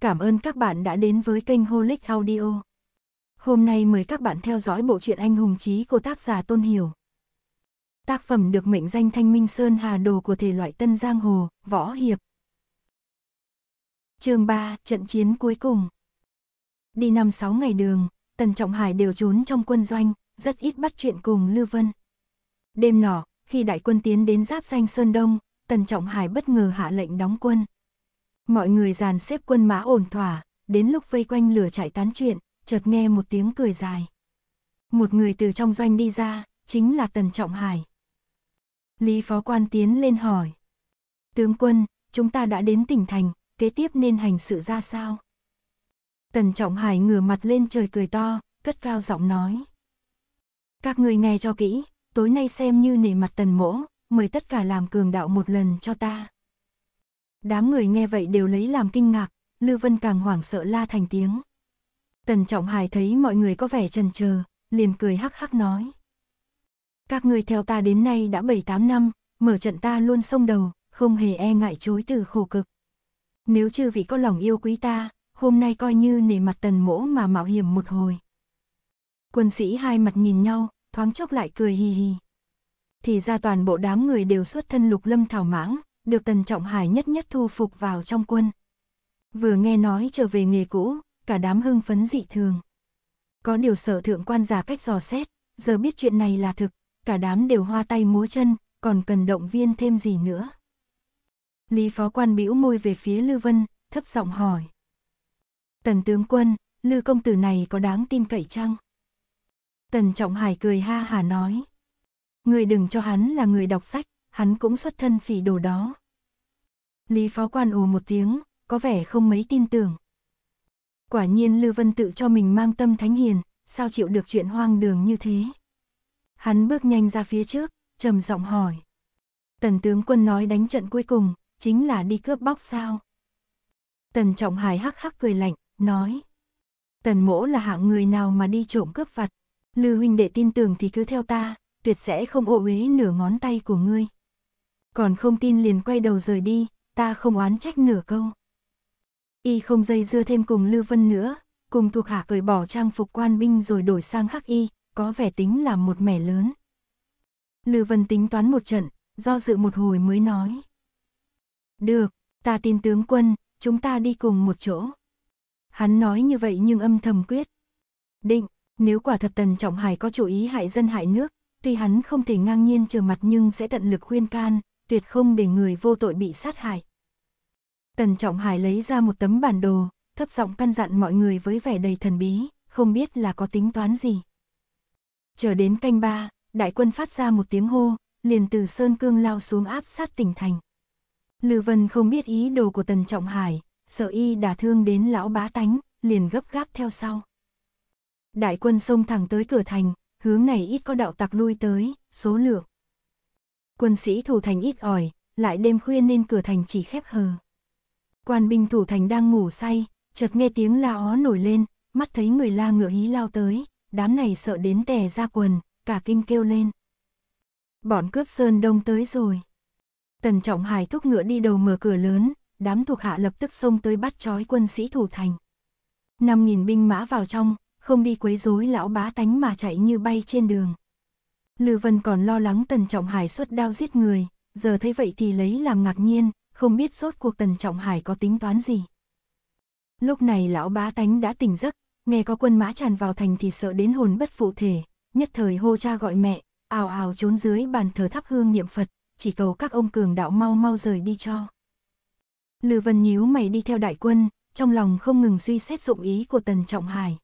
Cảm ơn các bạn đã đến với kênh Holic Audio. Hôm nay mời các bạn theo dõi bộ truyện Anh hùng chí của tác giả Tôn Hiểu. Tác phẩm được mệnh danh Thanh Minh Sơn Hà Đồ của thể loại Tân Giang Hồ, Võ Hiệp. chương 3, trận chiến cuối cùng. Đi năm sáu ngày đường, Tần Trọng Hải đều trốn trong quân doanh, rất ít bắt chuyện cùng Lưu Vân. Đêm nọ, khi đại quân tiến đến giáp danh Sơn Đông, Tần Trọng Hải bất ngờ hạ lệnh đóng quân. Mọi người dàn xếp quân mã ổn thỏa, đến lúc vây quanh lửa chạy tán chuyện, chợt nghe một tiếng cười dài. Một người từ trong doanh đi ra, chính là Tần Trọng Hải. Lý phó quan tiến lên hỏi. Tướng quân, chúng ta đã đến tỉnh thành, kế tiếp nên hành sự ra sao? Tần Trọng Hải ngửa mặt lên trời cười to, cất cao giọng nói. Các người nghe cho kỹ, tối nay xem như nể mặt tần mỗ, mời tất cả làm cường đạo một lần cho ta. Đám người nghe vậy đều lấy làm kinh ngạc, Lưu Vân càng hoảng sợ la thành tiếng. Tần Trọng Hải thấy mọi người có vẻ chần chờ, liền cười hắc hắc nói. Các người theo ta đến nay đã 7-8 năm, mở trận ta luôn sông đầu, không hề e ngại chối từ khổ cực. Nếu chưa vì có lòng yêu quý ta, hôm nay coi như nể mặt tần mỗ mà mạo hiểm một hồi. Quân sĩ hai mặt nhìn nhau, thoáng chốc lại cười hì hì. Thì ra toàn bộ đám người đều xuất thân lục lâm thảo mãng, được Tần Trọng Hải nhất nhất thu phục vào trong quân. Vừa nghe nói trở về nghề cũ, cả đám hưng phấn dị thường. Có điều sở thượng quan giả cách dò xét, giờ biết chuyện này là thực, cả đám đều hoa tay múa chân, còn cần động viên thêm gì nữa. Lý phó quan bĩu môi về phía Lư Vân, thấp giọng hỏi. Tần tướng quân, Lư công tử này có đáng tin cậy chăng? Tần Trọng Hải cười ha hà nói. Người đừng cho hắn là người đọc sách, hắn cũng xuất thân phỉ đồ đó. Lý phó quan ồ một tiếng, có vẻ không mấy tin tưởng. Quả nhiên Lư Vân tự cho mình mang tâm thánh hiền, sao chịu được chuyện hoang đường như thế. Hắn bước nhanh ra phía trước, trầm giọng hỏi. Tần tướng quân nói đánh trận cuối cùng, chính là đi cướp bóc sao. Tần trọng hài hắc hắc cười lạnh, nói. Tần mỗ là hạng người nào mà đi trộm cướp vặt. Lư huynh đệ tin tưởng thì cứ theo ta, tuyệt sẽ không ô uế nửa ngón tay của ngươi còn không tin liền quay đầu rời đi, ta không oán trách nửa câu. Y không dây dưa thêm cùng Lư Vân nữa, cùng thuộc hạ cởi bỏ trang phục quan binh rồi đổi sang hắc y, có vẻ tính là một mẻ lớn. Lư Vân tính toán một trận, do dự một hồi mới nói. Được, ta tin tướng quân, chúng ta đi cùng một chỗ. Hắn nói như vậy nhưng âm thầm quyết. Định, nếu quả thật Tần Trọng Hải có chủ ý hại dân hại nước, tuy hắn không thể ngang nhiên trở mặt nhưng sẽ tận lực khuyên can, tuyệt không để người vô tội bị sát hại. Tần Trọng Hải lấy ra một tấm bản đồ, thấp giọng căn dặn mọi người với vẻ đầy thần bí, không biết là có tính toán gì. Chờ đến canh ba, đại quân phát ra một tiếng hô, liền từ Sơn Cương lao xuống áp sát tỉnh thành. Lưu Vân không biết ý đồ của Tần Trọng Hải, sợ y đả thương đến lão bá tánh, liền gấp gáp theo sau. Đại quân xông thẳng tới cửa thành, hướng này ít có đạo tặc lui tới, số lượng quân sĩ thủ thành ít ỏi, lại đêm khuya nên cửa thành chỉ khép hờ. Quan binh thủ thành đang ngủ say, chợt nghe tiếng la ó nổi lên, mắt thấy người la ngựa hí lao tới, đám này sợ đến tè ra quần, cả kinh kêu lên. Bọn cướp sơn đông tới rồi. Tần Trọng Hải thúc ngựa đi đầu mở cửa lớn, đám thuộc hạ lập tức xông tới bắt trói quân sĩ thủ thành. Năm nghìn binh mã vào trong, không đi quấy rối lão bá tánh mà chạy như bay trên đường. Lưu Vân còn lo lắng Tần Trọng Hải xuất đao giết người, giờ thấy vậy thì lấy làm ngạc nhiên, không biết rốt cuộc Tần Trọng Hải có tính toán gì. Lúc này lão bá tánh đã tỉnh giấc, nghe có quân mã tràn vào thành thì sợ đến hồn bất phụ thể, nhất thời hô cha gọi mẹ, ào ào trốn dưới bàn thờ thắp hương niệm Phật, chỉ cầu các ông cường đạo mau mau rời đi cho. Lưu Vân nhíu mày đi theo đại quân, trong lòng không ngừng suy xét dụng ý của Tần Trọng Hải.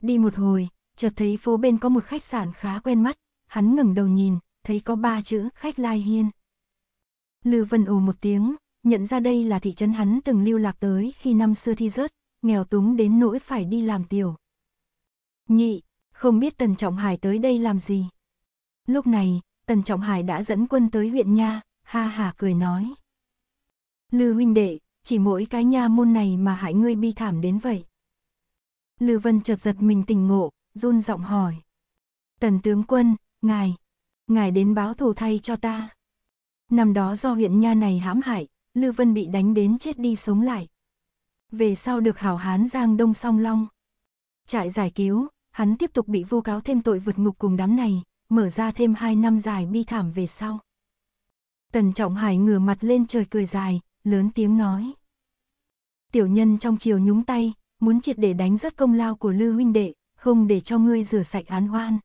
Đi một hồi, chợt thấy phố bên có một khách sạn khá quen mắt, hắn ngẩng đầu nhìn, thấy có ba chữ khách lai hiên. Lư Vân ồ một tiếng, nhận ra đây là thị trấn hắn từng lưu lạc tới khi năm xưa thi rớt, nghèo túng đến nỗi phải đi làm tiểu. Nhị, không biết Tần Trọng Hải tới đây làm gì. Lúc này, Tần Trọng Hải đã dẫn quân tới huyện Nha, ha hà cười nói. Lư huynh đệ, chỉ mỗi cái nha môn này mà hại ngươi bi thảm đến vậy. Lư Vân chợt giật mình tỉnh ngộ, run giọng hỏi. Tần tướng quân, ngài, ngài đến báo thù thay cho ta. Năm đó do huyện nha này hãm hại, Lư Vân bị đánh đến chết đi sống lại. Về sau được hảo hán Giang Đông song long. Trại giải cứu, hắn tiếp tục bị vu cáo thêm tội vượt ngục cùng đám này, mở ra thêm hai năm dài bi thảm về sau. Tần Trọng Hải ngửa mặt lên trời cười dài, lớn tiếng nói. Tiểu nhân trong chiều nhúng tay, muốn triệt để đánh rớt công lao của Lư huynh đệ, không để cho ngươi rửa sạch án oan.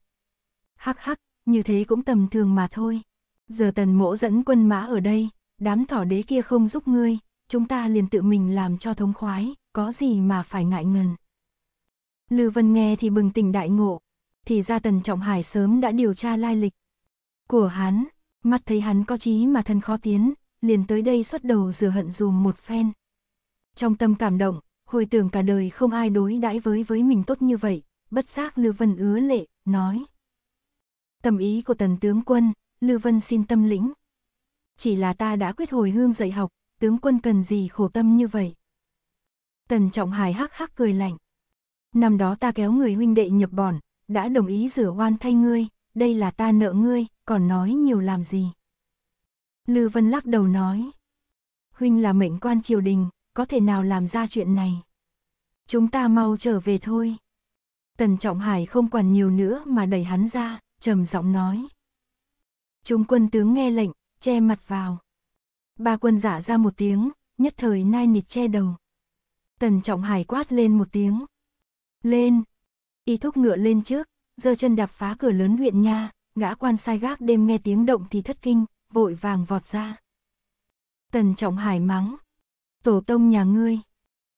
Hắc hắc, như thế cũng tầm thường mà thôi. Giờ tần mỗ dẫn quân mã ở đây, đám thỏ đế kia không giúp ngươi, chúng ta liền tự mình làm cho thống khoái, có gì mà phải ngại ngần. Lư Vân nghe thì bừng tỉnh đại ngộ, thì ra tần trọng hải sớm đã điều tra lai lịch của hắn, mắt thấy hắn có trí mà thân khó tiến, liền tới đây xuất đầu rửa hận dùm một phen. Trong tâm cảm động, hồi tưởng cả đời không ai đối đãi với với mình tốt như vậy, bất giác Lư Vân ứa lệ, nói. Tâm ý của tần tướng quân, Lư Vân xin tâm lĩnh. Chỉ là ta đã quyết hồi hương dạy học, tướng quân cần gì khổ tâm như vậy. Tần Trọng Hải hắc hắc cười lạnh. Năm đó ta kéo người huynh đệ nhập bọn, đã đồng ý rửa oan thay ngươi, đây là ta nợ ngươi, còn nói nhiều làm gì. Lư Vân lắc đầu nói. Huynh là mệnh quan triều đình, có thể nào làm ra chuyện này. Chúng ta mau trở về thôi. Tần Trọng Hải không quản nhiều nữa mà đẩy hắn ra trầm giọng nói. Chúng quân tướng nghe lệnh, che mặt vào. Ba quân giả ra một tiếng, nhất thời nai nịt che đầu. Tần Trọng Hải quát lên một tiếng. Lên! Y thúc ngựa lên trước, giơ chân đạp phá cửa lớn huyện nha, gã quan sai gác đêm nghe tiếng động thì thất kinh, vội vàng vọt ra. Tần Trọng Hải mắng. Tổ tông nhà ngươi.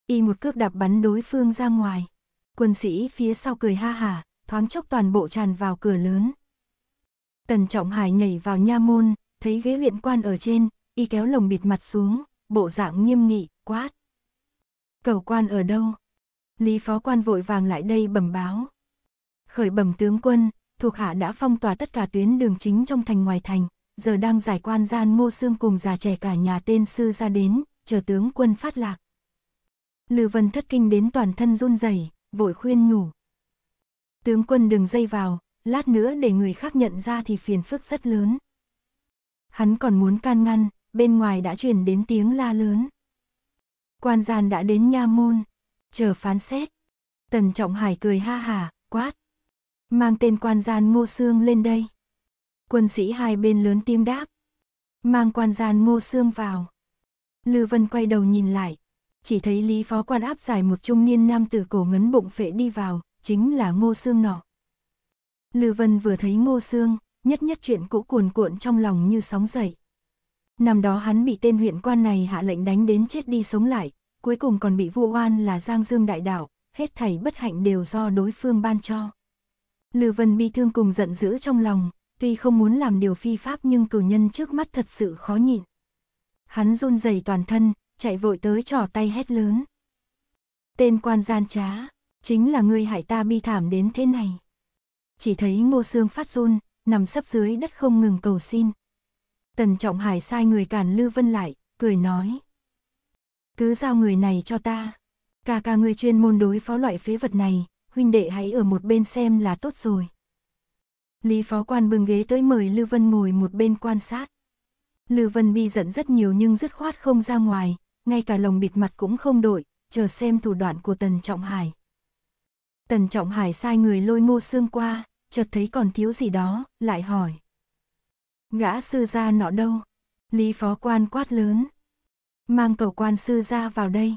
Y một cước đạp bắn đối phương ra ngoài. Quân sĩ phía sau cười ha hả, thoáng chốc toàn bộ tràn vào cửa lớn. Tần Trọng Hải nhảy vào nha môn, thấy ghế huyện quan ở trên, y kéo lồng bịt mặt xuống, bộ dạng nghiêm nghị, quát. Cầu quan ở đâu? Lý phó quan vội vàng lại đây bẩm báo. Khởi bẩm tướng quân, thuộc hạ đã phong tỏa tất cả tuyến đường chính trong thành ngoài thành, giờ đang giải quan gian mô xương cùng già trẻ cả nhà tên sư ra đến, chờ tướng quân phát lạc. Lưu Vân thất kinh đến toàn thân run rẩy, vội khuyên nhủ. Tướng quân đừng dây vào, lát nữa để người khác nhận ra thì phiền phức rất lớn. Hắn còn muốn can ngăn, bên ngoài đã truyền đến tiếng la lớn. Quan gian đã đến nha môn, chờ phán xét. Tần Trọng Hải cười ha hà, quát. Mang tên quan gian ngô xương lên đây. Quân sĩ hai bên lớn tiếng đáp. Mang quan gian ngô xương vào. Lư Vân quay đầu nhìn lại, chỉ thấy Lý Phó quan áp giải một trung niên nam tử cổ ngấn bụng phệ đi vào, chính là ngô xương nọ. Lư Vân vừa thấy ngô xương, nhất nhất chuyện cũ cuồn cuộn trong lòng như sóng dậy. Năm đó hắn bị tên huyện quan này hạ lệnh đánh đến chết đi sống lại, cuối cùng còn bị vua oan là Giang Dương đại đảo, hết thảy bất hạnh đều do đối phương ban cho. Lư Vân bi thương cùng giận dữ trong lòng, tuy không muốn làm điều phi pháp nhưng cử nhân trước mắt thật sự khó nhịn. Hắn run rẩy toàn thân, chạy vội tới trò tay hét lớn. Tên quan gian trá, chính là ngươi hại ta bi thảm đến thế này. Chỉ thấy ngô xương phát run, nằm sấp dưới đất không ngừng cầu xin. Tần Trọng Hải sai người cản Lưu Vân lại, cười nói. Cứ giao người này cho ta. Ca ca người chuyên môn đối phó loại phế vật này, huynh đệ hãy ở một bên xem là tốt rồi. Lý phó quan bưng ghế tới mời Lưu Vân ngồi một bên quan sát. Lưu Vân bi giận rất nhiều nhưng dứt khoát không ra ngoài, ngay cả lồng bịt mặt cũng không đổi chờ xem thủ đoạn của Tần Trọng Hải. Tần Trọng Hải sai người lôi ngô xương qua, chợt thấy còn thiếu gì đó, lại hỏi. Gã sư gia nọ đâu? Lý phó quan quát lớn. Mang cầu quan sư gia vào đây.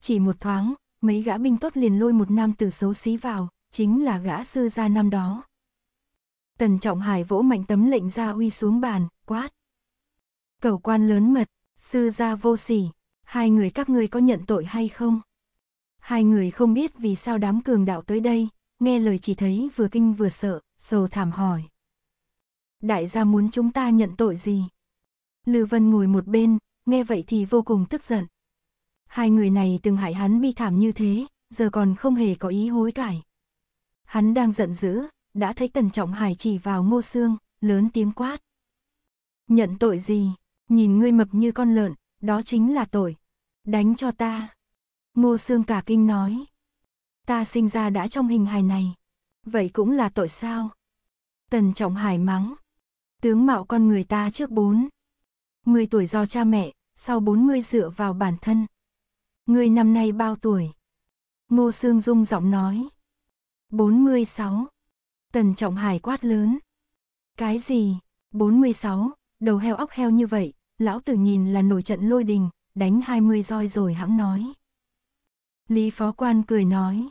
Chỉ một thoáng, mấy gã binh tốt liền lôi một nam tử xấu xí vào, chính là gã sư gia năm đó. Tần Trọng Hải vỗ mạnh tấm lệnh ra uy xuống bàn, quát. Cầu quan lớn mật, sư gia vô sỉ, hai người các ngươi có nhận tội hay không? Hai người không biết vì sao đám cường đạo tới đây, nghe lời chỉ thấy vừa kinh vừa sợ, sầu thảm hỏi. Đại gia muốn chúng ta nhận tội gì? Lư Vân ngồi một bên, nghe vậy thì vô cùng tức giận. Hai người này từng hại hắn bi thảm như thế, giờ còn không hề có ý hối cải. Hắn đang giận dữ, đã thấy Tần Trọng Hải chỉ vào ngô xương, lớn tiếng quát. Nhận tội gì? Nhìn ngươi mập như con lợn, đó chính là tội. Đánh cho ta. Ngô Sương cả kinh nói. Ta sinh ra đã trong hình hài này. Vậy cũng là tội sao? Tần Trọng Hải mắng. Tướng mạo con người ta trước bốn 10 tuổi do cha mẹ, sau bốn mươi dựa vào bản thân. Người năm nay bao tuổi? Ngô Sương rung giọng nói. Bốn mươi sáu. Tần Trọng Hải quát lớn. Cái gì? Bốn mươi sáu? đầu heo óc heo như vậy, lão tử nhìn là nổi trận lôi đình, đánh hai mươi roi rồi hãng nói. Lý phó quan cười nói.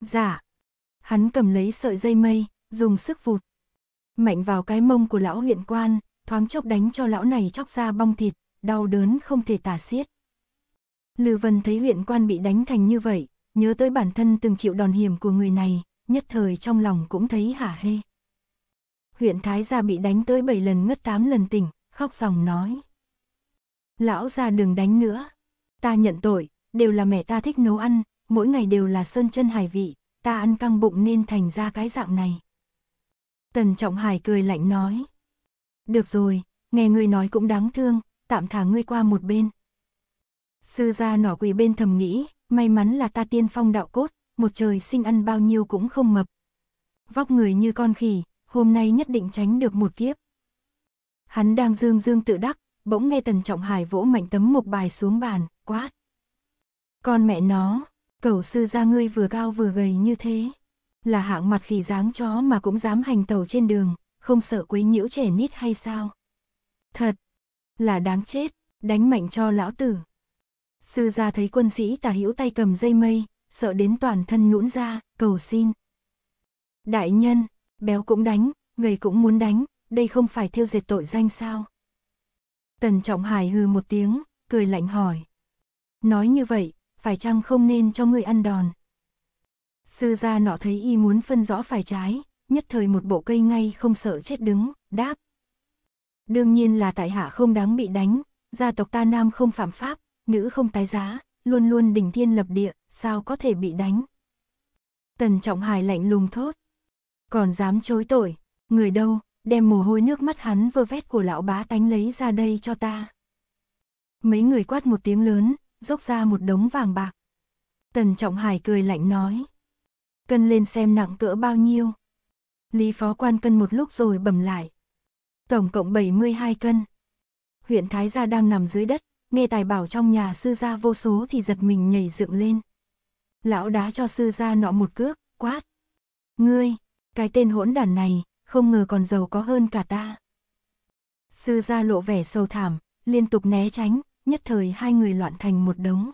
Dạ. Hắn cầm lấy sợi dây mây, dùng sức vụt. Mạnh vào cái mông của lão huyện quan, thoáng chốc đánh cho lão này chóc ra bong thịt, đau đớn không thể tả xiết. Lư Vân thấy huyện quan bị đánh thành như vậy, nhớ tới bản thân từng chịu đòn hiểm của người này, nhất thời trong lòng cũng thấy hả hê. Huyện Thái gia bị đánh tới 7 lần ngất 8 lần tỉnh, khóc ròng nói. Lão gia đừng đánh nữa, ta nhận tội, đều là mẹ ta thích nấu ăn, mỗi ngày đều là sơn chân hải vị, ta ăn căng bụng nên thành ra cái dạng này. Tần Trọng Hải cười lạnh nói. Được rồi, nghe ngươi nói cũng đáng thương, tạm thả ngươi qua một bên. Sư gia nỏ quỷ bên thầm nghĩ, may mắn là ta tiên phong đạo cốt, một trời sinh ăn bao nhiêu cũng không mập. Vóc người như con khỉ, hôm nay nhất định tránh được một kiếp. Hắn đang dương dương tự đắc, bỗng nghe Tần Trọng Hải vỗ mạnh tấm một bài xuống bàn, quát. Con mẹ nó, cầu sư gia ngươi vừa cao vừa gầy như thế. Là hạng mặt khỉ dáng chó mà cũng dám hành tàu trên đường, không sợ quấy nhiễu trẻ nít hay sao? Thật, là đáng chết, đánh mạnh cho lão tử. Sư gia thấy quân sĩ tà hữu tay cầm dây mây, sợ đến toàn thân nhũn ra, cầu xin. Đại nhân, béo cũng đánh, người cũng muốn đánh, đây không phải thiêu diệt tội danh sao? Tần Trọng Hải hừ một tiếng, cười lạnh hỏi. Nói như vậy, phải chăng không nên cho ngươi ăn đòn. Sư gia nọ thấy y muốn phân rõ phải trái, nhất thời một bộ cây ngay không sợ chết đứng, đáp. Đương nhiên là tại hạ không đáng bị đánh, gia tộc ta nam không phạm pháp, nữ không tái giá, luôn luôn đỉnh thiên lập địa, sao có thể bị đánh. Tần Trọng Hải lạnh lùng thốt. Còn dám chối tội, người đâu, đem mồ hôi nước mắt hắn vơ vét của lão bá tánh lấy ra đây cho ta. Mấy người quát một tiếng lớn, dốc ra một đống vàng bạc. Tần Trọng Hải cười lạnh nói. Cân lên xem nặng cỡ bao nhiêu. Lý phó quan cân một lúc rồi bầm lại. Tổng cộng 72 cân. Huyện Thái Gia đang nằm dưới đất, nghe tài bảo trong nhà sư gia vô số thì giật mình nhảy dựng lên. Lão đá cho sư gia nọ một cước, quát. Ngươi, cái tên hỗn đản này, không ngờ còn giàu có hơn cả ta. Sư gia lộ vẻ sâu thảm, liên tục né tránh, nhất thời hai người loạn thành một đống.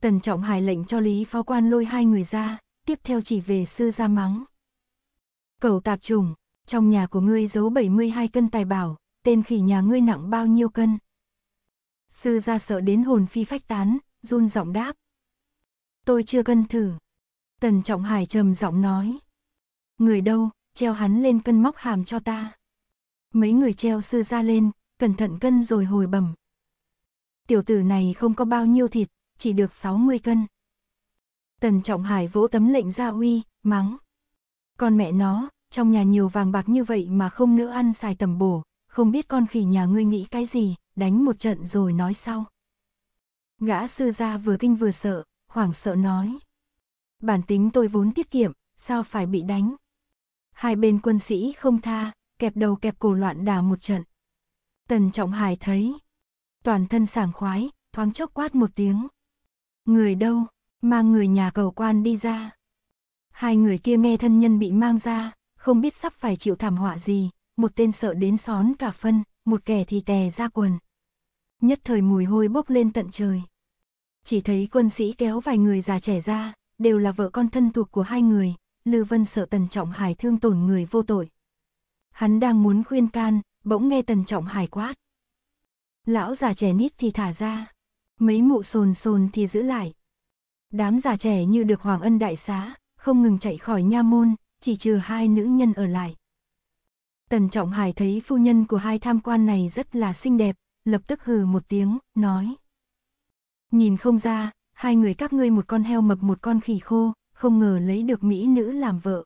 Tần Trọng Hải lệnh cho Lý Phó Quan lôi hai người ra, tiếp theo chỉ về sư ra mắng. Cầu tạp trùng, trong nhà của ngươi giấu 72 cân tài bảo, tên khỉ nhà ngươi nặng bao nhiêu cân? Sư ra sợ đến hồn phi phách tán, run giọng đáp. Tôi chưa cân thử. Tần Trọng Hải trầm giọng nói. Người đâu, treo hắn lên cân móc hàm cho ta. Mấy người treo sư ra lên, cẩn thận cân rồi hồi bẩm tiểu tử này không có bao nhiêu thịt, chỉ được 60 cân. Tần Trọng Hải vỗ tấm lệnh ra uy, mắng. Con mẹ nó, trong nhà nhiều vàng bạc như vậy mà không nữa ăn xài tầm bổ, không biết con khỉ nhà ngươi nghĩ cái gì, đánh một trận rồi nói sau. Gã sư gia vừa kinh vừa sợ, hoảng sợ nói. Bản tính tôi vốn tiết kiệm, sao phải bị đánh? Hai bên quân sĩ không tha, kẹp đầu kẹp cổ loạn đà một trận. Tần Trọng Hải thấy, toàn thân sảng khoái, thoáng chốc quát một tiếng. Người đâu, mang người nhà cầu quan đi ra. Hai người kia nghe thân nhân bị mang ra, không biết sắp phải chịu thảm họa gì, một tên sợ đến xón cả phân, một kẻ thì tè ra quần. Nhất thời mùi hôi bốc lên tận trời. Chỉ thấy quân sĩ kéo vài người già trẻ ra, đều là vợ con thân thuộc của hai người, Lư Vân sợ Tần Trọng Hải thương tổn người vô tội. Hắn đang muốn khuyên can, bỗng nghe Tần Trọng Hải quát. Lão già trẻ nít thì thả ra. Mấy mụ sồn sồn thì giữ lại. Đám già trẻ như được Hoàng Ân đại xá, không ngừng chạy khỏi nha môn, chỉ trừ hai nữ nhân ở lại. Tần Trọng Hải thấy phu nhân của hai tham quan này rất là xinh đẹp, lập tức hừ một tiếng, nói. Nhìn không ra, hai người các ngươi một con heo mập một con khỉ khô, không ngờ lấy được mỹ nữ làm vợ.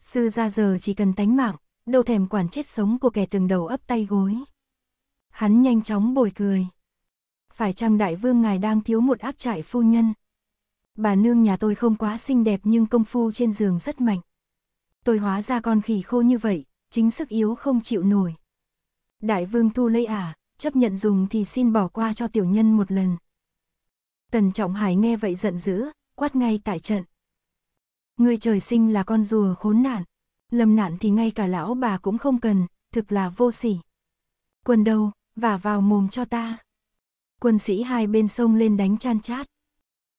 Sư ra giờ chỉ cần tánh mạng, đâu thèm quản chết sống của kẻ từng đầu ấp tay gối. Hắn nhanh chóng bồi cười. Phải chăng đại vương ngài đang thiếu một áp trại phu nhân? Bà nương nhà tôi không quá xinh đẹp nhưng công phu trên giường rất mạnh. Tôi hóa ra con khỉ khô như vậy, chính sức yếu không chịu nổi. Đại vương thu lây à, chấp nhận dùng thì xin bỏ qua cho tiểu nhân một lần. Tần Trọng Hải nghe vậy giận dữ, quát ngay tại trận. Người trời sinh là con rùa khốn nạn, lầm nạn thì ngay cả lão bà cũng không cần, thực là vô sỉ. Quần đâu, và vào mồm cho ta. Quân sĩ hai bên sông lên đánh chan chát.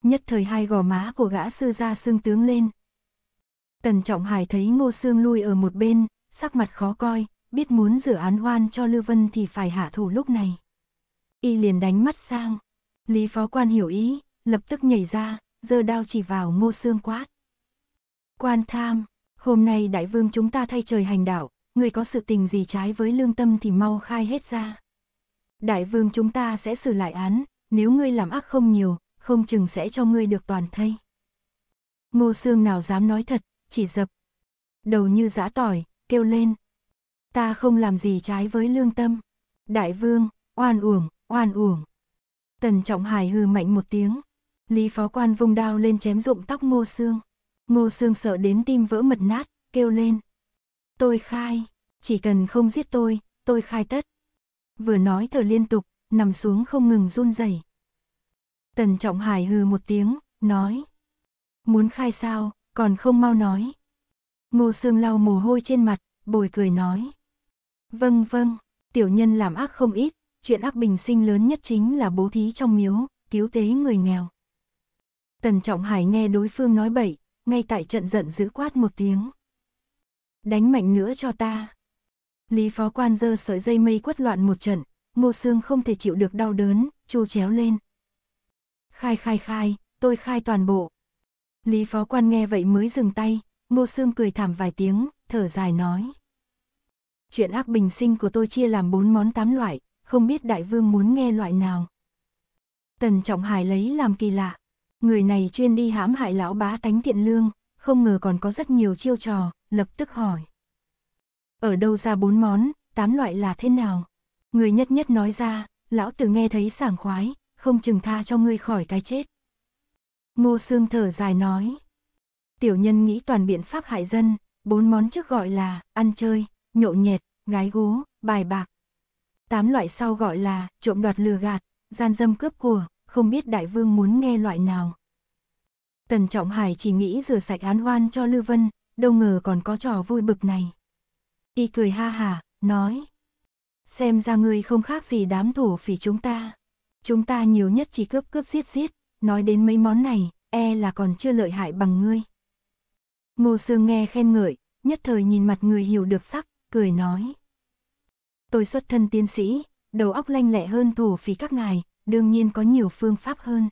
Nhất thời hai gò má của gã sư gia xương tướng lên. Tần Trọng Hải thấy Ngô xương lui ở một bên, sắc mặt khó coi, biết muốn rửa án hoan cho lưu Vân thì phải hạ thủ lúc này. Y liền đánh mắt sang. Lý phó quan hiểu ý, lập tức nhảy ra, giơ đao chỉ vào Ngô xương quát. Quan tham, hôm nay đại vương chúng ta thay trời hành đạo, người có sự tình gì trái với lương tâm thì mau khai hết ra. Đại vương chúng ta sẽ xử lại án, nếu ngươi làm ác không nhiều, không chừng sẽ cho ngươi được toàn thây. Ngô Sương nào dám nói thật, chỉ dập. Đầu như giã tỏi, kêu lên. Ta không làm gì trái với lương tâm. Đại vương, oan uổng, oan uổng. Tần Trọng Hải hừ mạnh một tiếng. Lý phó quan vung đao lên chém rụng tóc Ngô xương. Ngô xương sợ đến tim vỡ mật nát, kêu lên. Tôi khai, chỉ cần không giết tôi, tôi khai tất vừa nói thở liên tục, nằm xuống không ngừng run rẩy. Tần Trọng Hải hừ một tiếng, nói. Muốn khai sao, còn không mau nói. Ngô Sương lau mồ hôi trên mặt, bồi cười nói. Vâng vâng, tiểu nhân làm ác không ít, chuyện ác bình sinh lớn nhất chính là bố thí trong miếu, cứu tế người nghèo. Tần Trọng Hải nghe đối phương nói bậy, ngay tại trận giận dữ quát một tiếng. Đánh mạnh nữa cho ta. Lý phó quan dơ sợi dây mây quất loạn một trận, ngô xương không thể chịu được đau đớn, chu chéo lên. Khai khai khai, tôi khai toàn bộ. Lý phó quan nghe vậy mới dừng tay, ngô xương cười thảm vài tiếng, thở dài nói. Chuyện ác bình sinh của tôi chia làm bốn món tám loại, không biết đại vương muốn nghe loại nào. Tần Trọng Hải lấy làm kỳ lạ. Người này chuyên đi hãm hại lão bá tánh tiện lương, không ngờ còn có rất nhiều chiêu trò, lập tức hỏi ở đâu ra bốn món, tám loại là thế nào? Người nhất nhất nói ra, lão tử nghe thấy sảng khoái, không chừng tha cho ngươi khỏi cái chết. Ngô Sương thở dài nói. Tiểu nhân nghĩ toàn biện pháp hại dân, bốn món trước gọi là ăn chơi, nhộn nhẹt, gái gú, bài bạc. Tám loại sau gọi là trộm đoạt lừa gạt, gian dâm cướp của, không biết đại vương muốn nghe loại nào. Tần Trọng Hải chỉ nghĩ rửa sạch án oan cho Lưu Vân, đâu ngờ còn có trò vui bực này. Y cười ha hả, nói. Xem ra ngươi không khác gì đám thổ phỉ chúng ta. Chúng ta nhiều nhất chỉ cướp cướp giết giết, nói đến mấy món này, e là còn chưa lợi hại bằng ngươi. Ngô Sương nghe khen ngợi, nhất thời nhìn mặt người hiểu được sắc, cười nói. Tôi xuất thân tiến sĩ, đầu óc lanh lẹ hơn thổ phí các ngài, đương nhiên có nhiều phương pháp hơn.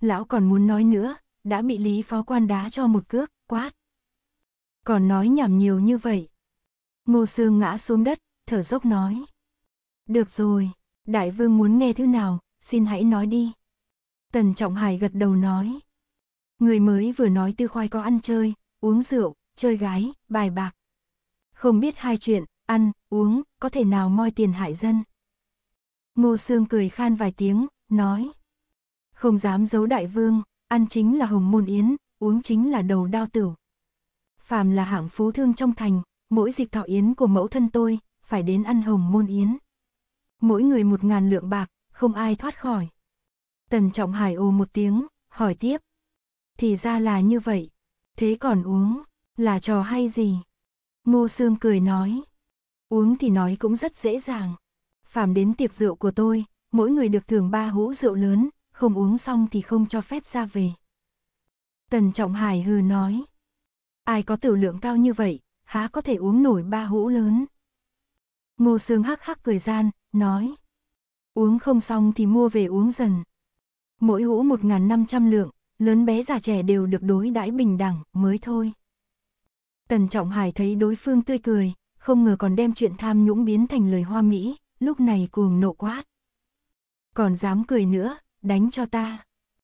Lão còn muốn nói nữa, đã bị lý phó quan đá cho một cước, quát. Còn nói nhảm nhiều như vậy, Ngô Sương ngã xuống đất, thở dốc nói. Được rồi, đại vương muốn nghe thứ nào, xin hãy nói đi. Tần Trọng Hải gật đầu nói. Người mới vừa nói tư khoai có ăn chơi, uống rượu, chơi gái, bài bạc. Không biết hai chuyện, ăn, uống, có thể nào moi tiền hại dân. Ngô Sương cười khan vài tiếng, nói. Không dám giấu đại vương, ăn chính là hồng môn yến, uống chính là đầu đao tử. Phàm là hạng phú thương trong thành, mỗi dịp thọ yến của mẫu thân tôi, phải đến ăn hồng môn yến. Mỗi người một ngàn lượng bạc, không ai thoát khỏi. Tần Trọng Hải ồ một tiếng, hỏi tiếp. Thì ra là như vậy, thế còn uống, là trò hay gì? Ngô Sương cười nói. Uống thì nói cũng rất dễ dàng. phạm đến tiệc rượu của tôi, mỗi người được thưởng ba hũ rượu lớn, không uống xong thì không cho phép ra về. Tần Trọng Hải hừ nói. Ai có tiểu lượng cao như vậy, há có thể uống nổi ba hũ lớn. Ngô Sương hắc hắc cười gian, nói. Uống không xong thì mua về uống dần. Mỗi hũ một ngàn năm trăm lượng, lớn bé già trẻ đều được đối đãi bình đẳng, mới thôi. Tần Trọng Hải thấy đối phương tươi cười, không ngờ còn đem chuyện tham nhũng biến thành lời hoa mỹ, lúc này cuồng nộ quát. Còn dám cười nữa, đánh cho ta.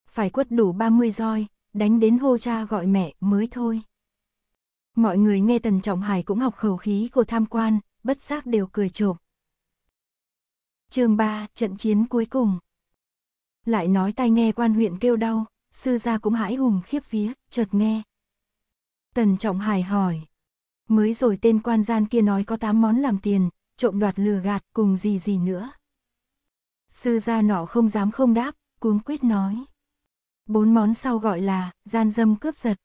Phải quất đủ 30 roi, đánh đến hô cha gọi mẹ mới thôi. Mọi người nghe Tần Trọng Hải cũng học khẩu khí của tham quan, bất giác đều cười trộm. chương 3, trận chiến cuối cùng. Lại nói tai nghe quan huyện kêu đau, sư gia cũng hãi hùng khiếp vía, chợt nghe. Tần Trọng Hải hỏi. Mới rồi tên quan gian kia nói có 8 món làm tiền, trộm đoạt lừa gạt cùng gì gì nữa. Sư gia nọ không dám không đáp, cuống quyết nói. Bốn món sau gọi là gian dâm cướp giật,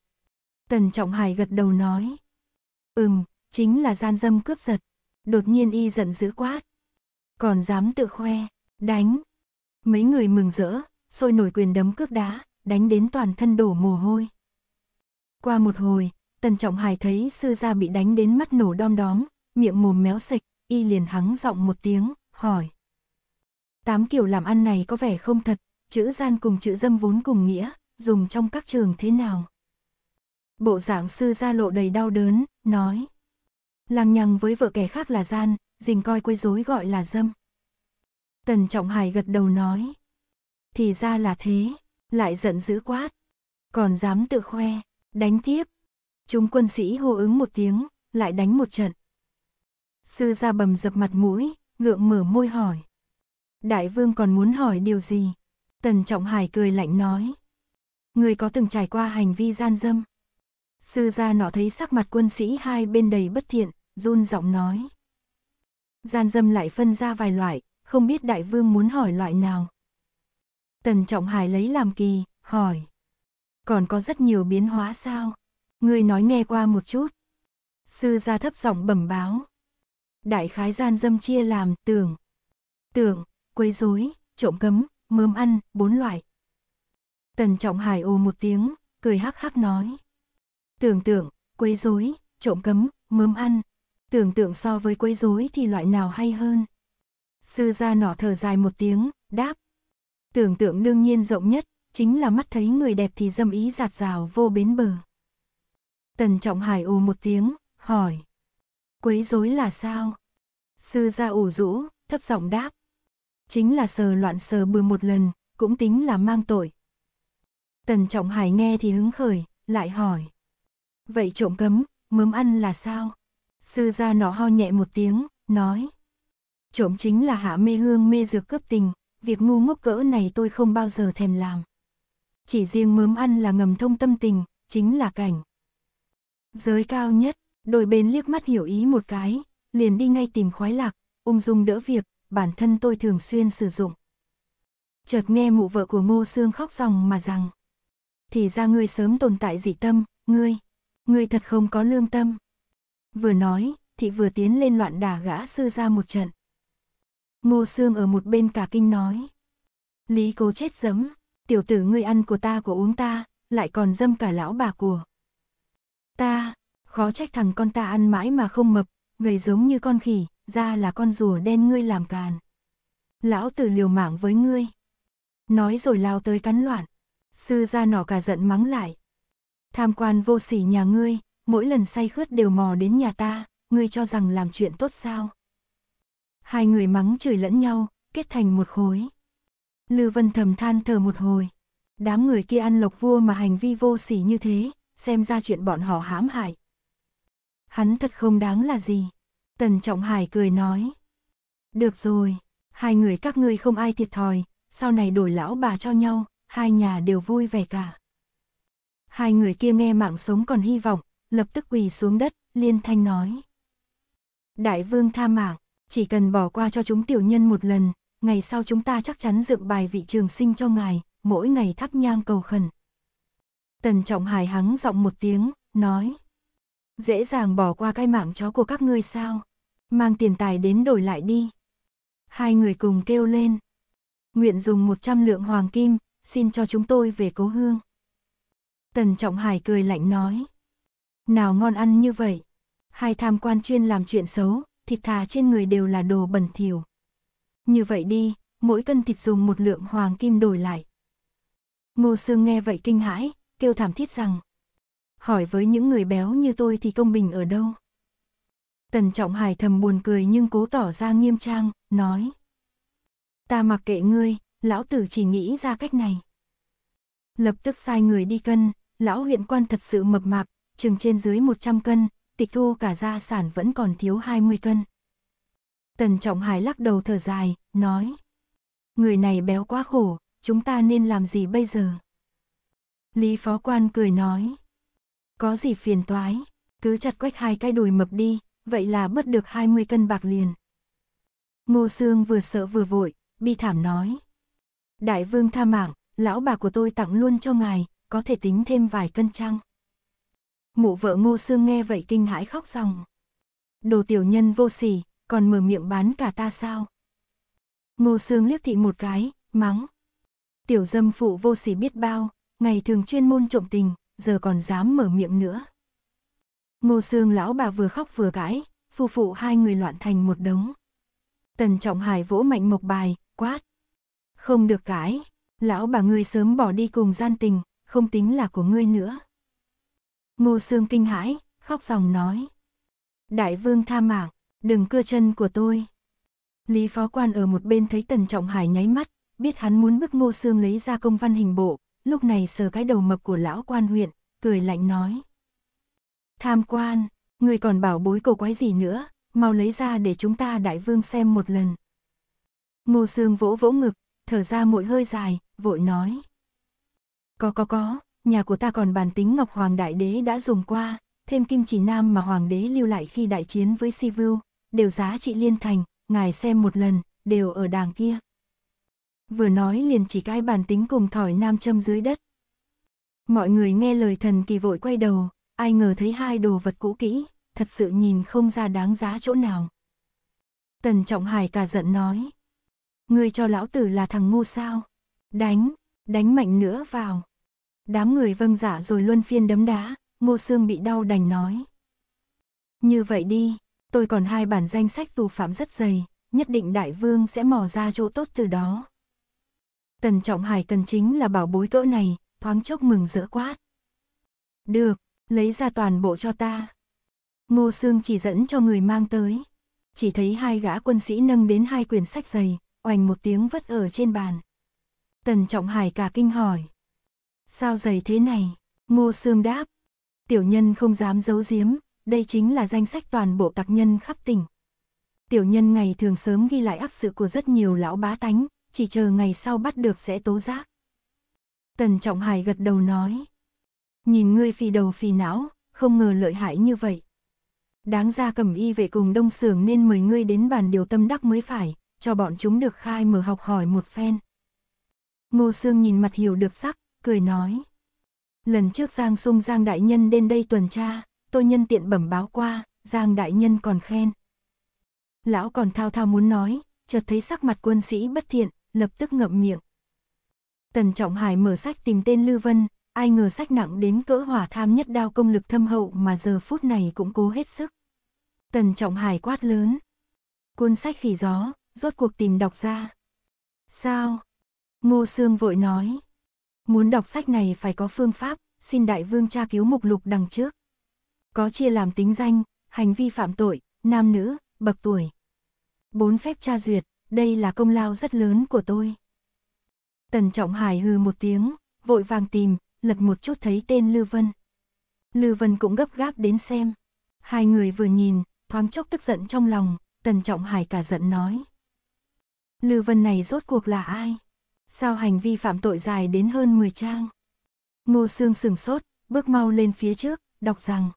Tần Trọng Hải gật đầu nói. Ừm, chính là gian dâm cướp giật. Đột nhiên y giận dữ quát. Còn dám tự khoe, đánh. Mấy người mừng rỡ, sôi nổi quyền đấm cước đá, đánh đến toàn thân đổ mồ hôi. Qua một hồi, Tần Trọng Hải thấy sư gia bị đánh đến mắt nổ đom đóm, miệng mồm méo sạch, y liền hắng giọng một tiếng, hỏi. Tám kiểu làm ăn này có vẻ không thật, chữ gian cùng chữ dâm vốn cùng nghĩa, dùng trong các trường thế nào? Bộ dạng sư ra lộ đầy đau đớn, nói. Làng nhằng với vợ kẻ khác là gian, dình coi quấy rối gọi là dâm. Tần Trọng Hải gật đầu nói. Thì ra là thế, lại giận dữ quát. Còn dám tự khoe, đánh tiếp. Chúng quân sĩ hô ứng một tiếng, lại đánh một trận. Sư ra bầm dập mặt mũi, ngượng mở môi hỏi. Đại vương còn muốn hỏi điều gì? Tần Trọng Hải cười lạnh nói. Người có từng trải qua hành vi gian dâm? Sư gia nọ thấy sắc mặt quân sĩ hai bên đầy bất thiện, run giọng nói. Gian dâm lại phân ra vài loại, không biết đại vương muốn hỏi loại nào. Tần Trọng Hải lấy làm kỳ, hỏi. Còn có rất nhiều biến hóa sao? Người nói nghe qua một chút. Sư gia thấp giọng bẩm báo. Đại khái gian dâm chia làm tưởng, tưởng, quấy rối, trộm cấm, mớm ăn, bốn loại. Tần Trọng Hải ồ một tiếng, cười hắc hắc nói. Tưởng tượng, quấy rối, trộm cấm, mớm ăn. Tưởng tượng so với quấy rối thì loại nào hay hơn? Sư gia nỏ thở dài một tiếng, đáp. Tưởng tượng đương nhiên rộng nhất, chính là mắt thấy người đẹp thì dâm ý giạt rào vô bến bờ. Tần Trọng Hải ồ một tiếng, hỏi. Quấy rối là sao? Sư gia ủ rũ, thấp giọng đáp. Chính là sờ loạn sờ bừa một lần, cũng tính là mang tội. Tần Trọng Hải nghe thì hứng khởi, lại hỏi. Vậy trộm cấm, mướm ăn là sao? Sư gia nó ho nhẹ một tiếng, nói. Trộm chính là hạ mê hương mê dược cướp tình, việc ngu ngốc cỡ này tôi không bao giờ thèm làm. Chỉ riêng mướm ăn là ngầm thông tâm tình, chính là cảnh. Giới cao nhất, đôi bên liếc mắt hiểu ý một cái, liền đi ngay tìm khoái lạc, ung dung đỡ việc, bản thân tôi thường xuyên sử dụng. Chợt nghe mụ vợ của ngô xương khóc ròng mà rằng. Thì ra ngươi sớm tồn tại dị tâm, ngươi. Ngươi thật không có lương tâm. Vừa nói, thị vừa tiến lên loạn đả gã sư ra một trận. Ngô Sương ở một bên cả kinh nói. Lý cố chết giấm, tiểu tử ngươi ăn của ta của uống ta, lại còn dâm cả lão bà của. Ta, khó trách thằng con ta ăn mãi mà không mập, người giống như con khỉ, ra là con rùa đen ngươi làm càn. Lão tử liều mạng với ngươi. Nói rồi lao tới cắn loạn, sư ra nỏ cả giận mắng lại, Tham quan vô sỉ nhà ngươi, mỗi lần say khướt đều mò đến nhà ta, ngươi cho rằng làm chuyện tốt sao. Hai người mắng chửi lẫn nhau, kết thành một khối. Lư Vân thầm than thở một hồi. Đám người kia ăn lộc vua mà hành vi vô sỉ như thế, xem ra chuyện bọn họ hãm hại. Hắn thật không đáng là gì. Tần Trọng Hải cười nói. Được rồi, hai người các ngươi không ai thiệt thòi, sau này đổi lão bà cho nhau, hai nhà đều vui vẻ cả. Hai người kia nghe mạng sống còn hy vọng, lập tức quỳ xuống đất, liên thanh nói. Đại vương tha mạng, chỉ cần bỏ qua cho chúng tiểu nhân một lần, ngày sau chúng ta chắc chắn dựng bài vị trường sinh cho ngài, mỗi ngày thắp nhang cầu khẩn. Tần Trọng Hải hắng giọng một tiếng, nói. Dễ dàng bỏ qua cái mạng chó của các ngươi sao? Mang tiền tài đến đổi lại đi. Hai người cùng kêu lên. Nguyện dùng 100 lượng hoàng kim, xin cho chúng tôi về cố hương. Tần Trọng Hải cười lạnh nói. Nào ngon ăn như vậy. Hai tham quan chuyên làm chuyện xấu, thịt thà trên người đều là đồ bẩn thỉu. Như vậy đi, mỗi cân thịt dùng một lượng hoàng kim đổi lại. Ngô Sương nghe vậy kinh hãi, kêu thảm thiết rằng. Hỏi với những người béo như tôi thì công bình ở đâu? Tần Trọng Hải thầm buồn cười nhưng cố tỏ ra nghiêm trang, nói. Ta mặc kệ ngươi, lão tử chỉ nghĩ ra cách này. Lập tức sai người đi cân, lão huyện quan thật sự mập mạp, chừng trên dưới 100 cân, tịch thu cả gia sản vẫn còn thiếu 20 cân. Tần Trọng Hải lắc đầu thở dài, nói. Người này béo quá khổ, chúng ta nên làm gì bây giờ? Lý phó quan cười nói. Có gì phiền toái, cứ chặt quách hai cái đùi mập đi, vậy là bớt được 20 cân bạc liền. Ngô Sương vừa sợ vừa vội, bi thảm nói. Đại vương tha mạng, lão bà của tôi tặng luôn cho ngài, có thể tính thêm vài cân chăng? Mụ vợ ngô xương nghe vậy kinh hãi khóc ròng. Đồ tiểu nhân vô sỉ, còn mở miệng bán cả ta sao? Ngô xương liếc thị một cái, mắng. Tiểu dâm phụ vô sỉ biết bao, ngày thường chuyên môn trộm tình, giờ còn dám mở miệng nữa. Ngô xương lão bà vừa khóc vừa gãi, phu phụ hai người loạn thành một đống. Tần Trọng Hải vỗ mạnh mộc bài, quát. Không được cãi, lão bà ngươi sớm bỏ đi cùng gian tình, không tính là của ngươi nữa. Ngô Sương kinh hãi, khóc ròng nói. Đại vương tha mạng, đừng cưa chân của tôi. Lý phó quan ở một bên thấy Tần Trọng Hải nháy mắt, biết hắn muốn bức Ngô Sương lấy ra công văn hình bộ, lúc này sờ cái đầu mập của lão quan huyện, cười lạnh nói. Tham quan, người còn bảo bối cầu quái gì nữa, mau lấy ra để chúng ta đại vương xem một lần. Ngô Sương vỗ vỗ ngực, thở ra mỗi hơi dài, vội nói. Có có có, nhà của ta còn bản tính Ngọc Hoàng Đại Đế đã dùng qua, thêm kim chỉ nam mà Hoàng Đế lưu lại khi đại chiến với Sivu, đều giá trị liên thành, ngài xem một lần, đều ở đàng kia. Vừa nói liền chỉ cái bản tính cùng thỏi nam châm dưới đất. Mọi người nghe lời thần kỳ vội quay đầu, ai ngờ thấy hai đồ vật cũ kỹ, thật sự nhìn không ra đáng giá chỗ nào. Tần Trọng Hải cả giận nói. người cho lão tử là thằng ngu sao? Đánh, đánh mạnh nữa vào. Đám người vâng giả dạ rồi luân phiên đấm đá, ngô xương bị đau đành nói. Như vậy đi, tôi còn hai bản danh sách tù phạm rất dày, nhất định đại vương sẽ mò ra chỗ tốt từ đó. Tần Trọng Hải cần chính là bảo bối cỡ này, thoáng chốc mừng rỡ quát. Được, lấy ra toàn bộ cho ta. Ngô Sương chỉ dẫn cho người mang tới. Chỉ thấy hai gã quân sĩ nâng đến hai quyển sách dày, oành một tiếng vất ở trên bàn. Tần Trọng Hải cả kinh hỏi. Sao dày thế này? Ngô Sương đáp. Tiểu nhân không dám giấu giếm, đây chính là danh sách toàn bộ tặc nhân khắp tỉnh. Tiểu nhân ngày thường sớm ghi lại ác sự của rất nhiều lão bá tánh, chỉ chờ ngày sau bắt được sẽ tố giác. Tần Trọng Hải gật đầu nói. Nhìn ngươi phì đầu phì não, không ngờ lợi hại như vậy. Đáng ra cầm y về cùng đông sưởng nên mời ngươi đến bàn điều tâm đắc mới phải, cho bọn chúng được khai mở học hỏi một phen. Ngô Sương nhìn mặt hiểu được sắc, cười nói. Lần trước Giang Sung Giang Đại Nhân đến đây tuần tra, tôi nhân tiện bẩm báo qua, Giang Đại Nhân còn khen. Lão còn thao thao muốn nói, chợt thấy sắc mặt quân sĩ bất thiện, lập tức ngậm miệng. Tần Trọng Hải mở sách tìm tên Lưu Vân, ai ngờ sách nặng đến cỡ hỏa tham nhất đao công lực thâm hậu mà giờ phút này cũng cố hết sức. Tần Trọng Hải quát lớn. Cuốn sách khỉ gió, rốt cuộc tìm đọc ra. Sao, Ngô Sương vội nói. Muốn đọc sách này phải có phương pháp, xin đại vương tra cứu mục lục đằng trước. Có chia làm tính danh, hành vi phạm tội, nam nữ, bậc tuổi. Bốn phép tra duyệt, đây là công lao rất lớn của tôi. Tần Trọng Hải hừ một tiếng, vội vàng tìm, lật một chút thấy tên Lư Vân. Lư Vân cũng gấp gáp đến xem. Hai người vừa nhìn, thoáng chốc tức giận trong lòng, Tần Trọng Hải cả giận nói. Lư Vân này rốt cuộc là ai? sao hành vi phạm tội dài đến hơn 10 trang. Ngô Sương sừng sốt, bước mau lên phía trước, đọc rằng.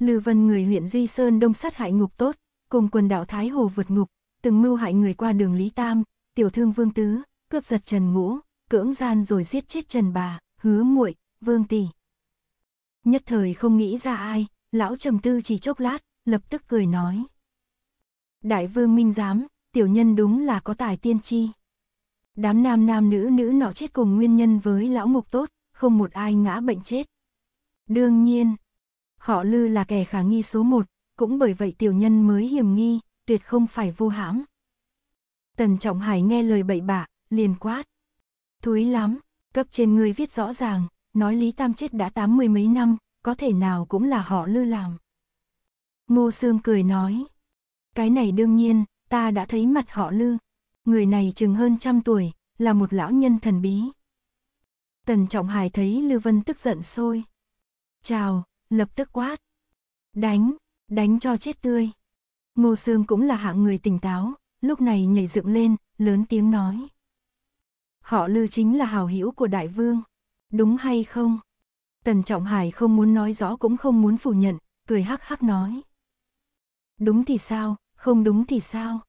Lư Vân người huyện Duy Sơn đông sát hại ngục tốt, cùng quần đạo Thái Hồ vượt ngục, từng mưu hại người qua đường Lý Tam, tiểu thương Vương Tứ, cướp giật Trần Ngũ, cưỡng gian rồi giết chết Trần Bà, hứa muội, Vương Tỷ. Nhất thời không nghĩ ra ai, lão trầm tư chỉ chốc lát, lập tức cười nói. Đại vương minh giám, tiểu nhân đúng là có tài tiên tri đám nam nam nữ nữ nọ chết cùng nguyên nhân với lão mục tốt, không một ai ngã bệnh chết. Đương nhiên, họ lư là kẻ khả nghi số một, cũng bởi vậy tiểu nhân mới hiểm nghi, tuyệt không phải vô hãm. Tần Trọng Hải nghe lời bậy bạ, liền quát. Thúi lắm, cấp trên người viết rõ ràng, nói Lý Tam chết đã tám mươi mấy năm, có thể nào cũng là họ lư làm. Ngô Sương cười nói. Cái này đương nhiên, ta đã thấy mặt họ lư, người này chừng hơn trăm tuổi, là một lão nhân thần bí. Tần Trọng Hải thấy Lưu Vân tức giận sôi. Chào, lập tức quát. Đánh, đánh cho chết tươi. Ngô Sương cũng là hạng người tỉnh táo, lúc này nhảy dựng lên, lớn tiếng nói. Họ Lư chính là hào hữu của đại vương, đúng hay không? Tần Trọng Hải không muốn nói rõ cũng không muốn phủ nhận, cười hắc hắc nói. Đúng thì sao, không đúng thì sao?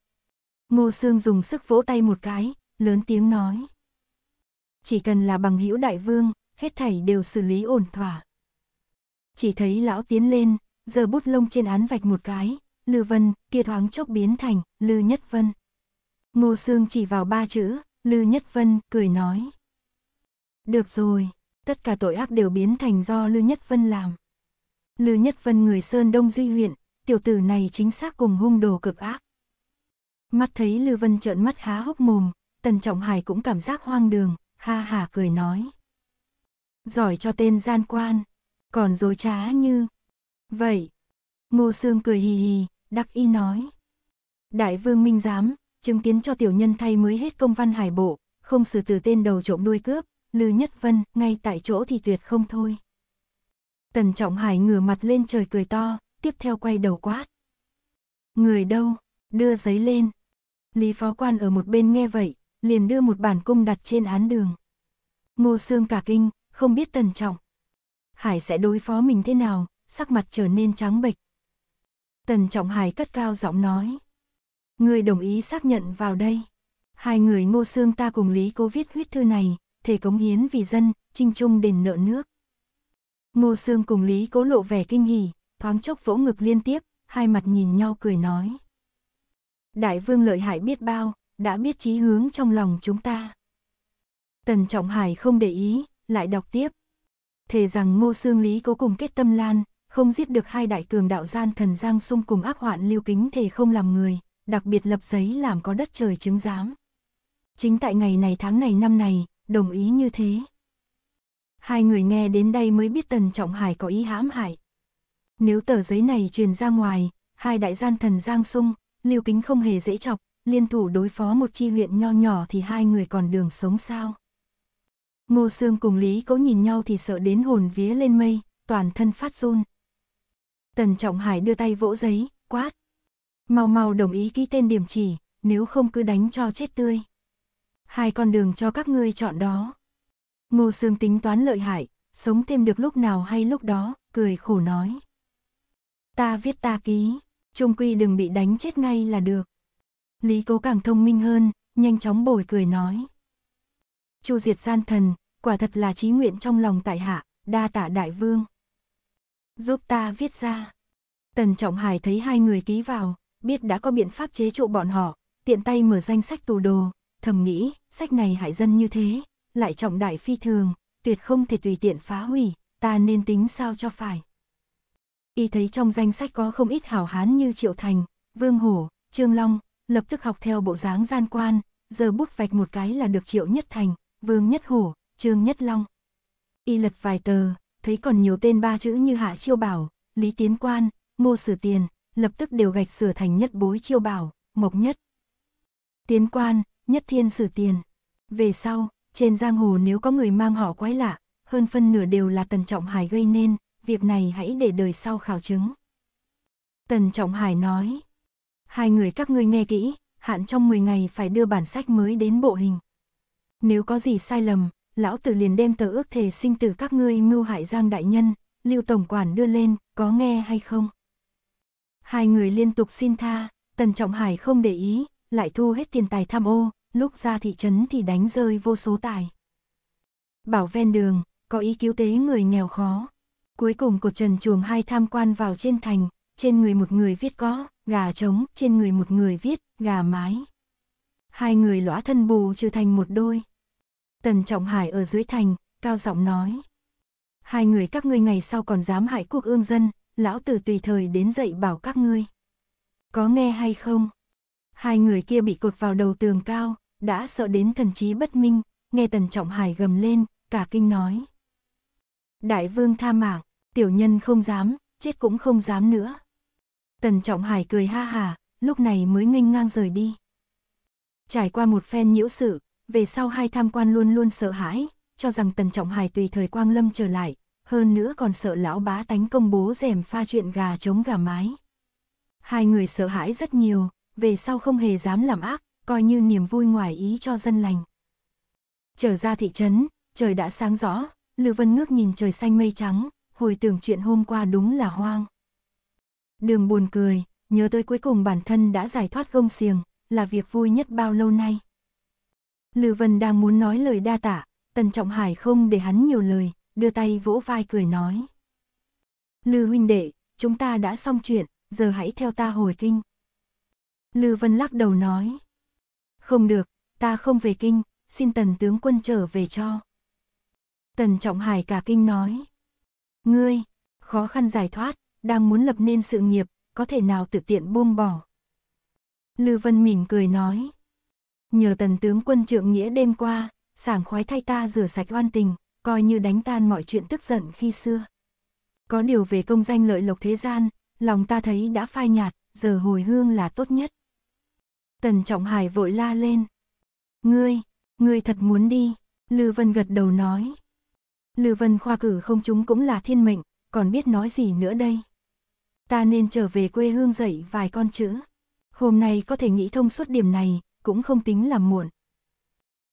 Ngô Sương dùng sức vỗ tay một cái, lớn tiếng nói. Chỉ cần là bằng hữu đại vương, hết thảy đều xử lý ổn thỏa. Chỉ thấy lão tiến lên, giờ bút lông trên án vạch một cái, Lư Vân, kia thoáng chốc biến thành, Lư Nhất Vân. Ngô Sương chỉ vào ba chữ, Lư Nhất Vân cười nói. Được rồi, tất cả tội ác đều biến thành do Lư Nhất Vân làm. Lư Nhất Vân người Sơn Đông Duy huyện, tiểu tử này chính xác cùng hung đồ cực ác. Mắt thấy Lưu Vân trợn mắt há hốc mồm, Tần Trọng Hải cũng cảm giác hoang đường, ha hà cười nói. Giỏi cho tên gian quan, còn dối trá như... Vậy, Ngô Sương cười hì hì, đắc y nói. Đại vương minh giám, chứng kiến cho tiểu nhân thay mới hết công văn hải bộ, không xử từ tên đầu trộm đuôi cướp, Lư Nhất Vân, ngay tại chỗ thì tuyệt không thôi. Tần Trọng Hải ngửa mặt lên trời cười to, tiếp theo quay đầu quát. Người đâu, đưa giấy lên, Lý phó quan ở một bên nghe vậy, liền đưa một bản cung đặt trên án đường. Ngô Sương cả kinh, không biết tần trọng. Hải sẽ đối phó mình thế nào, sắc mặt trở nên trắng bệch. Tần trọng Hải cất cao giọng nói. Người đồng ý xác nhận vào đây. Hai người ngô Sương ta cùng Lý cố viết huyết thư này, thể cống hiến vì dân, trinh trung đền nợ nước. Ngô Sương cùng Lý cố lộ vẻ kinh hỉ, thoáng chốc vỗ ngực liên tiếp, hai mặt nhìn nhau cười nói. Đại vương lợi hại biết bao, đã biết chí hướng trong lòng chúng ta. Tần Trọng Hải không để ý, lại đọc tiếp. Thề rằng Ngô Sương Lý cố cùng kết tâm lan, không giết được hai đại cường đạo gian thần Giang Sung cùng ác hoạn lưu kính thề không làm người, đặc biệt lập giấy làm có đất trời chứng giám. Chính tại ngày này tháng này năm này, đồng ý như thế. Hai người nghe đến đây mới biết Tần Trọng Hải có ý hãm hại. Nếu tờ giấy này truyền ra ngoài, hai đại gian thần Giang Sung, Lưu Kính không hề dễ chọc, liên thủ đối phó một chi huyện nho nhỏ thì hai người còn đường sống sao. Ngô Sương cùng Lý Cố nhìn nhau thì sợ đến hồn vía lên mây, toàn thân phát run. Tần Trọng Hải đưa tay vỗ giấy, quát. Mau mau đồng ý ký tên điểm chỉ, nếu không cứ đánh cho chết tươi. Hai con đường cho các ngươi chọn đó. Ngô Sương tính toán lợi hại, sống thêm được lúc nào hay lúc đó, cười khổ nói. Ta viết ta ký. Trung quy đừng bị đánh chết ngay là được. Lý cố càng thông minh hơn, nhanh chóng bồi cười nói. Chu diệt gian thần, quả thật là trí nguyện trong lòng tại hạ, đa tạ đại vương. Giúp ta viết ra. Tần Trọng Hải thấy hai người ký vào, biết đã có biện pháp chế trụ bọn họ, tiện tay mở danh sách tù đồ, thầm nghĩ, sách này hại dân như thế, lại trọng đại phi thường, tuyệt không thể tùy tiện phá hủy, ta nên tính sao cho phải y thấy trong danh sách có không ít hảo hán như Triệu Thành, Vương Hổ, Trương Long, lập tức học theo bộ dáng gian quan, giờ bút vạch một cái là được Triệu Nhất Thành, Vương Nhất Hổ, Trương Nhất Long. Y lật vài tờ, thấy còn nhiều tên ba chữ như Hạ Chiêu Bảo, Lý Tiến Quan, mô Sử Tiền, lập tức đều gạch sửa thành Nhất Bối Chiêu Bảo, Mộc Nhất. Tiến Quan, Nhất Thiên Sử Tiền. Về sau, trên giang hồ nếu có người mang họ quái lạ, hơn phân nửa đều là Tần Trọng Hải gây nên, việc này hãy để đời sau khảo chứng. Tần Trọng Hải nói, hai người các ngươi nghe kỹ, hạn trong 10 ngày phải đưa bản sách mới đến bộ hình. Nếu có gì sai lầm, lão tử liền đem tờ ước thề sinh tử các ngươi mưu hại Giang Đại Nhân, Lưu Tổng Quản đưa lên, có nghe hay không? Hai người liên tục xin tha, Tần Trọng Hải không để ý, lại thu hết tiền tài tham ô, lúc ra thị trấn thì đánh rơi vô số tài. Bảo ven đường, có ý cứu tế người nghèo khó. Cuối cùng cột trần chuồng hai tham quan vào trên thành, trên người một người viết có, gà trống, trên người một người viết, gà mái. Hai người lõa thân bù trừ thành một đôi. Tần Trọng Hải ở dưới thành, cao giọng nói. Hai người các ngươi ngày sau còn dám hại quốc ương dân, lão tử tùy thời đến dậy bảo các ngươi. Có nghe hay không? Hai người kia bị cột vào đầu tường cao, đã sợ đến thần trí bất minh, nghe Tần Trọng Hải gầm lên, cả kinh nói. Đại vương tha mạng tiểu nhân không dám, chết cũng không dám nữa. Tần Trọng Hải cười ha hà, lúc này mới nghênh ngang rời đi. Trải qua một phen nhiễu sự, về sau hai tham quan luôn luôn sợ hãi, cho rằng Tần Trọng Hải tùy thời quang lâm trở lại, hơn nữa còn sợ lão bá tánh công bố rèm pha chuyện gà chống gà mái. Hai người sợ hãi rất nhiều, về sau không hề dám làm ác, coi như niềm vui ngoài ý cho dân lành. Trở ra thị trấn, trời đã sáng rõ, Lưu Vân ngước nhìn trời xanh mây trắng, hồi tưởng chuyện hôm qua đúng là hoang. Đường buồn cười, nhớ tới cuối cùng bản thân đã giải thoát gông xiềng, là việc vui nhất bao lâu nay. Lư Vân đang muốn nói lời đa tả, Tần Trọng Hải không để hắn nhiều lời, đưa tay vỗ vai cười nói. Lư huynh đệ, chúng ta đã xong chuyện, giờ hãy theo ta hồi kinh. Lư Vân lắc đầu nói. Không được, ta không về kinh, xin tần tướng quân trở về cho. Tần Trọng Hải cả kinh nói. Ngươi, khó khăn giải thoát, đang muốn lập nên sự nghiệp, có thể nào tự tiện buông bỏ. Lư Vân mỉm cười nói. Nhờ tần tướng quân trượng nghĩa đêm qua, sảng khoái thay ta rửa sạch oan tình, coi như đánh tan mọi chuyện tức giận khi xưa. Có điều về công danh lợi lộc thế gian, lòng ta thấy đã phai nhạt, giờ hồi hương là tốt nhất. Tần Trọng Hải vội la lên. Ngươi, ngươi thật muốn đi, Lư Vân gật đầu nói. Lưu Vân khoa cử không chúng cũng là thiên mệnh, còn biết nói gì nữa đây. Ta nên trở về quê hương dạy vài con chữ. Hôm nay có thể nghĩ thông suốt điểm này, cũng không tính là muộn.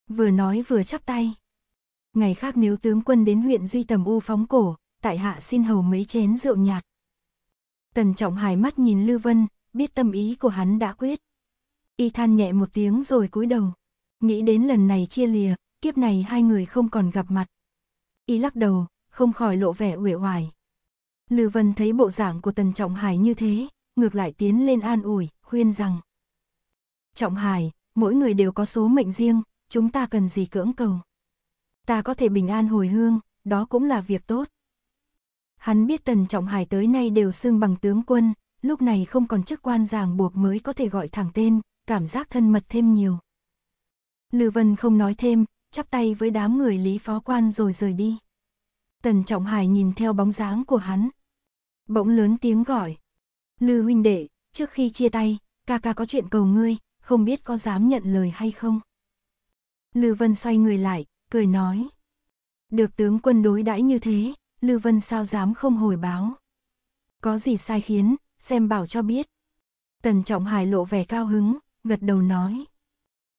Vừa nói vừa chắp tay. Ngày khác nếu tướng quân đến huyện Duy Tầm U phóng cổ, tại hạ xin hầu mấy chén rượu nhạt. Tần Trọng Hải mắt nhìn Lưu Vân, biết tâm ý của hắn đã quyết. Y than nhẹ một tiếng rồi cúi đầu. Nghĩ đến lần này chia lìa, kiếp này hai người không còn gặp mặt y lắc đầu, không khỏi lộ vẻ uể oải. Lư Vân thấy bộ dạng của Tần Trọng Hải như thế, ngược lại tiến lên an ủi, khuyên rằng. Trọng Hải, mỗi người đều có số mệnh riêng, chúng ta cần gì cưỡng cầu. Ta có thể bình an hồi hương, đó cũng là việc tốt. Hắn biết Tần Trọng Hải tới nay đều xưng bằng tướng quân, lúc này không còn chức quan ràng buộc mới có thể gọi thẳng tên, cảm giác thân mật thêm nhiều. Lư Vân không nói thêm, chắp tay với đám người Lý Phó Quan rồi rời đi. Tần Trọng Hải nhìn theo bóng dáng của hắn. Bỗng lớn tiếng gọi. Lư huynh đệ, trước khi chia tay, ca ca có chuyện cầu ngươi, không biết có dám nhận lời hay không. Lư Vân xoay người lại, cười nói. Được tướng quân đối đãi như thế, Lư Vân sao dám không hồi báo. Có gì sai khiến, xem bảo cho biết. Tần Trọng Hải lộ vẻ cao hứng, gật đầu nói.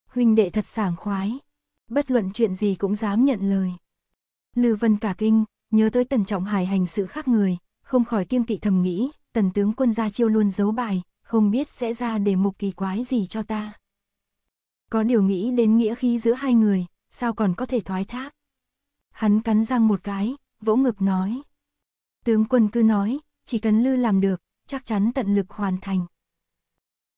Huynh đệ thật sảng khoái bất luận chuyện gì cũng dám nhận lời. Lư Vân cả kinh, nhớ tới tần trọng hải hành sự khác người, không khỏi kiêm kỵ thầm nghĩ, tần tướng quân gia chiêu luôn giấu bài, không biết sẽ ra đề mục kỳ quái gì cho ta. Có điều nghĩ đến nghĩa khí giữa hai người, sao còn có thể thoái thác. Hắn cắn răng một cái, vỗ ngực nói. Tướng quân cứ nói, chỉ cần Lư làm được, chắc chắn tận lực hoàn thành.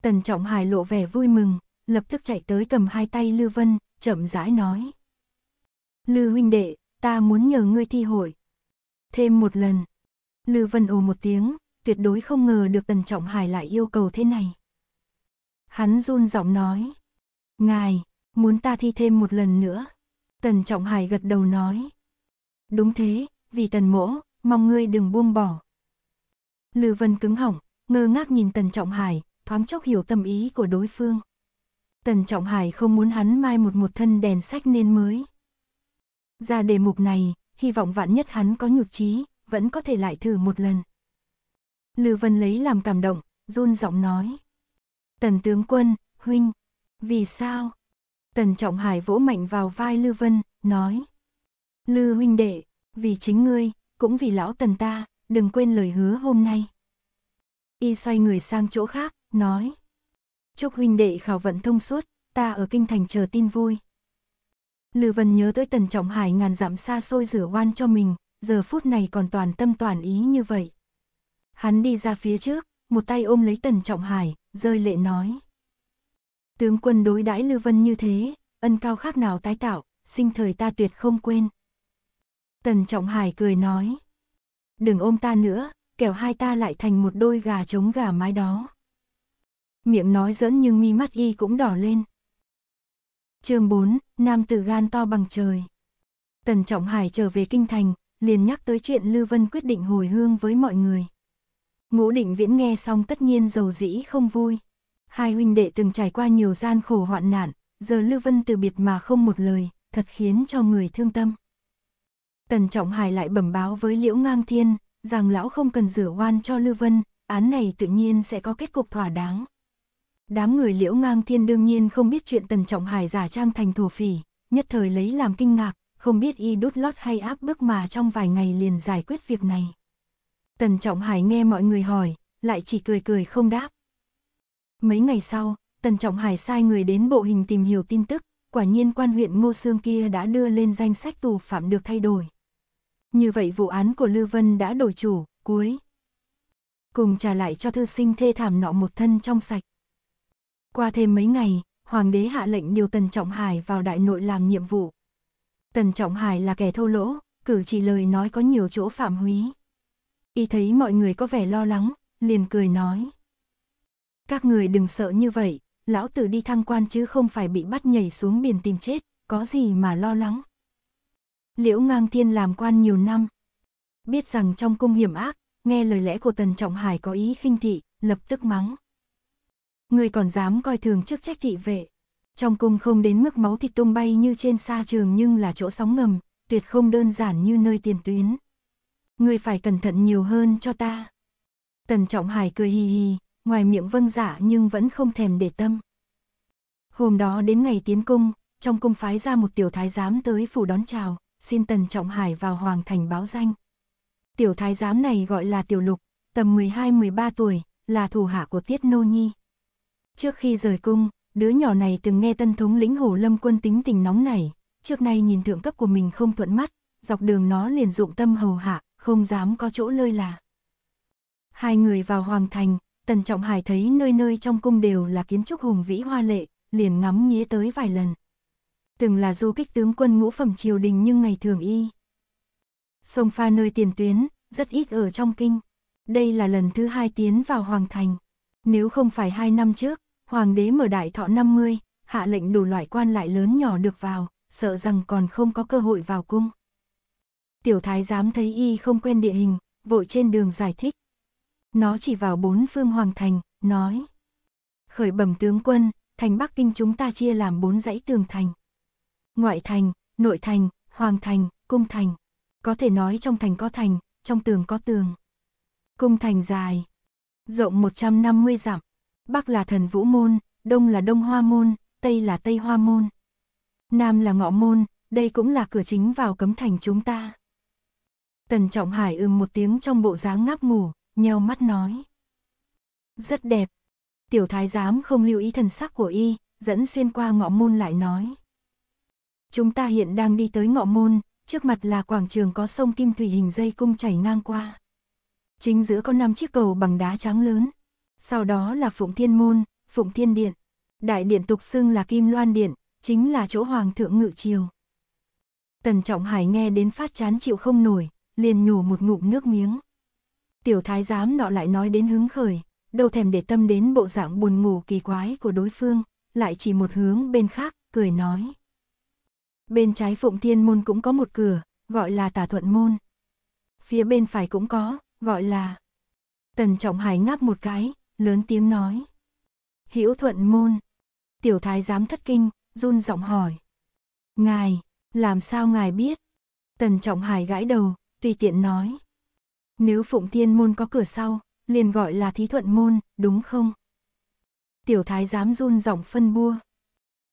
Tần Trọng Hải lộ vẻ vui mừng, lập tức chạy tới cầm hai tay Lư Vân, chậm rãi nói. Lư huynh đệ, ta muốn nhờ ngươi thi hội. Thêm một lần. Lư Vân ồ một tiếng, tuyệt đối không ngờ được Tần Trọng Hải lại yêu cầu thế này. Hắn run giọng nói. Ngài, muốn ta thi thêm một lần nữa. Tần Trọng Hải gật đầu nói. Đúng thế, vì Tần Mỗ, mong ngươi đừng buông bỏ. Lư Vân cứng họng, ngơ ngác nhìn Tần Trọng Hải, thoáng chốc hiểu tâm ý của đối phương. Tần Trọng Hải không muốn hắn mai một một thân đèn sách nên mới. Ra đề mục này, hy vọng vạn nhất hắn có nhục trí, vẫn có thể lại thử một lần. Lư Vân lấy làm cảm động, run giọng nói. Tần tướng quân, huynh, vì sao? Tần Trọng Hải vỗ mạnh vào vai Lư Vân, nói. Lư huynh đệ, vì chính ngươi, cũng vì lão tần ta, đừng quên lời hứa hôm nay. Y xoay người sang chỗ khác, nói chúc huynh đệ khảo vận thông suốt, ta ở kinh thành chờ tin vui. Lư Vân nhớ tới Tần Trọng Hải ngàn dặm xa xôi rửa oan cho mình, giờ phút này còn toàn tâm toàn ý như vậy. Hắn đi ra phía trước, một tay ôm lấy Tần Trọng Hải, rơi lệ nói. Tướng quân đối đãi Lư Vân như thế, ân cao khác nào tái tạo, sinh thời ta tuyệt không quên. Tần Trọng Hải cười nói. Đừng ôm ta nữa, kẻo hai ta lại thành một đôi gà trống gà mái đó miệng nói dẫn nhưng mi mắt y cũng đỏ lên. chương 4, nam tử gan to bằng trời. Tần Trọng Hải trở về kinh thành, liền nhắc tới chuyện lưu Vân quyết định hồi hương với mọi người. Ngũ định viễn nghe xong tất nhiên giàu dĩ không vui. Hai huynh đệ từng trải qua nhiều gian khổ hoạn nạn, giờ lưu Vân từ biệt mà không một lời, thật khiến cho người thương tâm. Tần Trọng Hải lại bẩm báo với Liễu Ngang Thiên, rằng lão không cần rửa oan cho lưu Vân, án này tự nhiên sẽ có kết cục thỏa đáng. Đám người liễu ngang thiên đương nhiên không biết chuyện Tần Trọng Hải giả trang thành thổ phỉ, nhất thời lấy làm kinh ngạc, không biết y đút lót hay áp bức mà trong vài ngày liền giải quyết việc này. Tần Trọng Hải nghe mọi người hỏi, lại chỉ cười cười không đáp. Mấy ngày sau, Tần Trọng Hải sai người đến bộ hình tìm hiểu tin tức, quả nhiên quan huyện Ngô Sương kia đã đưa lên danh sách tù phạm được thay đổi. Như vậy vụ án của lưu Vân đã đổi chủ, cuối. Cùng trả lại cho thư sinh thê thảm nọ một thân trong sạch. Qua thêm mấy ngày, Hoàng đế hạ lệnh điều Tần Trọng Hải vào đại nội làm nhiệm vụ. Tần Trọng Hải là kẻ thô lỗ, cử chỉ lời nói có nhiều chỗ phạm húy. Y thấy mọi người có vẻ lo lắng, liền cười nói. Các người đừng sợ như vậy, lão tử đi thăng quan chứ không phải bị bắt nhảy xuống biển tìm chết, có gì mà lo lắng. Liễu ngang thiên làm quan nhiều năm. Biết rằng trong cung hiểm ác, nghe lời lẽ của Tần Trọng Hải có ý khinh thị, lập tức mắng. Người còn dám coi thường chức trách thị vệ. Trong cung không đến mức máu thịt tung bay như trên sa trường nhưng là chỗ sóng ngầm, tuyệt không đơn giản như nơi tiền tuyến. Người phải cẩn thận nhiều hơn cho ta. Tần Trọng Hải cười hì hì, ngoài miệng vâng giả dạ nhưng vẫn không thèm để tâm. Hôm đó đến ngày tiến cung, trong cung phái ra một tiểu thái giám tới phủ đón chào, xin Tần Trọng Hải vào hoàng thành báo danh. Tiểu thái giám này gọi là Tiểu Lục, tầm 12-13 tuổi, là thủ hạ của Tiết Nô Nhi. Trước khi rời cung, đứa nhỏ này từng nghe tân thống lĩnh hồ lâm quân tính tình nóng nảy. trước nay nhìn thượng cấp của mình không thuận mắt, dọc đường nó liền dụng tâm hầu hạ, không dám có chỗ lơi là. Hai người vào hoàng thành, Tần Trọng Hải thấy nơi nơi trong cung đều là kiến trúc hùng vĩ hoa lệ, liền ngắm nghía tới vài lần. Từng là du kích tướng quân ngũ phẩm triều đình nhưng ngày thường y. Sông pha nơi tiền tuyến, rất ít ở trong kinh. Đây là lần thứ hai tiến vào hoàng thành. Nếu không phải hai năm trước, Hoàng đế mở đại thọ 50, hạ lệnh đủ loại quan lại lớn nhỏ được vào, sợ rằng còn không có cơ hội vào cung. Tiểu thái giám thấy y không quen địa hình, vội trên đường giải thích. Nó chỉ vào bốn phương hoàng thành, nói. Khởi bẩm tướng quân, thành Bắc Kinh chúng ta chia làm bốn dãy tường thành. Ngoại thành, nội thành, hoàng thành, cung thành. Có thể nói trong thành có thành, trong tường có tường. Cung thành dài, rộng 150 dặm, Bắc là thần vũ môn, Đông là Đông Hoa môn, Tây là Tây Hoa môn. Nam là ngọ môn, đây cũng là cửa chính vào cấm thành chúng ta. Tần Trọng Hải ừm một tiếng trong bộ dáng ngáp ngủ, nheo mắt nói. Rất đẹp. Tiểu thái giám không lưu ý thần sắc của y, dẫn xuyên qua ngọ môn lại nói. Chúng ta hiện đang đi tới ngọ môn, trước mặt là quảng trường có sông Kim Thủy hình dây cung chảy ngang qua. Chính giữa có năm chiếc cầu bằng đá trắng lớn, sau đó là Phụng Thiên Môn, Phụng Thiên Điện. Đại điện tục xưng là Kim Loan Điện, chính là chỗ Hoàng thượng ngự triều. Tần Trọng Hải nghe đến phát chán chịu không nổi, liền nhổ một ngụm nước miếng. Tiểu thái giám nọ lại nói đến hứng khởi, đâu thèm để tâm đến bộ dạng buồn ngủ kỳ quái của đối phương, lại chỉ một hướng bên khác, cười nói. Bên trái Phụng Thiên Môn cũng có một cửa, gọi là Tà Thuận Môn. Phía bên phải cũng có, gọi là... Tần Trọng Hải ngáp một cái, lớn tiếng nói. Hữu thuận môn. Tiểu thái giám thất kinh, run giọng hỏi. Ngài, làm sao ngài biết? Tần Trọng Hải gãi đầu, tùy tiện nói. Nếu Phụng Thiên môn có cửa sau, liền gọi là thí thuận môn, đúng không? Tiểu thái giám run giọng phân bua.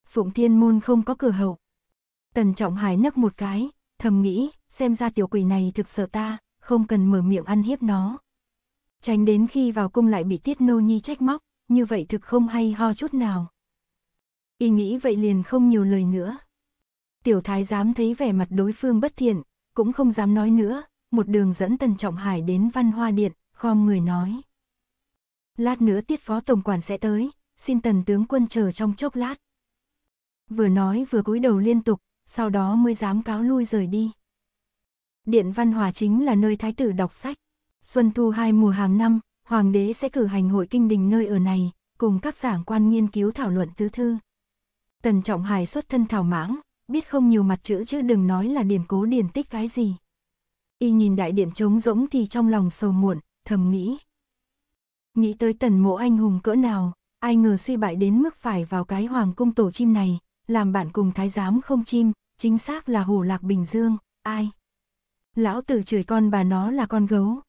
Phụng Thiên môn không có cửa hậu. Tần Trọng Hải nấc một cái, thầm nghĩ, xem ra tiểu quỷ này thực sợ ta, không cần mở miệng ăn hiếp nó tránh đến khi vào cung lại bị tiết nô nhi trách móc, như vậy thực không hay ho chút nào. Y nghĩ vậy liền không nhiều lời nữa. Tiểu thái dám thấy vẻ mặt đối phương bất thiện, cũng không dám nói nữa, một đường dẫn Tần Trọng Hải đến văn hoa điện, khom người nói. Lát nữa tiết phó tổng quản sẽ tới, xin Tần tướng quân chờ trong chốc lát. Vừa nói vừa cúi đầu liên tục, sau đó mới dám cáo lui rời đi. Điện văn hòa chính là nơi thái tử đọc sách xuân thu hai mùa hàng năm, Hoàng đế sẽ cử hành hội kinh đình nơi ở này, cùng các giảng quan nghiên cứu thảo luận tứ thư. Tần Trọng Hải xuất thân thảo mãng, biết không nhiều mặt chữ chứ đừng nói là điểm cố điển tích cái gì. Y nhìn đại điện trống rỗng thì trong lòng sầu muộn, thầm nghĩ. Nghĩ tới tần mộ anh hùng cỡ nào, ai ngờ suy bại đến mức phải vào cái hoàng cung tổ chim này, làm bạn cùng thái giám không chim, chính xác là hồ lạc bình dương, ai. Lão tử chửi con bà nó là con gấu,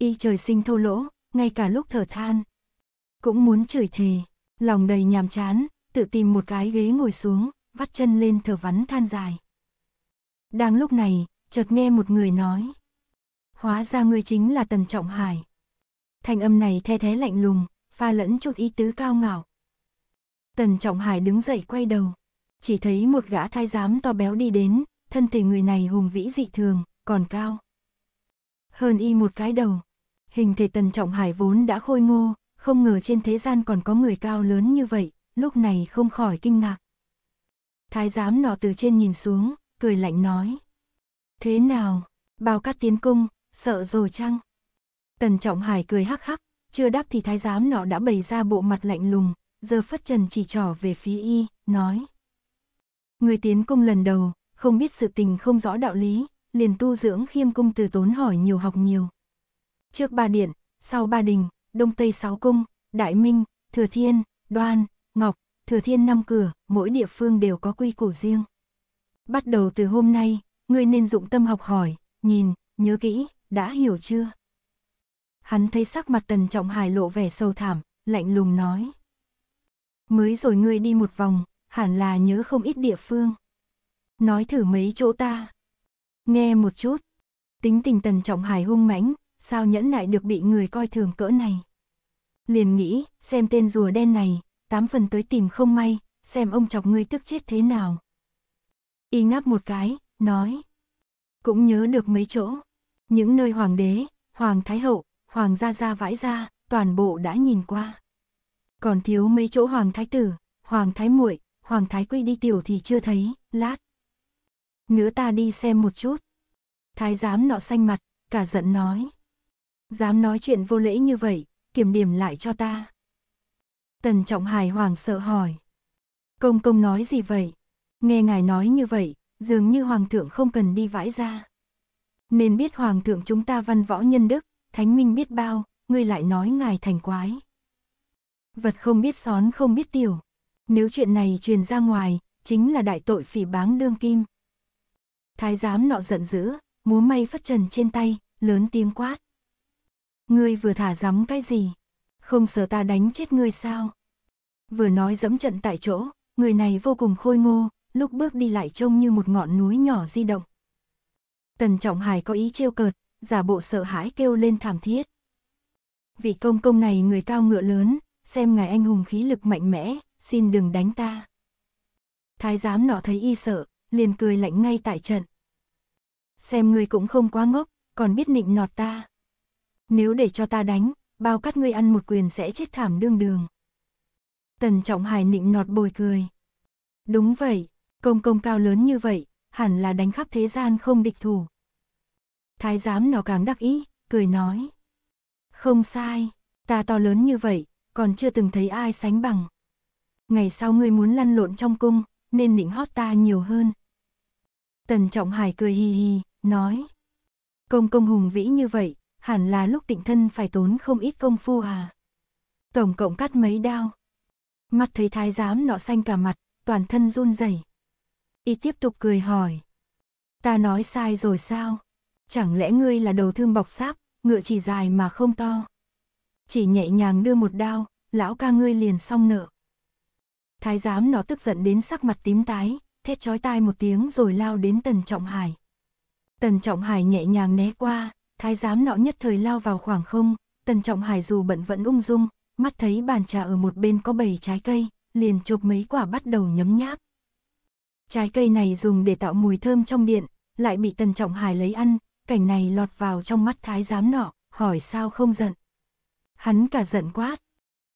y trời sinh thô lỗ, ngay cả lúc thở than. Cũng muốn chửi thề, lòng đầy nhàm chán, tự tìm một cái ghế ngồi xuống, vắt chân lên thở vắn than dài. Đang lúc này, chợt nghe một người nói. Hóa ra người chính là Tần Trọng Hải. Thanh âm này the thế lạnh lùng, pha lẫn chút ý tứ cao ngạo. Tần Trọng Hải đứng dậy quay đầu, chỉ thấy một gã thái giám to béo đi đến, thân thể người này hùng vĩ dị thường, còn cao. Hơn y một cái đầu, Hình thể Tần Trọng Hải vốn đã khôi ngô, không ngờ trên thế gian còn có người cao lớn như vậy, lúc này không khỏi kinh ngạc. Thái giám nọ từ trên nhìn xuống, cười lạnh nói. Thế nào, bao cát tiến cung, sợ rồi chăng? Tần Trọng Hải cười hắc hắc, chưa đáp thì thái giám nọ đã bày ra bộ mặt lạnh lùng, giờ phất trần chỉ trỏ về phía y, nói. Người tiến công lần đầu, không biết sự tình không rõ đạo lý, liền tu dưỡng khiêm cung từ tốn hỏi nhiều học nhiều, trước ba điện, sau ba đình, đông tây sáu cung, đại minh, thừa thiên, đoan, ngọc, thừa thiên năm cửa, mỗi địa phương đều có quy củ riêng. Bắt đầu từ hôm nay, ngươi nên dụng tâm học hỏi, nhìn, nhớ kỹ, đã hiểu chưa? Hắn thấy sắc mặt tần trọng hải lộ vẻ sâu thảm, lạnh lùng nói. Mới rồi ngươi đi một vòng, hẳn là nhớ không ít địa phương. Nói thử mấy chỗ ta. Nghe một chút. Tính tình tần trọng hải hung mãnh, sao nhẫn nại được bị người coi thường cỡ này. Liền nghĩ, xem tên rùa đen này, tám phần tới tìm không may, xem ông chọc ngươi tức chết thế nào. Y ngáp một cái, nói. Cũng nhớ được mấy chỗ. Những nơi hoàng đế, hoàng thái hậu, hoàng gia gia vãi ra, toàn bộ đã nhìn qua. Còn thiếu mấy chỗ hoàng thái tử, hoàng thái muội, hoàng thái quy đi tiểu thì chưa thấy, lát. Nữa ta đi xem một chút. Thái giám nọ xanh mặt, cả giận nói. Dám nói chuyện vô lễ như vậy, kiểm điểm lại cho ta. Tần Trọng Hải hoàng sợ hỏi. Công công nói gì vậy? Nghe ngài nói như vậy, dường như hoàng thượng không cần đi vãi ra. Nên biết hoàng thượng chúng ta văn võ nhân đức, thánh minh biết bao, ngươi lại nói ngài thành quái. Vật không biết xón không biết tiểu. Nếu chuyện này truyền ra ngoài, chính là đại tội phỉ báng đương kim. Thái giám nọ giận dữ, múa may phất trần trên tay, lớn tiếng quát. Ngươi vừa thả rắm cái gì? Không sợ ta đánh chết ngươi sao? Vừa nói dẫm trận tại chỗ, người này vô cùng khôi ngô, lúc bước đi lại trông như một ngọn núi nhỏ di động. Tần Trọng Hải có ý trêu cợt, giả bộ sợ hãi kêu lên thảm thiết. Vị công công này người cao ngựa lớn, xem ngài anh hùng khí lực mạnh mẽ, xin đừng đánh ta. Thái giám nọ thấy y sợ, liền cười lạnh ngay tại trận. Xem ngươi cũng không quá ngốc, còn biết nịnh nọt ta nếu để cho ta đánh, bao cắt ngươi ăn một quyền sẽ chết thảm đương đường. Tần Trọng Hải nịnh nọt bồi cười. Đúng vậy, công công cao lớn như vậy, hẳn là đánh khắp thế gian không địch thủ. Thái giám nó càng đắc ý, cười nói. Không sai, ta to lớn như vậy, còn chưa từng thấy ai sánh bằng. Ngày sau ngươi muốn lăn lộn trong cung, nên nịnh hót ta nhiều hơn. Tần Trọng Hải cười hi hi nói. Công công hùng vĩ như vậy, hẳn là lúc tịnh thân phải tốn không ít công phu à. Tổng cộng cắt mấy đao. Mắt thấy thái giám nọ xanh cả mặt, toàn thân run rẩy. Y tiếp tục cười hỏi. Ta nói sai rồi sao? Chẳng lẽ ngươi là đầu thương bọc sáp, ngựa chỉ dài mà không to? Chỉ nhẹ nhàng đưa một đao, lão ca ngươi liền xong nợ. Thái giám nó tức giận đến sắc mặt tím tái, thét chói tai một tiếng rồi lao đến Tần Trọng Hải. Tần Trọng Hải nhẹ nhàng né qua, thái giám nọ nhất thời lao vào khoảng không, tần trọng hải dù bận vẫn ung dung, mắt thấy bàn trà ở một bên có bảy trái cây, liền chụp mấy quả bắt đầu nhấm nháp. Trái cây này dùng để tạo mùi thơm trong điện, lại bị tần trọng hải lấy ăn, cảnh này lọt vào trong mắt thái giám nọ, hỏi sao không giận. Hắn cả giận quát,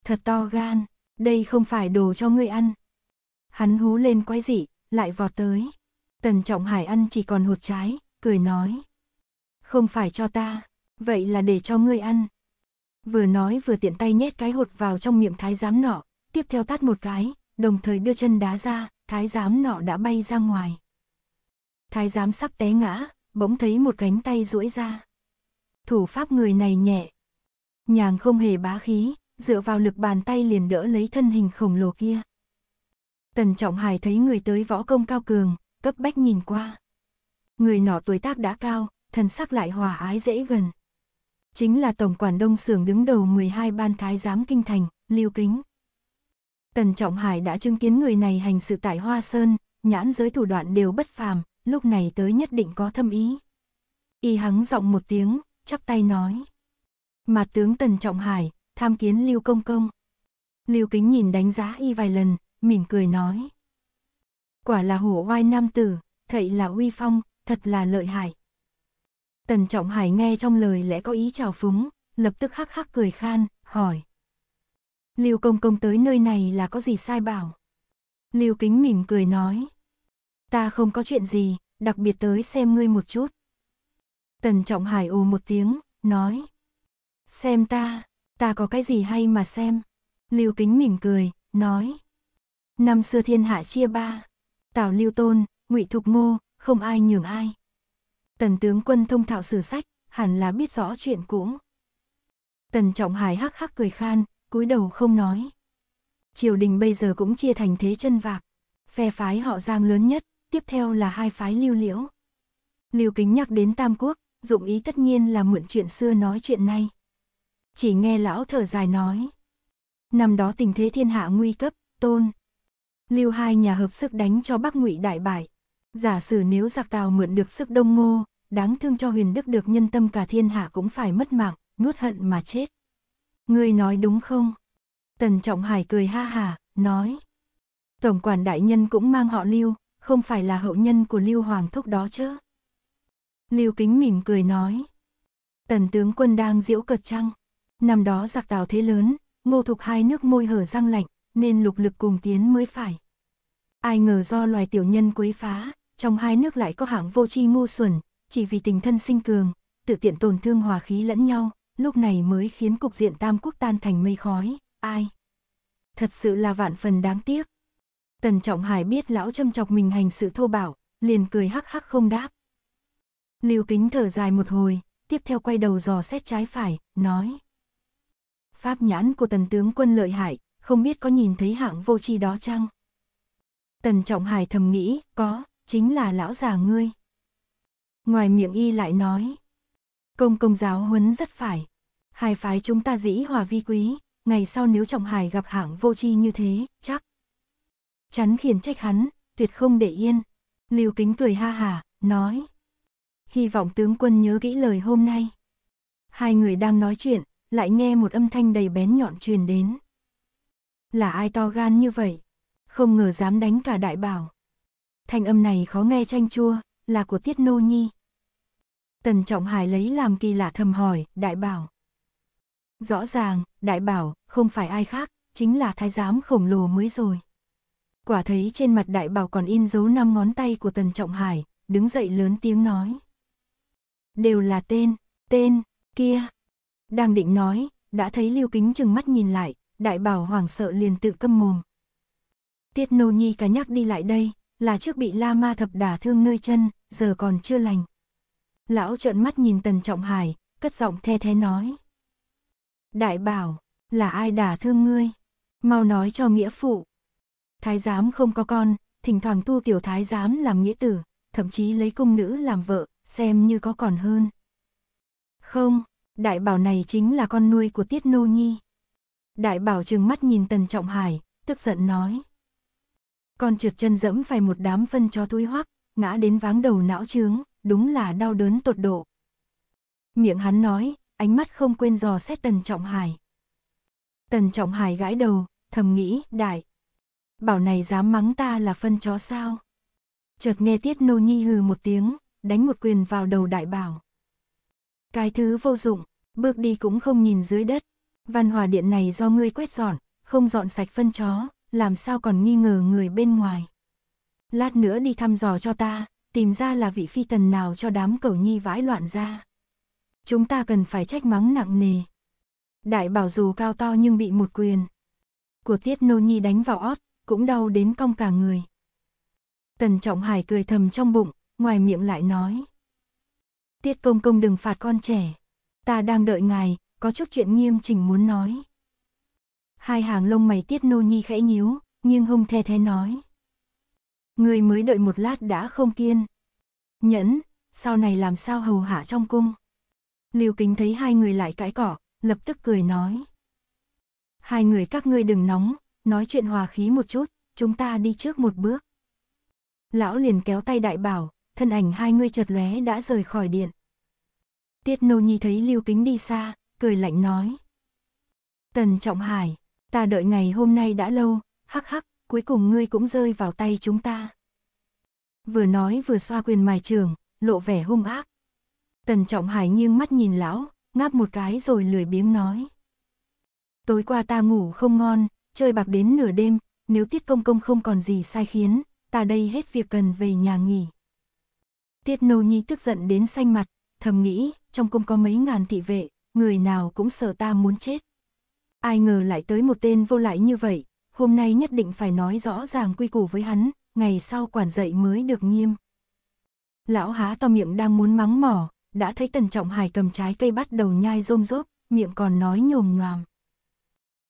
thật to gan, đây không phải đồ cho ngươi ăn. Hắn hú lên quái dị, lại vọt tới. Tần Trọng Hải ăn chỉ còn hột trái, cười nói. Không phải cho ta, vậy là để cho ngươi ăn. Vừa nói vừa tiện tay nhét cái hột vào trong miệng thái giám nọ, tiếp theo tát một cái, đồng thời đưa chân đá ra, thái giám nọ đã bay ra ngoài. Thái giám sắp té ngã, bỗng thấy một cánh tay duỗi ra. Thủ pháp người này nhẹ. Nhàng không hề bá khí, dựa vào lực bàn tay liền đỡ lấy thân hình khổng lồ kia. Tần Trọng Hải thấy người tới võ công cao cường, cấp bách nhìn qua. Người nọ tuổi tác đã cao, thần sắc lại hòa ái dễ gần. Chính là Tổng quản Đông sưởng đứng đầu 12 ban thái giám kinh thành, Lưu Kính. Tần Trọng Hải đã chứng kiến người này hành sự tại Hoa Sơn, nhãn giới thủ đoạn đều bất phàm, lúc này tới nhất định có thâm ý. Y hắng giọng một tiếng, chắp tay nói. mà tướng Tần Trọng Hải, tham kiến Lưu Công Công. Lưu Kính nhìn đánh giá y vài lần, mỉm cười nói. Quả là hổ oai nam tử, thậy là uy phong, thật là lợi hại. Tần Trọng Hải nghe trong lời lẽ có ý trào phúng, lập tức hắc hắc cười khan, hỏi. Lưu Công Công tới nơi này là có gì sai bảo? Lưu Kính mỉm cười nói. Ta không có chuyện gì, đặc biệt tới xem ngươi một chút. Tần Trọng Hải ồ một tiếng, nói. Xem ta, ta có cái gì hay mà xem. Lưu Kính mỉm cười, nói. Năm xưa thiên hạ chia ba, Tào Lưu Tôn, Ngụy Thục Ngô, không ai nhường ai. Tần tướng quân thông thạo sử sách, hẳn là biết rõ chuyện cũ. Tần Trọng Hải hắc hắc cười khan, cúi đầu không nói. Triều đình bây giờ cũng chia thành thế chân vạc. Phe phái họ Giang lớn nhất, tiếp theo là hai phái Lưu Liễu. Lưu Kính nhắc đến Tam Quốc, dụng ý tất nhiên là mượn chuyện xưa nói chuyện nay. Chỉ nghe lão thở dài nói. Năm đó tình thế thiên hạ nguy cấp, tôn. Lưu hai nhà hợp sức đánh cho Bắc Ngụy đại bại. Giả sử nếu giặc Tào mượn được sức Đông Ngô, đáng thương cho huyền đức được nhân tâm cả thiên hạ cũng phải mất mạng, nuốt hận mà chết. Ngươi nói đúng không? Tần Trọng Hải cười ha hà, nói. Tổng quản đại nhân cũng mang họ Lưu, không phải là hậu nhân của Lưu Hoàng Thúc đó chứ. Lưu Kính mỉm cười nói. Tần tướng quân đang diễu cợt trăng. Năm đó giặc tào thế lớn, ngô thục hai nước môi hở răng lạnh, nên lục lực cùng tiến mới phải. Ai ngờ do loài tiểu nhân quấy phá, trong hai nước lại có hạng vô tri ngu xuẩn, chỉ vì tình thân sinh cường, tự tiện tổn thương hòa khí lẫn nhau, lúc này mới khiến cục diện tam quốc tan thành mây khói, ai. Thật sự là vạn phần đáng tiếc. Tần Trọng Hải biết lão châm chọc mình hành sự thô bảo liền cười hắc hắc không đáp. Lưu Kính thở dài một hồi, tiếp theo quay đầu dò xét trái phải, nói. Pháp nhãn của tần tướng quân lợi hại, không biết có nhìn thấy hạng vô tri đó chăng? Tần Trọng Hải thầm nghĩ, có, chính là lão già ngươi. Ngoài miệng y lại nói. Công công giáo huấn rất phải. Hai phái chúng ta dĩ hòa vi quý, ngày sau nếu Trọng Hải gặp hạng vô chi như thế, chắc. Chắn khiển trách hắn, tuyệt không để yên. Lưu Kính cười ha hà nói. Hy vọng tướng quân nhớ kỹ lời hôm nay. Hai người đang nói chuyện, lại nghe một âm thanh đầy bén nhọn truyền đến. Là ai to gan như vậy? Không ngờ dám đánh cả đại bảo. Thanh âm này khó nghe chanh chua, là của Tiết Nô Nhi. Tần Trọng Hải lấy làm kỳ lạ thầm hỏi, đại bảo. Rõ ràng, đại bảo, không phải ai khác, chính là thái giám khổng lồ mới rồi. Quả thấy trên mặt đại bảo còn in dấu năm ngón tay của Tần Trọng Hải, đứng dậy lớn tiếng nói. Đều là tên, tên, kia. Đang định nói, đã thấy Lưu Kính chừng mắt nhìn lại, đại bảo hoảng sợ liền tự câm mồm. Tiết Nô Nhi cá nhắc đi lại đây, là trước bị la ma thập đả thương nơi chân, giờ còn chưa lành. Lão trợn mắt nhìn Tần Trọng Hải, cất giọng the thế nói. Đại bảo, là ai đả thương ngươi? Mau nói cho nghĩa phụ. Thái giám không có con, thỉnh thoảng tu tiểu thái giám làm nghĩa tử, thậm chí lấy công nữ làm vợ, xem như có còn hơn. Không, đại bảo này chính là con nuôi của Tiết Nô Nhi. Đại bảo trừng mắt nhìn Tần Trọng Hải, tức giận nói. Con trượt chân dẫm phải một đám phân cho túi hoắc, ngã đến váng đầu não trướng, đúng là đau đớn tột độ. Miệng hắn nói, ánh mắt không quên dò xét Tần Trọng Hải. Tần Trọng Hải gãi đầu, thầm nghĩ, đại. Bảo này dám mắng ta là phân chó sao? Chợt nghe Tiết Nô Nhi hừ một tiếng, đánh một quyền vào đầu đại bảo. Cái thứ vô dụng, bước đi cũng không nhìn dưới đất. Văn hòa điện này do ngươi quét dọn, không dọn sạch phân chó, làm sao còn nghi ngờ người bên ngoài. Lát nữa đi thăm dò cho ta, tìm ra là vị phi tần nào cho đám cầu nhi vãi loạn ra. Chúng ta cần phải trách mắng nặng nề. Đại bảo dù cao to nhưng bị một quyền. Của tiết nô nhi đánh vào ót, cũng đau đến cong cả người. Tần Trọng Hải cười thầm trong bụng, ngoài miệng lại nói. Tiết công công đừng phạt con trẻ. Ta đang đợi ngài, có chút chuyện nghiêm chỉnh muốn nói hai hàng lông mày tiết nô nhi khẽ nhíu, nghiêng hông the thế nói. Người mới đợi một lát đã không kiên. Nhẫn, sau này làm sao hầu hạ trong cung. Liêu kính thấy hai người lại cãi cỏ, lập tức cười nói. Hai người các ngươi đừng nóng, nói chuyện hòa khí một chút, chúng ta đi trước một bước. Lão liền kéo tay đại bảo, thân ảnh hai người chợt lóe đã rời khỏi điện. Tiết nô nhi thấy Lưu kính đi xa, cười lạnh nói. Tần Trọng Hải, Ta đợi ngày hôm nay đã lâu, hắc hắc, cuối cùng ngươi cũng rơi vào tay chúng ta. Vừa nói vừa xoa quyền mài trường, lộ vẻ hung ác. Tần Trọng Hải nghiêng mắt nhìn lão, ngáp một cái rồi lười biếng nói. Tối qua ta ngủ không ngon, chơi bạc đến nửa đêm, nếu tiết công công không còn gì sai khiến, ta đây hết việc cần về nhà nghỉ. Tiết nô nhi tức giận đến xanh mặt, thầm nghĩ, trong cung có mấy ngàn thị vệ, người nào cũng sợ ta muốn chết. Ai ngờ lại tới một tên vô lại như vậy, hôm nay nhất định phải nói rõ ràng quy củ với hắn, ngày sau quản dạy mới được nghiêm. Lão há to miệng đang muốn mắng mỏ, đã thấy tần trọng hải cầm trái cây bắt đầu nhai rôm rốp, miệng còn nói nhồm nhòm.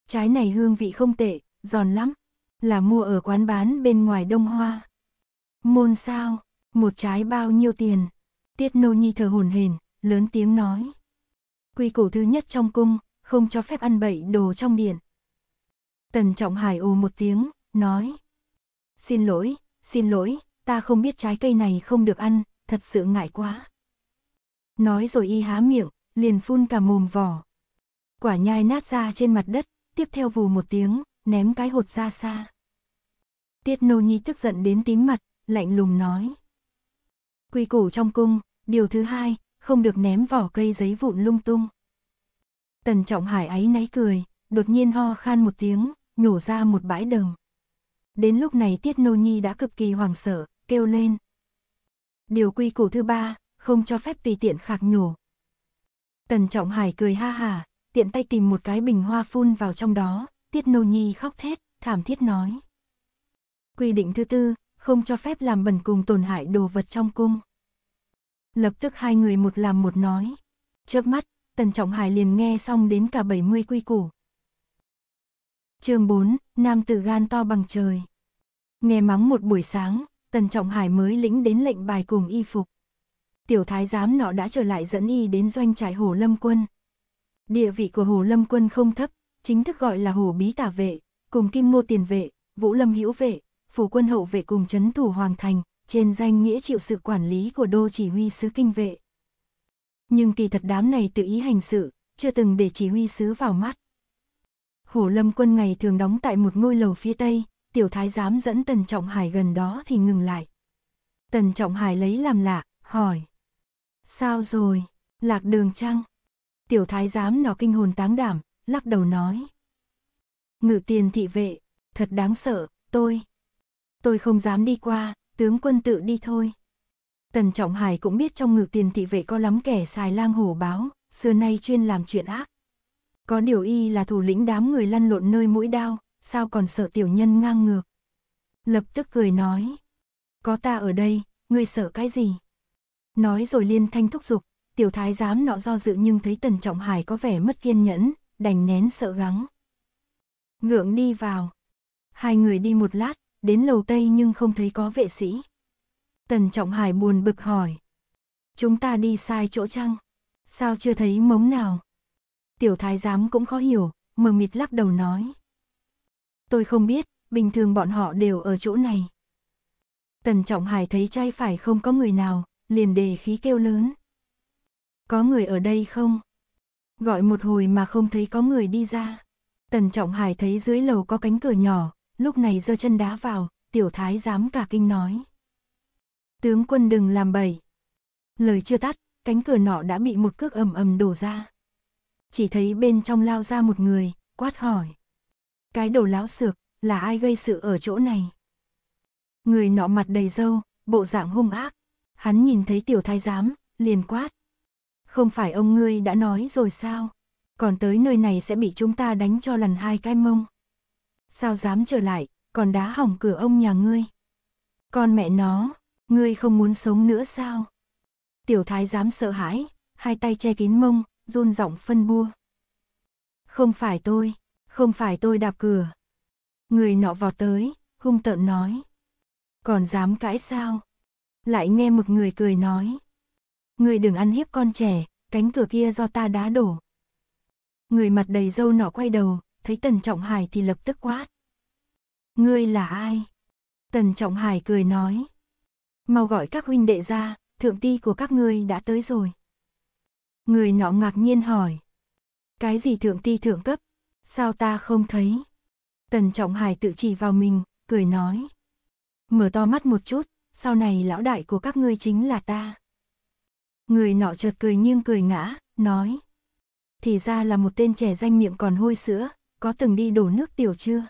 Trái này hương vị không tệ, giòn lắm, là mua ở quán bán bên ngoài đông hoa. Môn sao, một trái bao nhiêu tiền? Tiết nô nhi thờ hồn hền, lớn tiếng nói. Quy củ thứ nhất trong cung, không cho phép ăn bậy đồ trong điển. Tần Trọng Hải ồ một tiếng, nói. Xin lỗi, xin lỗi, ta không biết trái cây này không được ăn, thật sự ngại quá. Nói rồi y há miệng, liền phun cả mồm vỏ. Quả nhai nát ra trên mặt đất, tiếp theo vù một tiếng, ném cái hột ra xa. Tiết nô nhi tức giận đến tím mặt, lạnh lùng nói. Quy củ trong cung, điều thứ hai, không được ném vỏ cây giấy vụn lung tung. Tần Trọng Hải ấy náy cười, đột nhiên ho khan một tiếng, nhổ ra một bãi đờm. Đến lúc này Tiết Nô Nhi đã cực kỳ hoảng sợ, kêu lên. Điều quy củ thứ ba, không cho phép tùy tiện khạc nhổ. Tần Trọng Hải cười ha hà, tiện tay tìm một cái bình hoa phun vào trong đó, Tiết Nô Nhi khóc thét, thảm thiết nói. Quy định thứ tư, không cho phép làm bẩn cùng tổn hại đồ vật trong cung. Lập tức hai người một làm một nói. Chớp mắt, Tần Trọng Hải liền nghe xong đến cả 70 quy củ. chương 4, Nam tử gan to bằng trời. Nghe mắng một buổi sáng, Tần Trọng Hải mới lĩnh đến lệnh bài cùng y phục. Tiểu thái giám nọ đã trở lại dẫn y đến doanh trại Hồ Lâm Quân. Địa vị của Hồ Lâm Quân không thấp, chính thức gọi là Hồ Bí Tả Vệ, cùng Kim Ngô Tiền Vệ, Vũ Lâm Hữu Vệ, Phủ Quân Hậu Vệ cùng Trấn thủ Hoàng Thành, trên danh nghĩa chịu sự quản lý của đô chỉ huy sứ kinh vệ nhưng kỳ thật đám này tự ý hành sự, chưa từng để chỉ huy sứ vào mắt. Hổ lâm quân ngày thường đóng tại một ngôi lầu phía tây, tiểu thái giám dẫn Tần Trọng Hải gần đó thì ngừng lại. Tần Trọng Hải lấy làm lạ, hỏi. Sao rồi, lạc đường trăng? Tiểu thái giám nó kinh hồn táng đảm, lắc đầu nói. Ngự tiền thị vệ, thật đáng sợ, tôi. Tôi không dám đi qua, tướng quân tự đi thôi. Tần Trọng Hải cũng biết trong ngực tiền thị vệ có lắm kẻ xài lang hổ báo, xưa nay chuyên làm chuyện ác. Có điều y là thủ lĩnh đám người lăn lộn nơi mũi đao, sao còn sợ tiểu nhân ngang ngược. Lập tức cười nói, có ta ở đây, ngươi sợ cái gì? Nói rồi liên thanh thúc giục, tiểu thái giám nọ do dự nhưng thấy Tần Trọng Hải có vẻ mất kiên nhẫn, đành nén sợ gắng. Ngượng đi vào. Hai người đi một lát, đến lầu Tây nhưng không thấy có vệ sĩ. Tần Trọng Hải buồn bực hỏi. Chúng ta đi sai chỗ chăng? Sao chưa thấy mống nào? Tiểu thái giám cũng khó hiểu, mờ mịt lắc đầu nói. Tôi không biết, bình thường bọn họ đều ở chỗ này. Tần Trọng Hải thấy trai phải không có người nào, liền đề khí kêu lớn. Có người ở đây không? Gọi một hồi mà không thấy có người đi ra. Tần Trọng Hải thấy dưới lầu có cánh cửa nhỏ, lúc này giơ chân đá vào, tiểu thái giám cả kinh nói. Tướng quân đừng làm bậy. Lời chưa tắt, cánh cửa nọ đã bị một cước ầm ầm đổ ra. Chỉ thấy bên trong lao ra một người, quát hỏi. Cái đồ láo xược, là ai gây sự ở chỗ này? Người nọ mặt đầy râu, bộ dạng hung ác. Hắn nhìn thấy tiểu thái giám, liền quát. Không phải ông ngươi đã nói rồi sao? Còn tới nơi này sẽ bị chúng ta đánh cho lần hai cái mông. Sao dám trở lại, còn đá hỏng cửa ông nhà ngươi? Con mẹ nó, Ngươi không muốn sống nữa sao? Tiểu thái dám sợ hãi, hai tay che kín mông, run giọng phân bua. Không phải tôi, không phải tôi đạp cửa. Người nọ vào tới, hung tợn nói. Còn dám cãi sao? Lại nghe một người cười nói. Người đừng ăn hiếp con trẻ, cánh cửa kia do ta đá đổ. Người mặt đầy râu nọ quay đầu, thấy Tần Trọng Hải thì lập tức quát. Ngươi là ai? Tần Trọng Hải cười nói. Mau gọi các huynh đệ ra, thượng ti của các ngươi đã tới rồi. Người nọ ngạc nhiên hỏi. Cái gì thượng ti thượng cấp? Sao ta không thấy? Tần Trọng Hải tự chỉ vào mình, cười nói. Mở to mắt một chút, sau này lão đại của các ngươi chính là ta. Người nọ chợt cười nghiêng cười ngã, nói. Thì ra là một tên trẻ danh miệng còn hôi sữa, có từng đi đổ nước tiểu chưa?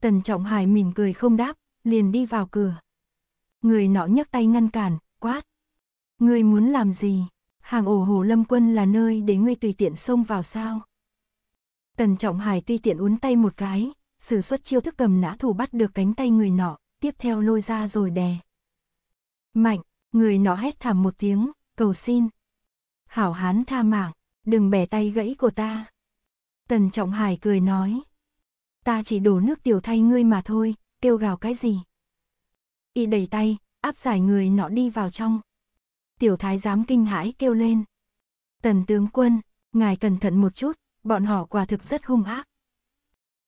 Tần Trọng Hải mỉm cười không đáp, liền đi vào cửa. Người nọ nhấc tay ngăn cản, quát. Ngươi muốn làm gì? Hàng ổ hồ lâm quân là nơi để ngươi tùy tiện xông vào sao? Tần Trọng Hải tuy tiện uốn tay một cái, sử xuất chiêu thức cầm nã thủ bắt được cánh tay người nọ, tiếp theo lôi ra rồi đè. Mạnh, người nọ hét thảm một tiếng, cầu xin. Hảo hán tha mạng, đừng bẻ tay gãy của ta. Tần Trọng Hải cười nói. Ta chỉ đổ nước tiểu thay ngươi mà thôi, kêu gào cái gì y đầy tay, áp giải người nọ đi vào trong. Tiểu thái giám kinh hãi kêu lên. Tần tướng quân, ngài cẩn thận một chút, bọn họ quả thực rất hung ác.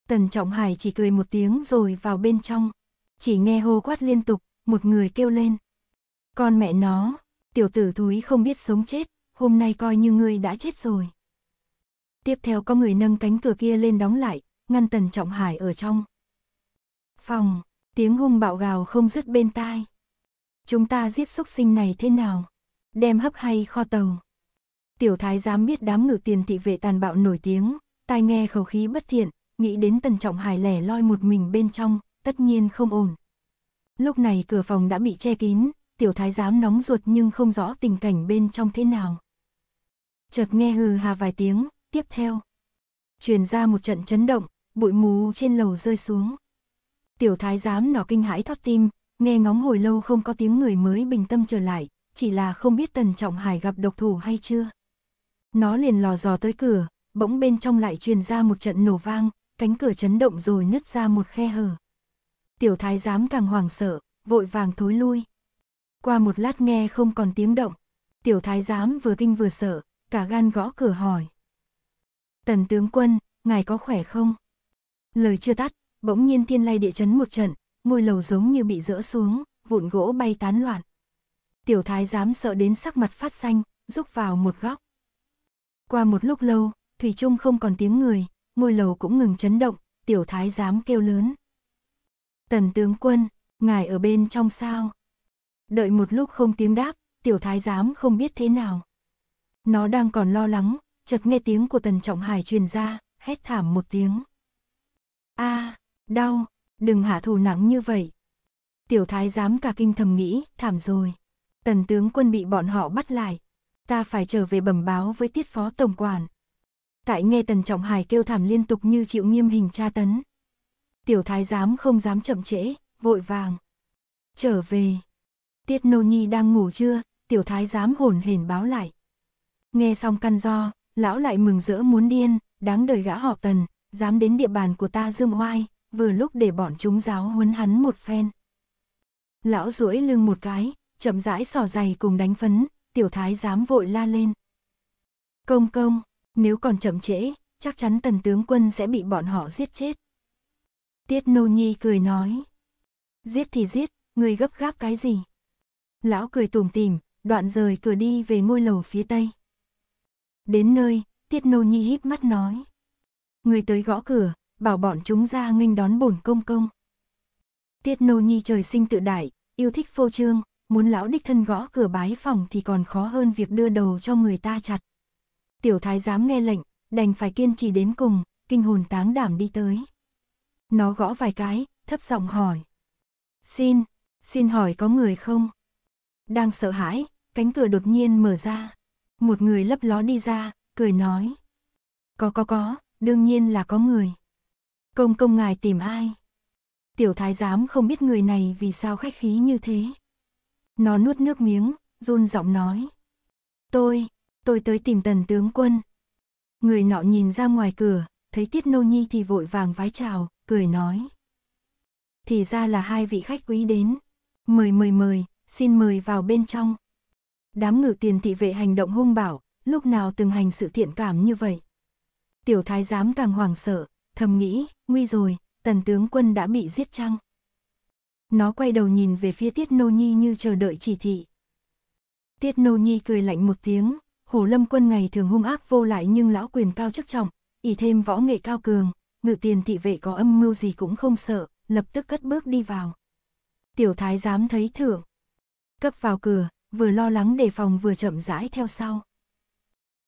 Tần Trọng Hải chỉ cười một tiếng rồi vào bên trong, chỉ nghe hô quát liên tục, một người kêu lên. Con mẹ nó, tiểu tử thúi không biết sống chết, hôm nay coi như ngươi đã chết rồi. Tiếp theo có người nâng cánh cửa kia lên đóng lại, ngăn Tần Trọng Hải ở trong. Phòng, Tiếng hung bạo gào không dứt bên tai. Chúng ta giết súc sinh này thế nào? Đem hấp hay kho tàu? Tiểu thái dám biết đám ngự tiền thị vệ tàn bạo nổi tiếng, tai nghe khẩu khí bất thiện, nghĩ đến tần trọng hài lẻ loi một mình bên trong, tất nhiên không ổn. Lúc này cửa phòng đã bị che kín, tiểu thái giám nóng ruột nhưng không rõ tình cảnh bên trong thế nào. Chợt nghe hừ hà vài tiếng, tiếp theo. Truyền ra một trận chấn động, bụi mù trên lầu rơi xuống. Tiểu thái giám nó kinh hãi thót tim, nghe ngóng hồi lâu không có tiếng người mới bình tâm trở lại, chỉ là không biết Tần Trọng Hải gặp độc thủ hay chưa. Nó liền lò dò tới cửa, bỗng bên trong lại truyền ra một trận nổ vang, cánh cửa chấn động rồi nứt ra một khe hở. Tiểu thái giám càng hoảng sợ, vội vàng thối lui. Qua một lát nghe không còn tiếng động, tiểu thái giám vừa kinh vừa sợ, cả gan gõ cửa hỏi. Tần tướng quân, ngài có khỏe không? Lời chưa tắt, Bỗng nhiên thiên lay địa chấn một trận, ngôi lầu giống như bị rỡ xuống, vụn gỗ bay tán loạn. Tiểu thái dám sợ đến sắc mặt phát xanh, rúc vào một góc. Qua một lúc lâu, Thủy Trung không còn tiếng người, ngôi lầu cũng ngừng chấn động, tiểu thái dám kêu lớn. Tần tướng quân, ngài ở bên trong sao? Đợi một lúc không tiếng đáp, tiểu thái giám không biết thế nào. Nó đang còn lo lắng, chợt nghe tiếng của tần trọng hải truyền ra, hét thảm một tiếng. a à, Đau, đừng hạ thủ nặng như vậy. Tiểu thái giám cả kinh thầm nghĩ, thảm rồi. Tần tướng quân bị bọn họ bắt lại. Ta phải trở về bẩm báo với tiết phó tổng quản. Tại nghe tần trọng hải kêu thảm liên tục như chịu nghiêm hình tra tấn. Tiểu thái giám không dám chậm trễ, vội vàng. Trở về. Tiết nô nhi đang ngủ chưa, tiểu thái giám hồn hển báo lại. Nghe xong căn do, lão lại mừng rỡ muốn điên, đáng đời gã họ tần, dám đến địa bàn của ta dương oai, vừa lúc để bọn chúng giáo huấn hắn một phen. Lão duỗi lưng một cái, chậm rãi sỏ giày cùng đánh phấn, tiểu thái dám vội la lên. Công công, nếu còn chậm trễ, chắc chắn tần tướng quân sẽ bị bọn họ giết chết. Tiết nô nhi cười nói. Giết thì giết, người gấp gáp cái gì? Lão cười tủm tìm, đoạn rời cửa đi về ngôi lầu phía tây. Đến nơi, Tiết nô nhi híp mắt nói. Người tới gõ cửa, bảo bọn chúng ra nghênh đón bổn công công. Tiết nô nhi trời sinh tự đại, yêu thích phô trương, muốn lão đích thân gõ cửa bái phòng thì còn khó hơn việc đưa đầu cho người ta chặt. Tiểu thái dám nghe lệnh, đành phải kiên trì đến cùng, kinh hồn táng đảm đi tới. Nó gõ vài cái, thấp giọng hỏi. Xin, xin hỏi có người không? Đang sợ hãi, cánh cửa đột nhiên mở ra. Một người lấp ló đi ra, cười nói. Có có có, đương nhiên là có người. Công công ngài tìm ai? Tiểu thái giám không biết người này vì sao khách khí như thế. Nó nuốt nước miếng, run giọng nói. Tôi, tôi tới tìm tần tướng quân. Người nọ nhìn ra ngoài cửa, thấy Tiết Nô Nhi thì vội vàng vái chào, cười nói. Thì ra là hai vị khách quý đến. Mời mời mời, xin mời vào bên trong. Đám ngự tiền thị vệ hành động hung bảo, lúc nào từng hành sự thiện cảm như vậy. Tiểu thái giám càng hoảng sợ, thầm nghĩ, nguy rồi, tần tướng quân đã bị giết chăng? Nó quay đầu nhìn về phía Tiết Nô Nhi như chờ đợi chỉ thị. Tiết Nô Nhi cười lạnh một tiếng, Hồ Lâm quân ngày thường hung ác vô lại nhưng lão quyền cao chức trọng, ỷ thêm võ nghệ cao cường, ngự tiền thị vệ có âm mưu gì cũng không sợ, lập tức cất bước đi vào. Tiểu thái dám thấy thưởng. Cấp vào cửa, vừa lo lắng đề phòng vừa chậm rãi theo sau.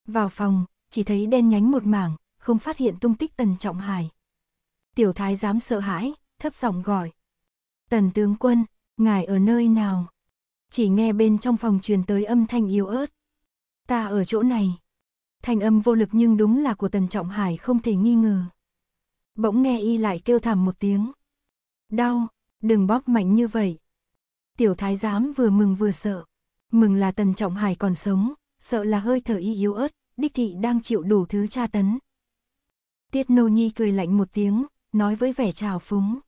Vào phòng, chỉ thấy đen nhánh một mảng, không phát hiện tung tích Tần Trọng Hải. Tiểu thái giám sợ hãi, thấp giọng gọi. Tần tướng quân, ngài ở nơi nào? Chỉ nghe bên trong phòng truyền tới âm thanh yếu ớt. Ta ở chỗ này. Thanh âm vô lực nhưng đúng là của Tần Trọng Hải không thể nghi ngờ. Bỗng nghe y lại kêu thảm một tiếng. Đau, đừng bóp mạnh như vậy. Tiểu thái giám vừa mừng vừa sợ. Mừng là Tần Trọng Hải còn sống, sợ là hơi thở y yếu ớt, đích thị đang chịu đủ thứ tra tấn. Tiết Nô Nhi cười lạnh một tiếng, nói với vẻ trào phúng.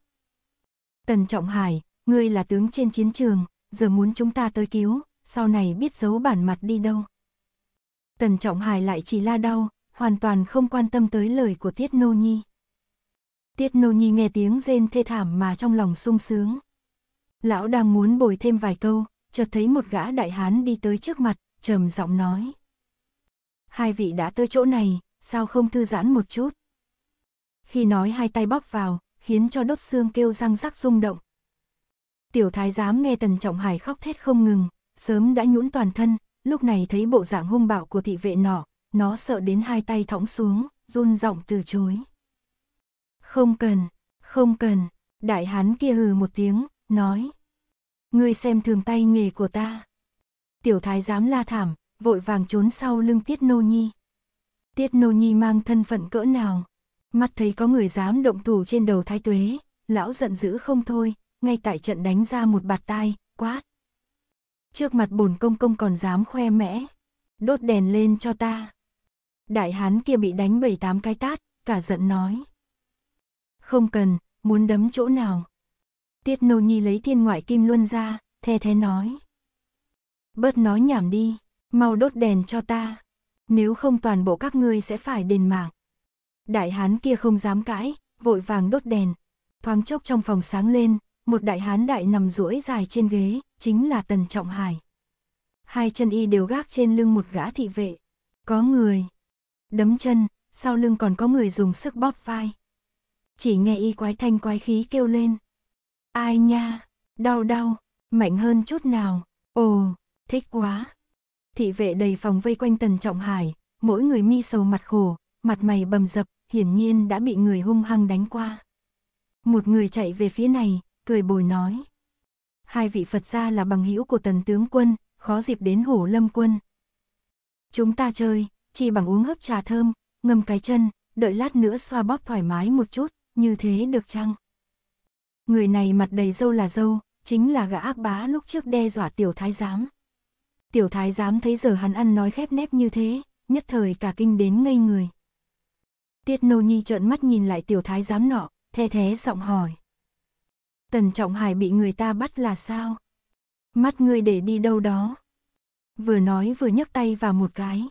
Tần Trọng Hải, ngươi là tướng trên chiến trường, giờ muốn chúng ta tới cứu, sau này biết giấu bản mặt đi đâu. Tần Trọng Hải lại chỉ la đau, hoàn toàn không quan tâm tới lời của Tiết Nô Nhi. Tiết Nô Nhi nghe tiếng rên thê thảm mà trong lòng sung sướng. Lão đang muốn bồi thêm vài câu, chợt thấy một gã đại hán đi tới trước mặt, trầm giọng nói. Hai vị đã tới chỗ này, sao không thư giãn một chút? khi nói hai tay bóp vào, khiến cho đốt xương kêu răng rắc rung động. Tiểu thái giám nghe Tần Trọng Hải khóc thét không ngừng, sớm đã nhũn toàn thân, lúc này thấy bộ dạng hung bạo của thị vệ nọ, nó sợ đến hai tay thõng xuống, run giọng từ chối. Không cần, không cần, đại hán kia hừ một tiếng, nói. Ngươi xem thường tay nghề của ta. Tiểu thái giám la thảm, vội vàng trốn sau lưng Tiết Nô Nhi. Tiết Nô Nhi mang thân phận cỡ nào, Mắt thấy có người dám động thủ trên đầu thái tuế, lão giận dữ không thôi, ngay tại trận đánh ra một bạt tai, quát. Trước mặt bổn công công còn dám khoe mẽ, đốt đèn lên cho ta. Đại hán kia bị đánh bảy tám cái tát, cả giận nói. Không cần, muốn đấm chỗ nào. Tiết nô nhi lấy thiên ngoại kim luân ra, the thế nói. Bớt nói nhảm đi, mau đốt đèn cho ta, nếu không toàn bộ các ngươi sẽ phải đền mạng. Đại hán kia không dám cãi, vội vàng đốt đèn. Thoáng chốc trong phòng sáng lên, một đại hán đại nằm duỗi dài trên ghế, chính là Tần Trọng Hải. Hai chân y đều gác trên lưng một gã thị vệ. Có người đấm chân, sau lưng còn có người dùng sức bóp vai. Chỉ nghe y quái thanh quái khí kêu lên. Ai nha, đau đau, mạnh hơn chút nào, ồ, thích quá. Thị vệ đầy phòng vây quanh Tần Trọng Hải, mỗi người mi sầu mặt khổ, mặt mày bầm dập, hiển nhiên đã bị người hung hăng đánh qua. Một người chạy về phía này, cười bồi nói. Hai vị Phật gia là bằng hữu của tần tướng quân, khó dịp đến hổ lâm quân. Chúng ta chơi, chỉ bằng uống hấp trà thơm, ngâm cái chân, đợi lát nữa xoa bóp thoải mái một chút, như thế được chăng? Người này mặt đầy dâu là dâu, chính là gã ác bá lúc trước đe dọa tiểu thái giám. Tiểu thái giám thấy giờ hắn ăn nói khép nép như thế, nhất thời cả kinh đến ngây người. Tiết Nô Nhi trợn mắt nhìn lại tiểu thái giám nọ, thê thế giọng hỏi. Tần Trọng Hải bị người ta bắt là sao? Mắt ngươi để đi đâu đó? Vừa nói vừa nhấc tay vào một cái.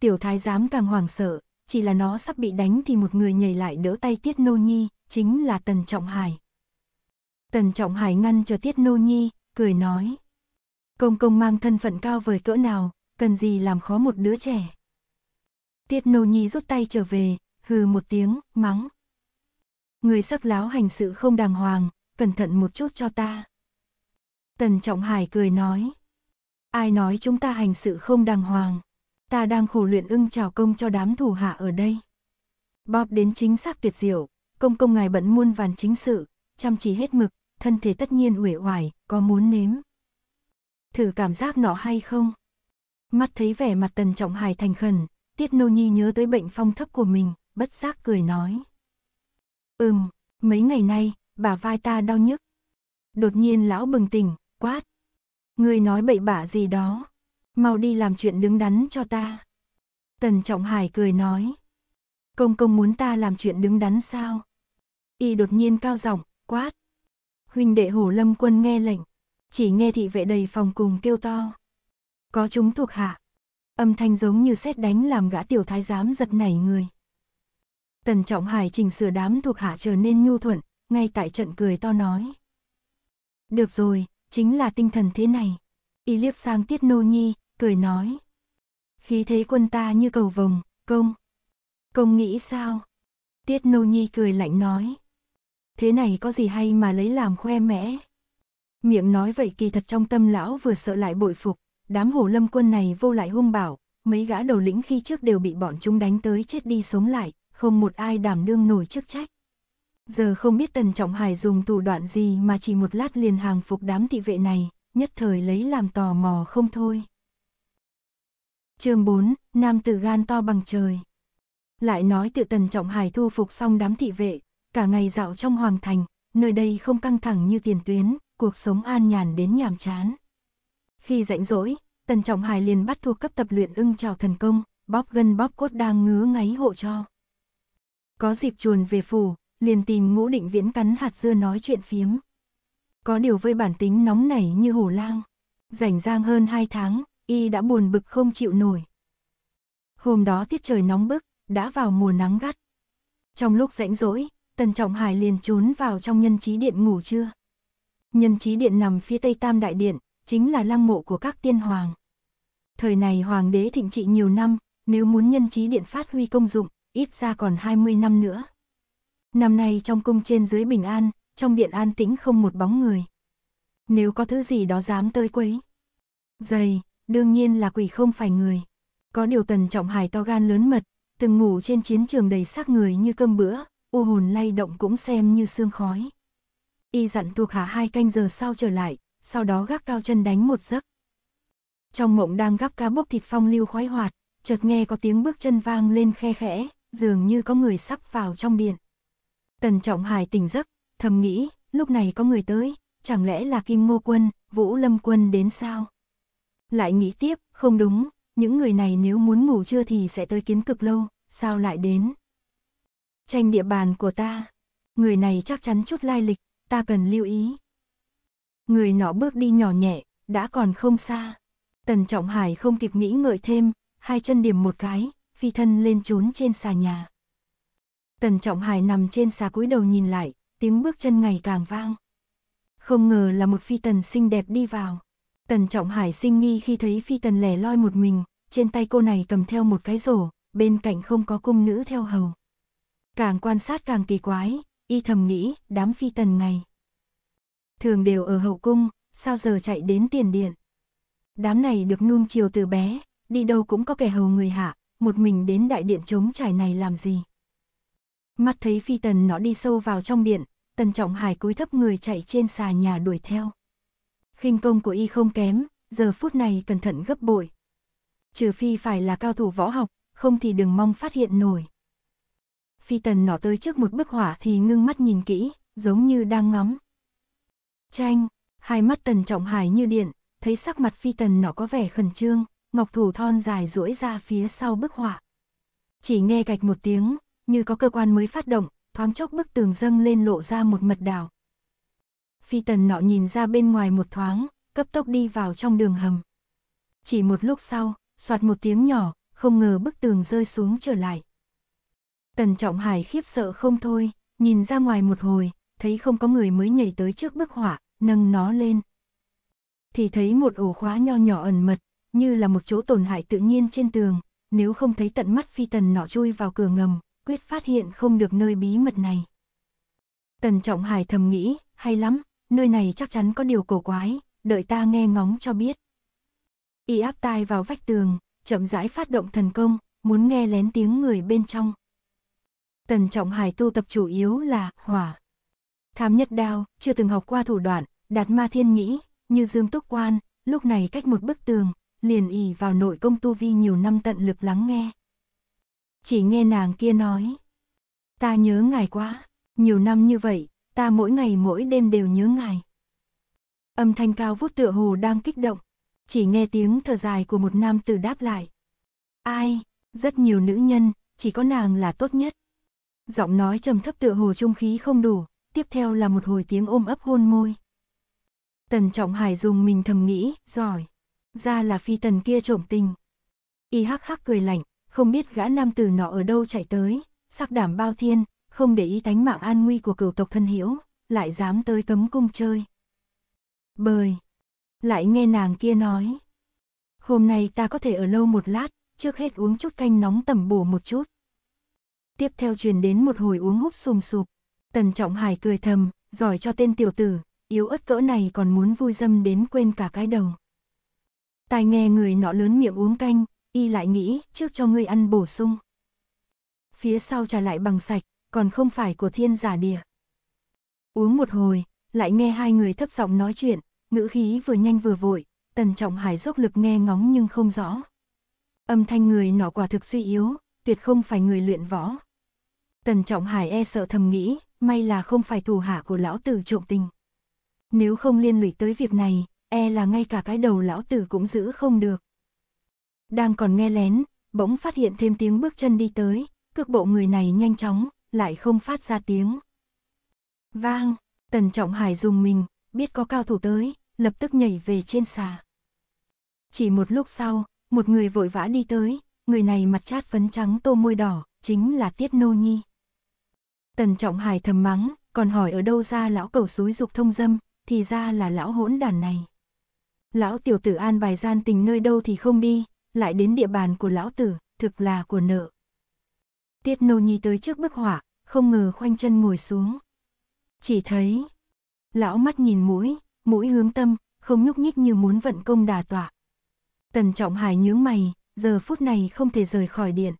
Tiểu thái giám càng hoảng sợ, chỉ là nó sắp bị đánh thì một người nhảy lại đỡ tay Tiết Nô Nhi, chính là Tần Trọng Hải. Tần Trọng Hải ngăn chờ Tiết Nô Nhi, cười nói. Công công mang thân phận cao vời cỡ nào, cần gì làm khó một đứa trẻ. Tiết Nô Nhi rút tay trở về, hừ một tiếng, mắng. Người sắc láo hành sự không đàng hoàng, cẩn thận một chút cho ta. Tần Trọng Hải cười nói. Ai nói chúng ta hành sự không đàng hoàng. Ta đang khổ luyện ưng trào công cho đám thủ hạ ở đây. Bob đến chính xác tuyệt diệu, công công ngài bận muôn vàn chính sự, chăm chỉ hết mực, thân thể tất nhiên uể oải, có muốn nếm. Thử cảm giác nọ hay không? Mắt thấy vẻ mặt tần trọng hải thành khẩn, tiết nô nhi nhớ tới bệnh phong thấp của mình bất giác cười nói. Ừm, mấy ngày nay, bà vai ta đau nhức. Đột nhiên lão bừng tỉnh, quát. Người nói bậy bạ gì đó, mau đi làm chuyện đứng đắn cho ta. Tần Trọng Hải cười nói. Công công muốn ta làm chuyện đứng đắn sao? Y đột nhiên cao giọng, quát. Huynh đệ hổ Lâm Quân nghe lệnh, chỉ nghe thị vệ đầy phòng cùng kêu to. Có chúng thuộc hạ. Âm thanh giống như xét đánh làm gã tiểu thái giám giật nảy người. Tần Trọng Hải chỉnh sửa đám thuộc hạ trở nên nhu thuận, ngay tại trận cười to nói. Được rồi, chính là tinh thần thế này. Y liếc sang Tiết Nô Nhi, cười nói. Khí thế quân ta như cầu vồng, công. Công nghĩ sao? Tiết Nô Nhi cười lạnh nói. Thế này có gì hay mà lấy làm khoe mẽ? Miệng nói vậy kỳ thật trong tâm lão vừa sợ lại bội phục, đám hổ lâm quân này vô lại hung bảo, mấy gã đầu lĩnh khi trước đều bị bọn chúng đánh tới chết đi sống lại, không một ai đảm đương nổi chức trách. Giờ không biết Tần Trọng Hải dùng thủ đoạn gì mà chỉ một lát liền hàng phục đám thị vệ này, nhất thời lấy làm tò mò không thôi. chương 4, Nam tử gan to bằng trời. Lại nói tự Tần Trọng Hải thu phục xong đám thị vệ, cả ngày dạo trong hoàng thành, nơi đây không căng thẳng như tiền tuyến, cuộc sống an nhàn đến nhàm chán. Khi rảnh rỗi, Tần Trọng Hải liền bắt thuộc cấp tập luyện ưng trào thần công, bóp gân bóp cốt đang ngứa ngáy hộ cho. Có dịp chuồn về phủ, liền tìm ngũ định viễn cắn hạt dưa nói chuyện phiếm. Có điều với bản tính nóng nảy như hổ lang, rảnh rang hơn hai tháng, y đã buồn bực không chịu nổi. Hôm đó tiết trời nóng bức, đã vào mùa nắng gắt. Trong lúc rảnh rỗi, Tần Trọng Hải liền trốn vào trong nhân trí điện ngủ trưa. Nhân trí điện nằm phía tây Tam Đại Điện, chính là lăng mộ của các tiên hoàng. Thời này hoàng đế thịnh trị nhiều năm, nếu muốn nhân trí điện phát huy công dụng, ít ra còn 20 năm nữa. Năm nay trong cung trên dưới bình an, trong điện an tĩnh không một bóng người. Nếu có thứ gì đó dám tới quấy. Dày, đương nhiên là quỷ không phải người. Có điều tần trọng hải to gan lớn mật, từng ngủ trên chiến trường đầy xác người như cơm bữa, u hồn lay động cũng xem như sương khói. Y dặn thuộc hạ hai canh giờ sau trở lại, sau đó gác cao chân đánh một giấc. Trong mộng đang gắp cá bốc thịt phong lưu khoái hoạt, chợt nghe có tiếng bước chân vang lên khe khẽ, dường như có người sắp vào trong điện. Tần Trọng Hải tỉnh giấc, thầm nghĩ, lúc này có người tới, chẳng lẽ là Kim Ngô Quân, Vũ Lâm Quân đến sao? Lại nghĩ tiếp, không đúng, những người này nếu muốn ngủ trưa thì sẽ tới kiến cực lâu, sao lại đến? Tranh địa bàn của ta, người này chắc chắn chút lai lịch, ta cần lưu ý. Người nọ bước đi nhỏ nhẹ, đã còn không xa. Tần Trọng Hải không kịp nghĩ ngợi thêm, hai chân điểm một cái, phi thân lên trốn trên xà nhà. Tần Trọng Hải nằm trên xà cúi đầu nhìn lại, tiếng bước chân ngày càng vang. Không ngờ là một phi tần xinh đẹp đi vào. Tần Trọng Hải sinh nghi khi thấy phi tần lẻ loi một mình, trên tay cô này cầm theo một cái rổ, bên cạnh không có cung nữ theo hầu. Càng quan sát càng kỳ quái, y thầm nghĩ, đám phi tần này Thường đều ở hậu cung, sao giờ chạy đến tiền điện. Đám này được nuông chiều từ bé, đi đâu cũng có kẻ hầu người hạ, một mình đến đại điện trống trải này làm gì. Mắt thấy phi tần nó đi sâu vào trong điện, tần trọng hải cúi thấp người chạy trên xà nhà đuổi theo. khinh công của y không kém, giờ phút này cẩn thận gấp bội. Trừ phi phải là cao thủ võ học, không thì đừng mong phát hiện nổi. Phi tần nó tới trước một bức hỏa thì ngưng mắt nhìn kỹ, giống như đang ngắm. Tranh, hai mắt tần trọng hải như điện, thấy sắc mặt phi tần nó có vẻ khẩn trương, ngọc thủ thon dài duỗi ra phía sau bức họa. Chỉ nghe gạch một tiếng, như có cơ quan mới phát động, thoáng chốc bức tường dâng lên lộ ra một mật đảo. Phi tần nọ nhìn ra bên ngoài một thoáng, cấp tốc đi vào trong đường hầm. Chỉ một lúc sau, soạt một tiếng nhỏ, không ngờ bức tường rơi xuống trở lại. Tần Trọng Hải khiếp sợ không thôi, nhìn ra ngoài một hồi, thấy không có người mới nhảy tới trước bức họa, nâng nó lên. Thì thấy một ổ khóa nho nhỏ ẩn mật, như là một chỗ tổn hại tự nhiên trên tường, nếu không thấy tận mắt phi tần nọ chui vào cửa ngầm, quyết phát hiện không được nơi bí mật này. Tần Trọng Hải thầm nghĩ, hay lắm, nơi này chắc chắn có điều cổ quái, đợi ta nghe ngóng cho biết. Y áp tai vào vách tường, chậm rãi phát động thần công, muốn nghe lén tiếng người bên trong. Tần Trọng Hải tu tập chủ yếu là hỏa. tham nhất đao, chưa từng học qua thủ đoạn, đạt ma thiên nhĩ, như dương túc quan, lúc này cách một bức tường, liền ỉ vào nội công tu vi nhiều năm tận lực lắng nghe. Chỉ nghe nàng kia nói, ta nhớ ngài quá, nhiều năm như vậy, ta mỗi ngày mỗi đêm đều nhớ ngài. Âm thanh cao vút tựa hồ đang kích động, chỉ nghe tiếng thở dài của một nam tử đáp lại. Ai, rất nhiều nữ nhân, chỉ có nàng là tốt nhất. Giọng nói trầm thấp tựa hồ trung khí không đủ, tiếp theo là một hồi tiếng ôm ấp hôn môi. Tần Trọng Hải dùng mình thầm nghĩ, giỏi ra là phi tần kia trộm tình. Y hắc hắc cười lạnh, không biết gã nam tử nọ ở đâu chạy tới, sắc đảm bao thiên, không để ý tánh mạng an nguy của cửu tộc thân hiểu, lại dám tới cấm cung chơi. Bời! Lại nghe nàng kia nói. Hôm nay ta có thể ở lâu một lát, trước hết uống chút canh nóng tẩm bổ một chút. Tiếp theo truyền đến một hồi uống hút sùm sụp. Tần Trọng Hải cười thầm, giỏi cho tên tiểu tử, yếu ớt cỡ này còn muốn vui dâm đến quên cả cái đầu tai nghe người nọ lớn miệng uống canh, y lại nghĩ, trước cho ngươi ăn bổ sung. Phía sau trả lại bằng sạch, còn không phải của thiên giả địa. Uống một hồi, lại nghe hai người thấp giọng nói chuyện, ngữ khí vừa nhanh vừa vội, tần trọng hải dốc lực nghe ngóng nhưng không rõ. Âm thanh người nọ quả thực suy yếu, tuyệt không phải người luyện võ. Tần trọng hải e sợ thầm nghĩ, may là không phải thù hạ của lão tử trộm tình. Nếu không liên lụy tới việc này, e là ngay cả cái đầu lão tử cũng giữ không được. Đang còn nghe lén, bỗng phát hiện thêm tiếng bước chân đi tới, cước bộ người này nhanh chóng, lại không phát ra tiếng. Vang, tần trọng hải dùng mình, biết có cao thủ tới, lập tức nhảy về trên xà. Chỉ một lúc sau, một người vội vã đi tới, người này mặt chát phấn trắng tô môi đỏ, chính là Tiết Nô Nhi. Tần Trọng Hải thầm mắng, còn hỏi ở đâu ra lão cầu suối dục thông dâm, thì ra là lão hỗn đàn này. Lão tiểu tử an bài gian tình nơi đâu thì không đi, lại đến địa bàn của lão tử, thực là của nợ. Tiết nô nhi tới trước bức họa, không ngờ khoanh chân ngồi xuống. Chỉ thấy, lão mắt nhìn mũi, mũi hướng tâm, không nhúc nhích như muốn vận công đà tọa. Tần trọng hải nhướng mày, giờ phút này không thể rời khỏi điện.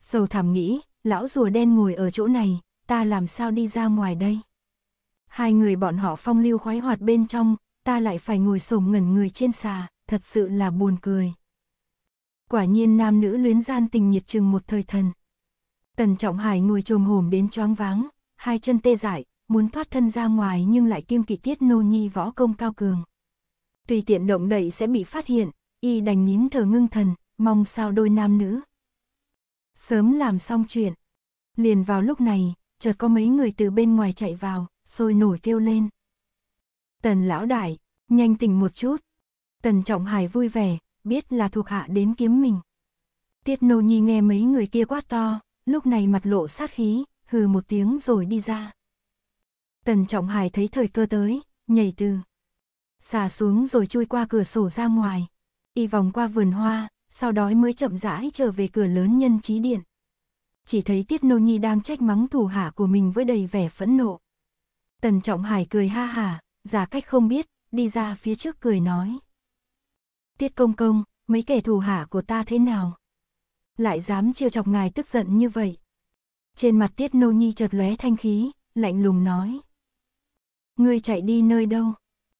Sầu thảm nghĩ, lão rùa đen ngồi ở chỗ này, ta làm sao đi ra ngoài đây? Hai người bọn họ phong lưu khoái hoạt bên trong, ta lại phải ngồi xổm ngẩn người trên xà, thật sự là buồn cười. Quả nhiên nam nữ luyến gian tình nhiệt chừng một thời thần. Tần Trọng Hải ngồi trồm hổm đến choáng váng, hai chân tê dại, muốn thoát thân ra ngoài nhưng lại kiêm kỵ tiết nô nhi võ công cao cường. Tùy tiện động đậy sẽ bị phát hiện, y đành nín thở ngưng thần, mong sao đôi nam nữ. Sớm làm xong chuyện. Liền vào lúc này, chợt có mấy người từ bên ngoài chạy vào, sôi nổi kêu lên. Tần lão đại, nhanh tỉnh một chút. Tần Trọng Hải vui vẻ, biết là thuộc hạ đến kiếm mình. Tiết Nô Nhi nghe mấy người kia quát to, lúc này mặt lộ sát khí, hừ một tiếng rồi đi ra. Tần Trọng Hải thấy thời cơ tới, nhảy từ. Xà xuống rồi chui qua cửa sổ ra ngoài. Y vòng qua vườn hoa, sau đó mới chậm rãi trở về cửa lớn nhân trí điện. Chỉ thấy Tiết Nô Nhi đang trách mắng thủ hạ của mình với đầy vẻ phẫn nộ. Tần Trọng Hải cười ha hà, giả cách không biết, đi ra phía trước cười nói. Tiết công công, mấy kẻ thù hạ của ta thế nào? Lại dám chiêu chọc ngài tức giận như vậy. Trên mặt tiết nô nhi chợt lóe thanh khí, lạnh lùng nói. Ngươi chạy đi nơi đâu?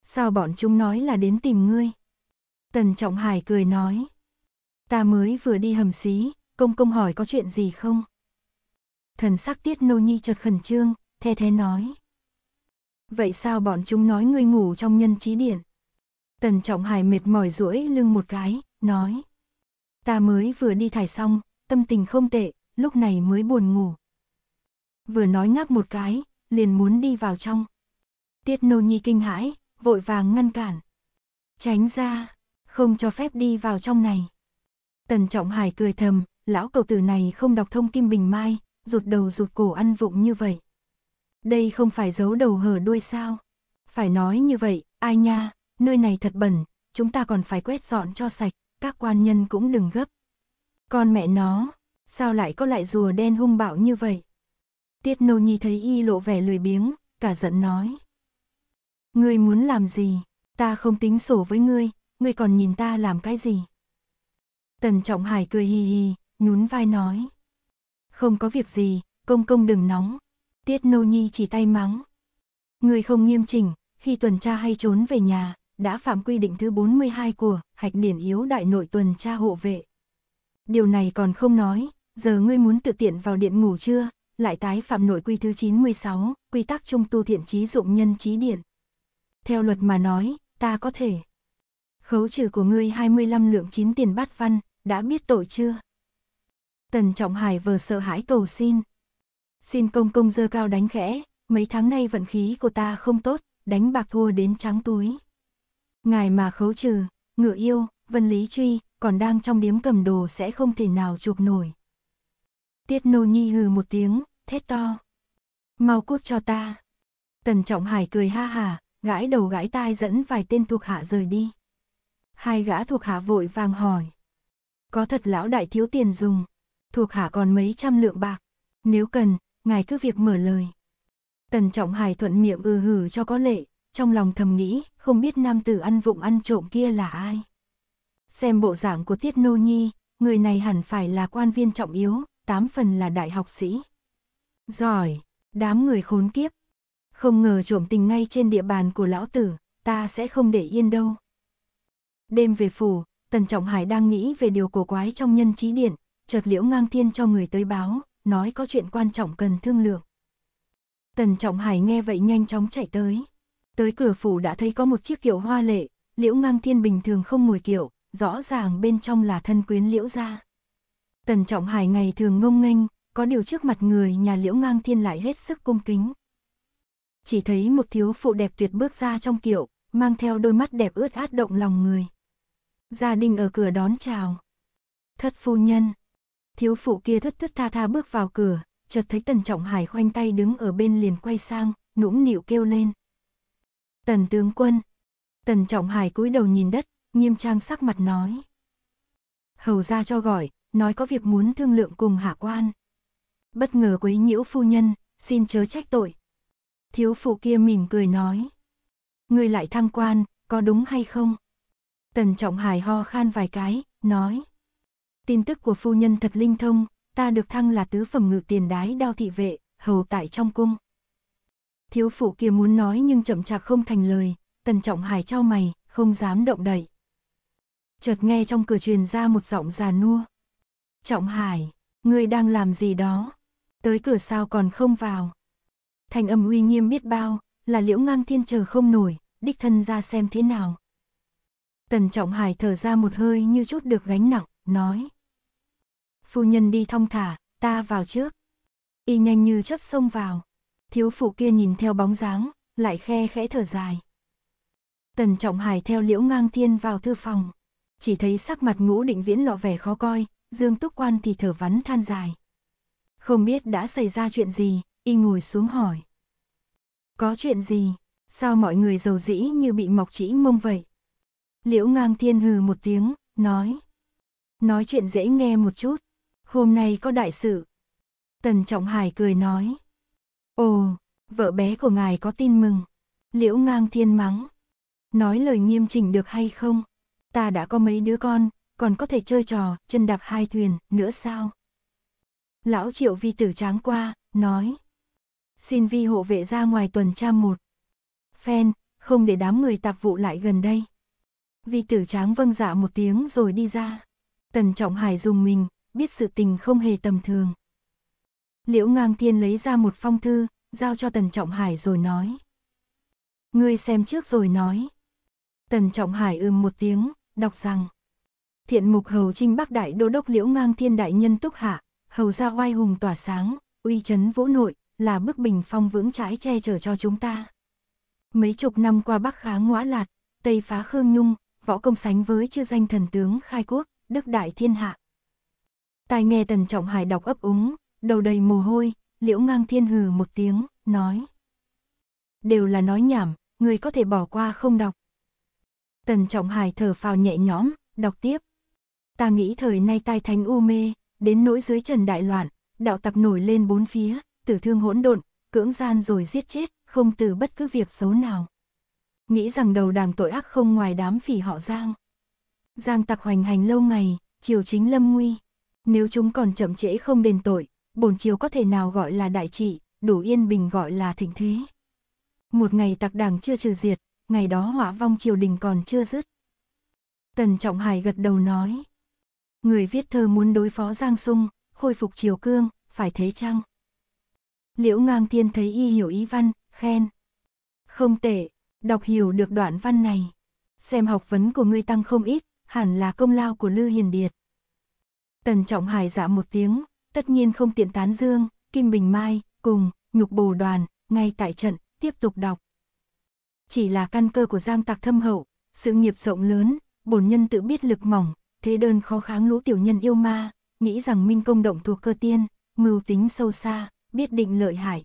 Sao bọn chúng nói là đến tìm ngươi? Tần Trọng Hải cười nói. Ta mới vừa đi hầm xí, công công hỏi có chuyện gì không? Thần sắc tiết nô nhi chợt khẩn trương, the thế nói vậy sao bọn chúng nói ngươi ngủ trong nhân trí điện? Tần Trọng Hải mệt mỏi duỗi lưng một cái, nói. Ta mới vừa đi thải xong, tâm tình không tệ, lúc này mới buồn ngủ. Vừa nói ngáp một cái, liền muốn đi vào trong. Tiết Nô Nhi kinh hãi, vội vàng ngăn cản. Tránh ra, không cho phép đi vào trong này. Tần Trọng Hải cười thầm, lão cầu tử này không đọc thông kim bình mai, rụt đầu rụt cổ ăn vụng như vậy. Đây không phải giấu đầu hở đuôi sao? Phải nói như vậy, ai nha, nơi này thật bẩn, chúng ta còn phải quét dọn cho sạch, các quan nhân cũng đừng gấp. Con mẹ nó, sao lại có lại rùa đen hung bạo như vậy? Tiết Nô Nhi thấy y lộ vẻ lười biếng, cả giận nói. Ngươi muốn làm gì? Ta không tính sổ với ngươi, ngươi còn nhìn ta làm cái gì? Tần Trọng Hải cười hì hì, nhún vai nói. Không có việc gì, công công đừng nóng, Tiết Nô Nhi chỉ tay mắng. Người không nghiêm chỉnh, khi tuần tra hay trốn về nhà, đã phạm quy định thứ 42 của Hạch Điển Yếu Đại Nội tuần tra hộ vệ. Điều này còn không nói, giờ ngươi muốn tự tiện vào điện ngủ chưa, lại tái phạm nội quy thứ 96, quy tắc trung tu thiện trí dụng nhân trí điện. Theo luật mà nói, ta có thể. Khấu trừ của ngươi 25 lượng 9 tiền bát văn, đã biết tội chưa? Tần Trọng Hải vừa sợ hãi cầu xin. Xin công công dơ cao đánh khẽ, mấy tháng nay vận khí của ta không tốt, đánh bạc thua đến trắng túi. Ngài mà khấu trừ, ngựa yêu, vân lý truy, còn đang trong điếm cầm đồ sẽ không thể nào chụp nổi. Tiết nô nhi hừ một tiếng, thét to. Mau cút cho ta. Tần trọng hải cười ha hà, gãi đầu gãi tai dẫn vài tên thuộc hạ rời đi. Hai gã thuộc hạ vội vàng hỏi. Có thật lão đại thiếu tiền dùng, thuộc hạ còn mấy trăm lượng bạc. Nếu cần, ngài cứ việc mở lời. Tần Trọng Hải thuận miệng ừ hử cho có lệ, trong lòng thầm nghĩ, không biết nam tử ăn vụng ăn trộm kia là ai. Xem bộ dạng của Tiết Nô Nhi, người này hẳn phải là quan viên trọng yếu, tám phần là đại học sĩ. Giỏi, đám người khốn kiếp. Không ngờ trộm tình ngay trên địa bàn của lão tử, ta sẽ không để yên đâu. Đêm về phủ, Tần Trọng Hải đang nghĩ về điều cổ quái trong nhân trí điện, chợt liễu ngang thiên cho người tới báo, nói có chuyện quan trọng cần thương lượng. Tần Trọng Hải nghe vậy nhanh chóng chạy tới. Tới cửa phủ đã thấy có một chiếc kiệu hoa lệ, liễu ngang thiên bình thường không ngồi kiệu, rõ ràng bên trong là thân quyến liễu gia. Tần Trọng Hải ngày thường ngông nghênh, có điều trước mặt người nhà liễu ngang thiên lại hết sức cung kính. Chỉ thấy một thiếu phụ đẹp tuyệt bước ra trong kiệu, mang theo đôi mắt đẹp ướt át động lòng người. Gia đình ở cửa đón chào. Thất phu nhân, Thiếu phụ kia thất thất tha tha bước vào cửa, chợt thấy Tần Trọng Hải khoanh tay đứng ở bên liền quay sang, nũng nịu kêu lên. Tần tướng quân. Tần Trọng Hải cúi đầu nhìn đất, nghiêm trang sắc mặt nói. Hầu ra cho gọi, nói có việc muốn thương lượng cùng hạ quan. Bất ngờ quấy nhiễu phu nhân, xin chớ trách tội. Thiếu phụ kia mỉm cười nói. Người lại thăng quan, có đúng hay không? Tần Trọng Hải ho khan vài cái, nói. Tin tức của phu nhân thật linh thông, ta được thăng là tứ phẩm ngự tiền đái đao thị vệ, hầu tại trong cung. Thiếu phụ kia muốn nói nhưng chậm chạp không thành lời, tần trọng hải trao mày, không dám động đậy. Chợt nghe trong cửa truyền ra một giọng già nua. Trọng hải, ngươi đang làm gì đó? Tới cửa sao còn không vào? Thành âm uy nghiêm biết bao, là liễu ngang thiên chờ không nổi, đích thân ra xem thế nào. Tần trọng hải thở ra một hơi như chút được gánh nặng nói. Phu nhân đi thong thả, ta vào trước. Y nhanh như chớp xông vào. Thiếu phụ kia nhìn theo bóng dáng, lại khe khẽ thở dài. Tần Trọng Hải theo Liễu Ngang Thiên vào thư phòng, chỉ thấy sắc mặt Ngũ Định Viễn lọ vẻ khó coi, Dương Túc Quan thì thở vắn than dài. Không biết đã xảy ra chuyện gì, y ngồi xuống hỏi. Có chuyện gì, sao mọi người giàu dĩ như bị mọc chỉ mông vậy? Liễu Ngang Thiên hừ một tiếng, nói. Nói chuyện dễ nghe một chút. Hôm nay có đại sự. Tần Trọng Hải cười nói. Ồ, vợ bé của ngài có tin mừng. Liễu ngang thiên mắng. Nói lời nghiêm chỉnh được hay không? Ta đã có mấy đứa con, còn có thể chơi trò, chân đạp hai thuyền, nữa sao? Lão triệu vi tử tráng qua, nói. Xin vi hộ vệ ra ngoài tuần tra một. Phen, không để đám người tạp vụ lại gần đây. Vi tử tráng vâng dạ một tiếng rồi đi ra. Tần Trọng Hải dùng mình, biết sự tình không hề tầm thường. Liễu ngang Thiên lấy ra một phong thư, giao cho Tần Trọng Hải rồi nói. Ngươi xem trước rồi nói. Tần Trọng Hải ưm một tiếng, đọc rằng. Thiện mục hầu trinh bắc đại đô đốc liễu ngang thiên đại nhân túc hạ, hầu ra oai hùng tỏa sáng, uy chấn vũ nội, là bức bình phong vững trái che chở cho chúng ta. Mấy chục năm qua bắc khá ngõa lạt, tây phá khương nhung, võ công sánh với chư danh thần tướng khai quốc, đức đại thiên hạ. Tài nghe Tần Trọng Hải đọc ấp úng, đầu đầy mồ hôi, liễu ngang thiên hừ một tiếng, nói. Đều là nói nhảm, người có thể bỏ qua không đọc. Tần Trọng Hải thở phào nhẹ nhõm, đọc tiếp. Ta nghĩ thời nay tai thánh u mê, đến nỗi dưới trần đại loạn, đạo tặc nổi lên bốn phía, tử thương hỗn độn, cưỡng gian rồi giết chết, không từ bất cứ việc xấu nào. Nghĩ rằng đầu đàng tội ác không ngoài đám phỉ họ giang. Giang tặc hoành hành lâu ngày, triều chính lâm nguy. Nếu chúng còn chậm trễ không đền tội, bổn triều có thể nào gọi là đại trị, đủ yên bình gọi là thịnh thế. Một ngày tặc đảng chưa trừ diệt, ngày đó họa vong triều đình còn chưa dứt. Tần Trọng Hải gật đầu nói. Người viết thơ muốn đối phó Giang Sung, khôi phục triều cương, phải thế chăng? Liễu ngang tiên thấy y hiểu ý văn, khen. Không tệ, đọc hiểu được đoạn văn này. Xem học vấn của ngươi tăng không ít, hẳn là công lao của Lư Hiền Điệt. Tần Trọng Hải dạ một tiếng, tất nhiên không tiện tán dương, Kim Bình Mai, cùng, nhục bồ đoàn, ngay tại trận, tiếp tục đọc. Chỉ là căn cơ của Giang Tạc thâm hậu, sự nghiệp rộng lớn, bổn nhân tự biết lực mỏng, thế đơn khó kháng lũ tiểu nhân yêu ma, nghĩ rằng minh công động thuộc cơ tiên, mưu tính sâu xa, biết định lợi hại.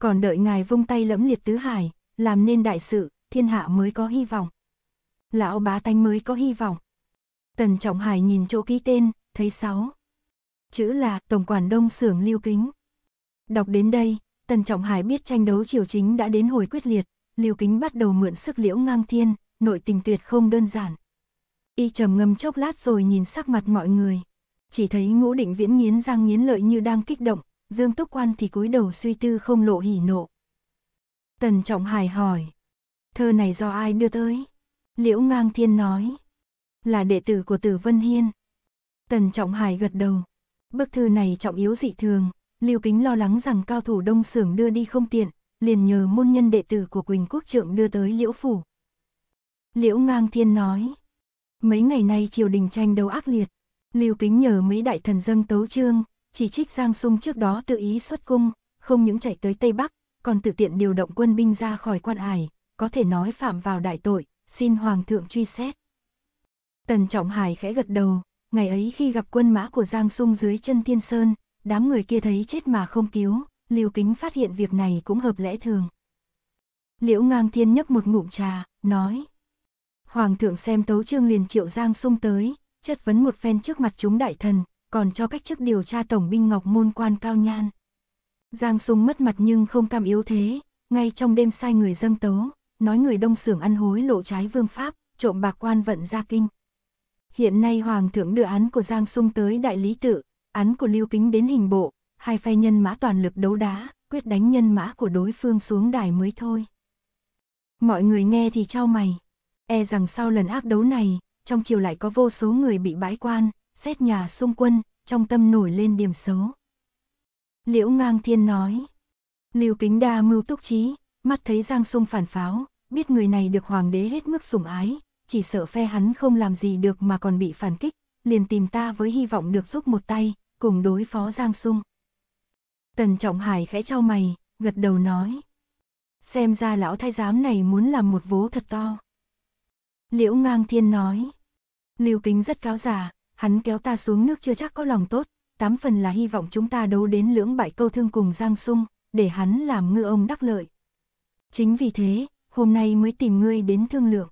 Còn đợi ngài vung tay lẫm liệt tứ hải, làm nên đại sự, thiên hạ mới có hy vọng lão bá tánh mới có hy vọng. Tần Trọng Hải nhìn chỗ ký tên, thấy sáu. Chữ là Tổng quản Đông xưởng Lưu Kính. Đọc đến đây, Tần Trọng Hải biết tranh đấu triều chính đã đến hồi quyết liệt, Lưu Kính bắt đầu mượn sức liễu ngang thiên, nội tình tuyệt không đơn giản. Y trầm ngâm chốc lát rồi nhìn sắc mặt mọi người. Chỉ thấy ngũ định viễn nghiến răng nghiến lợi như đang kích động, Dương Túc Quan thì cúi đầu suy tư không lộ hỉ nộ. Tần Trọng Hải hỏi, thơ này do ai đưa tới? Liễu Ngang Thiên nói, là đệ tử của Tử Vân Hiên. Tần Trọng Hải gật đầu, bức thư này trọng yếu dị thường, Lưu Kính lo lắng rằng cao thủ đông xưởng đưa đi không tiện, liền nhờ môn nhân đệ tử của Quỳnh Quốc Trượng đưa tới Liễu Phủ. Liễu Ngang Thiên nói, mấy ngày nay triều đình tranh đấu ác liệt, Lưu Kính nhờ mấy đại thần dâng tấu trương, chỉ trích Giang Sung trước đó tự ý xuất cung, không những chạy tới Tây Bắc, còn tự tiện điều động quân binh ra khỏi quan ải, có thể nói phạm vào đại tội, xin Hoàng thượng truy xét. Tần Trọng Hải khẽ gật đầu, ngày ấy khi gặp quân mã của Giang Sung dưới chân thiên Sơn, đám người kia thấy chết mà không cứu, Liêu Kính phát hiện việc này cũng hợp lẽ thường. Liễu Ngang Thiên nhấp một ngụm trà, nói. Hoàng thượng xem tấu trương liền triệu Giang Sung tới, chất vấn một phen trước mặt chúng đại thần, còn cho cách chức điều tra tổng binh Ngọc Môn quan cao nhan. Giang Sung mất mặt nhưng không cam yếu thế, ngay trong đêm sai người dâng tấu, nói người đông xưởng ăn hối lộ trái vương pháp, trộm bạc quan vận ra kinh. Hiện nay Hoàng thượng đưa án của Giang Sung tới đại lý tự, án của Lưu Kính đến hình bộ, hai phe nhân mã toàn lực đấu đá, quyết đánh nhân mã của đối phương xuống đài mới thôi. Mọi người nghe thì trao mày, e rằng sau lần ác đấu này, trong chiều lại có vô số người bị bãi quan, xét nhà xung quân, trong tâm nổi lên điểm xấu. Liễu Ngang Thiên nói, Lưu Kính Đa mưu túc trí, mắt thấy Giang Sung phản pháo, biết người này được hoàng đế hết mức sủng ái, chỉ sợ phe hắn không làm gì được mà còn bị phản kích, liền tìm ta với hy vọng được giúp một tay, cùng đối phó Giang Sung. Tần Trọng Hải khẽ trao mày, gật đầu nói. Xem ra lão thái giám này muốn làm một vố thật to. Liễu ngang thiên nói. Liêu kính rất cáo già, hắn kéo ta xuống nước chưa chắc có lòng tốt, tám phần là hy vọng chúng ta đấu đến lưỡng bại câu thương cùng Giang Sung, để hắn làm ngư ông đắc lợi. Chính vì thế, hôm nay mới tìm ngươi đến thương lượng.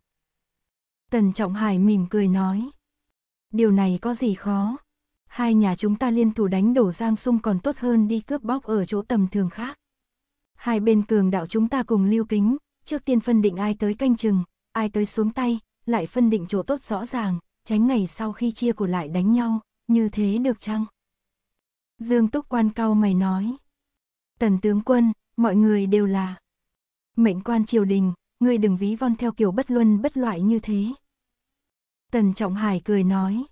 Tần Trọng Hải mỉm cười nói. Điều này có gì khó? Hai nhà chúng ta liên thủ đánh đổ Giang Sung còn tốt hơn đi cướp bóc ở chỗ tầm thường khác. Hai bên cường đạo chúng ta cùng lưu kính, trước tiên phân định ai tới canh chừng, ai tới xuống tay, lại phân định chỗ tốt rõ ràng, tránh ngày sau khi chia của lại đánh nhau, như thế được chăng? Dương Túc Quan cao mày nói. Tần tướng quân, mọi người đều là Mệnh quan triều đình, ngươi đừng ví von theo kiểu bất luân bất loại như thế. Tần Trọng Hải cười nói.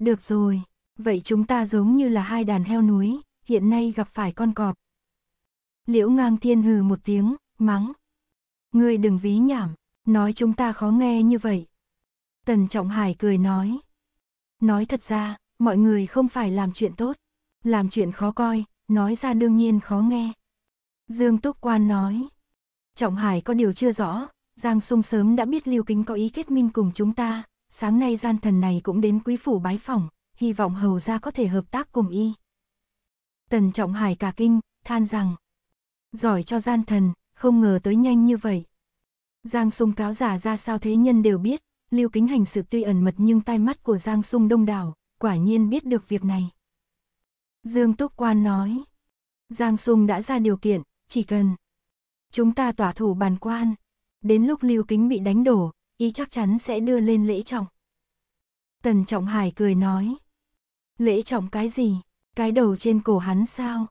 Được rồi, vậy chúng ta giống như là hai đàn heo núi, hiện nay gặp phải con cọp. Liễu ngang thiên hừ một tiếng, mắng. Ngươi đừng ví nhảm, nói chúng ta khó nghe như vậy. Tần Trọng Hải cười nói. Nói thật ra, mọi người không phải làm chuyện tốt. Làm chuyện khó coi, nói ra đương nhiên khó nghe. Dương Túc Quan nói. Trọng Hải có điều chưa rõ, Giang Sung sớm đã biết Lưu Kính có ý kết minh cùng chúng ta, sáng nay gian thần này cũng đến quý phủ bái phỏng, hy vọng hầu gia có thể hợp tác cùng y. Tần Trọng Hải cả kinh, than rằng, giỏi cho gian thần, không ngờ tới nhanh như vậy. Giang Sung cáo giả ra sao thế nhân đều biết, Lưu Kính hành sự tuy ẩn mật nhưng tai mắt của Giang Sung đông đảo, quả nhiên biết được việc này. Dương Túc Quan nói, Giang Sung đã ra điều kiện, chỉ cần chúng ta tỏa thủ bàn quan. Đến lúc lưu kính bị đánh đổ, y chắc chắn sẽ đưa lên lễ trọng. Tần Trọng Hải cười nói. Lễ trọng cái gì? Cái đầu trên cổ hắn sao?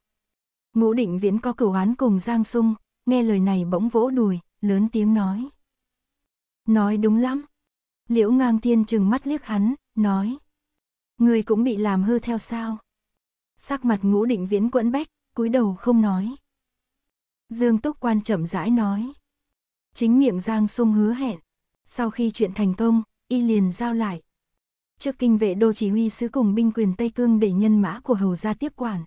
Ngũ định viễn có cửu hán cùng Giang Sung, nghe lời này bỗng vỗ đùi, lớn tiếng nói. Nói đúng lắm. Liễu ngang thiên chừng mắt liếc hắn, nói. Người cũng bị làm hư theo sao? Sắc mặt ngũ định viễn quẫn bách, cúi đầu không nói. Dương Túc Quan chậm rãi nói. Chính miệng Giang Sung hứa hẹn. Sau khi chuyện thành công, y liền giao lại. Trước kinh vệ đô chỉ huy sứ cùng binh quyền Tây Cương để nhân mã của hầu gia tiếp quản.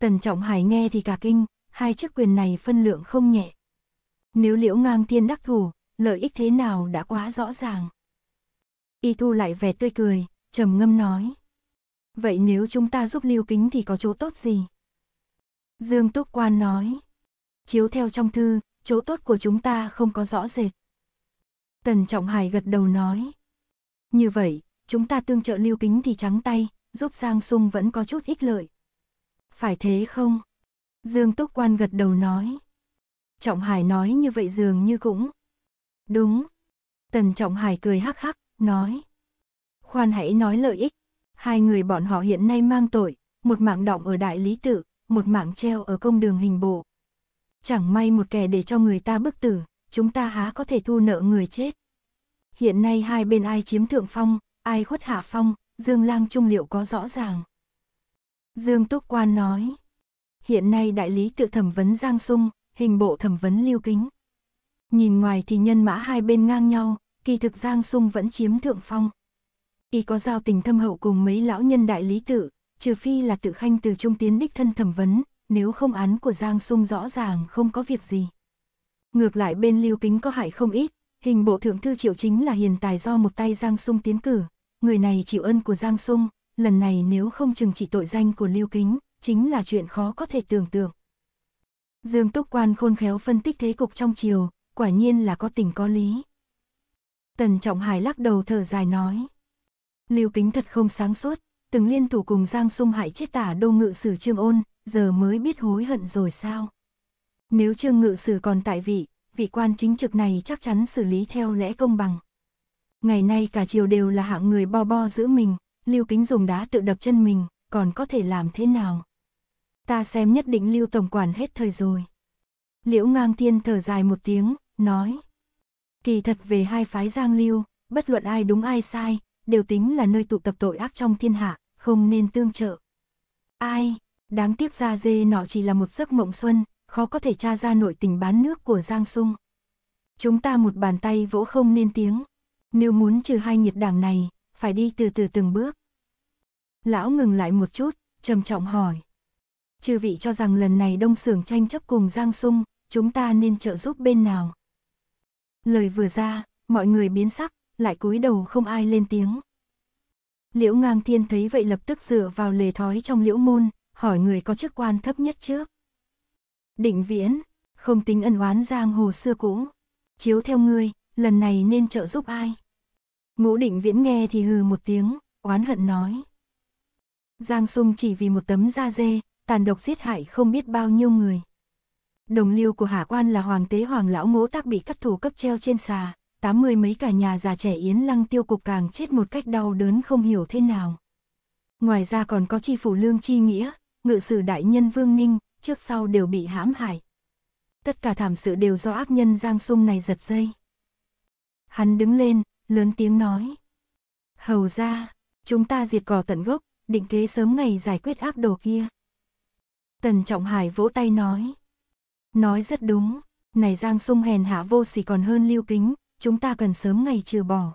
Tần Trọng Hải nghe thì cả kinh, hai chiếc quyền này phân lượng không nhẹ. Nếu liễu ngang thiên đắc thủ, lợi ích thế nào đã quá rõ ràng. Y thu lại vẻ tươi cười, trầm ngâm nói. Vậy nếu chúng ta giúp lưu kính thì có chỗ tốt gì? Dương Túc Quan nói. Chiếu theo trong thư, chỗ tốt của chúng ta không có rõ rệt. Tần Trọng Hải gật đầu nói. Như vậy, chúng ta tương trợ lưu kính thì trắng tay, giúp Giang Sung vẫn có chút ích lợi. Phải thế không? Dương Túc Quan gật đầu nói. Trọng Hải nói như vậy dường như cũng. Đúng. Tần Trọng Hải cười hắc hắc, nói. Khoan hãy nói lợi ích. Hai người bọn họ hiện nay mang tội, một mạng động ở đại lý tự, một mạng treo ở công đường hình bộ chẳng may một kẻ để cho người ta bức tử, chúng ta há có thể thu nợ người chết. Hiện nay hai bên ai chiếm thượng phong, ai khuất hạ phong, Dương Lang Trung liệu có rõ ràng. Dương Túc Quan nói, hiện nay đại lý tự thẩm vấn Giang Sung, hình bộ thẩm vấn Lưu Kính. Nhìn ngoài thì nhân mã hai bên ngang nhau, kỳ thực Giang Sung vẫn chiếm thượng phong. Y có giao tình thâm hậu cùng mấy lão nhân đại lý tự, trừ phi là tự khanh từ trung tiến đích thân thẩm vấn, nếu không án của Giang Sung rõ ràng không có việc gì. Ngược lại bên Lưu Kính có hại không ít, hình bộ thượng thư triệu chính là hiền tài do một tay Giang Sung tiến cử, người này chịu ân của Giang Sung, lần này nếu không chừng trị tội danh của Lưu Kính, chính là chuyện khó có thể tưởng tượng. Dương Túc Quan khôn khéo phân tích thế cục trong chiều, quả nhiên là có tình có lý. Tần Trọng Hải lắc đầu thở dài nói. Lưu Kính thật không sáng suốt, từng liên thủ cùng Giang Sung hại chết tả đô ngự sử Trương Ôn, giờ mới biết hối hận rồi sao? Nếu Trương Ngự Sử còn tại vị, vị quan chính trực này chắc chắn xử lý theo lẽ công bằng. Ngày nay cả triều đều là hạng người bo bo giữa mình, Lưu Kính dùng đá tự đập chân mình, còn có thể làm thế nào? Ta xem nhất định Lưu Tổng Quản hết thời rồi. Liễu ngang tiên thở dài một tiếng, nói. Kỳ thật về hai phái Giang Lưu, bất luận ai đúng ai sai, đều tính là nơi tụ tập tội ác trong thiên hạ, không nên tương trợ. Ai, Đáng tiếc ra dê nọ chỉ là một giấc mộng xuân, khó có thể tra ra nội tình bán nước của Giang Sung. Chúng ta một bàn tay vỗ không nên tiếng. Nếu muốn trừ hai nhiệt đảng này, phải đi từ từ từng bước. Lão ngừng lại một chút, trầm trọng hỏi. Chư vị cho rằng lần này đông sưởng tranh chấp cùng Giang Sung, chúng ta nên trợ giúp bên nào? Lời vừa ra, mọi người biến sắc, lại cúi đầu không ai lên tiếng. Liễu ngang thiên thấy vậy lập tức dựa vào lề thói trong liễu môn, hỏi người có chức quan thấp nhất trước. Định viễn, không tính ân oán giang hồ xưa cũ. Chiếu theo ngươi, lần này nên trợ giúp ai? Ngũ định viễn nghe thì hừ một tiếng, oán hận nói. Giang sung chỉ vì một tấm da dê, tàn độc giết hại không biết bao nhiêu người. Đồng liêu của hạ Quan là hoàng tế hoàng lão ngỗ tác bị cắt thủ cấp treo trên xà, tám mươi mấy cả nhà già trẻ yến lăng tiêu cục càng chết một cách đau đớn không hiểu thế nào. Ngoài ra còn có chi phủ lương chi nghĩa, ngự sử đại nhân Vương Ninh, trước sau đều bị hãm hại. Tất cả thảm sự đều do ác nhân Giang Sung này giật dây. Hắn đứng lên, lớn tiếng nói. Hầu ra, chúng ta diệt cỏ tận gốc, định kế sớm ngày giải quyết ác đồ kia. Tần Trọng Hải vỗ tay nói. Nói rất đúng, này Giang Sung hèn hạ vô sỉ còn hơn lưu kính, chúng ta cần sớm ngày trừ bỏ.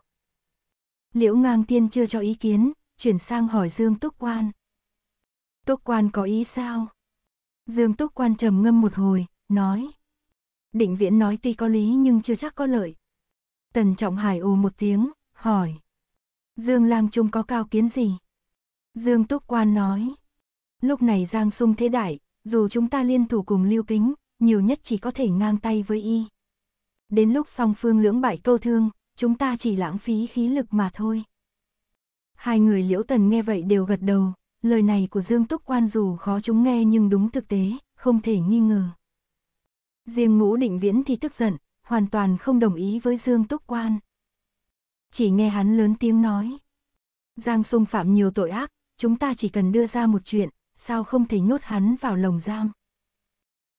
Liễu ngang tiên chưa cho ý kiến, chuyển sang hỏi Dương Túc Quan. Túc quan có ý sao? Dương Túc quan trầm ngâm một hồi, nói. Định viễn nói tuy có lý nhưng chưa chắc có lợi. Tần Trọng Hải ồ một tiếng, hỏi. Dương Lang Trung có cao kiến gì? Dương Túc Quan nói. Lúc này Giang Sung thế đại, dù chúng ta liên thủ cùng lưu kính, nhiều nhất chỉ có thể ngang tay với y. Đến lúc song phương lưỡng bại câu thương, chúng ta chỉ lãng phí khí lực mà thôi. Hai người liễu tần nghe vậy đều gật đầu, lời này của Dương Túc Quan dù khó chúng nghe nhưng đúng thực tế, không thể nghi ngờ. Riêng ngũ định viễn thì tức giận, hoàn toàn không đồng ý với Dương Túc Quan. Chỉ nghe hắn lớn tiếng nói. Giang sung phạm nhiều tội ác, chúng ta chỉ cần đưa ra một chuyện, sao không thể nhốt hắn vào lồng giam.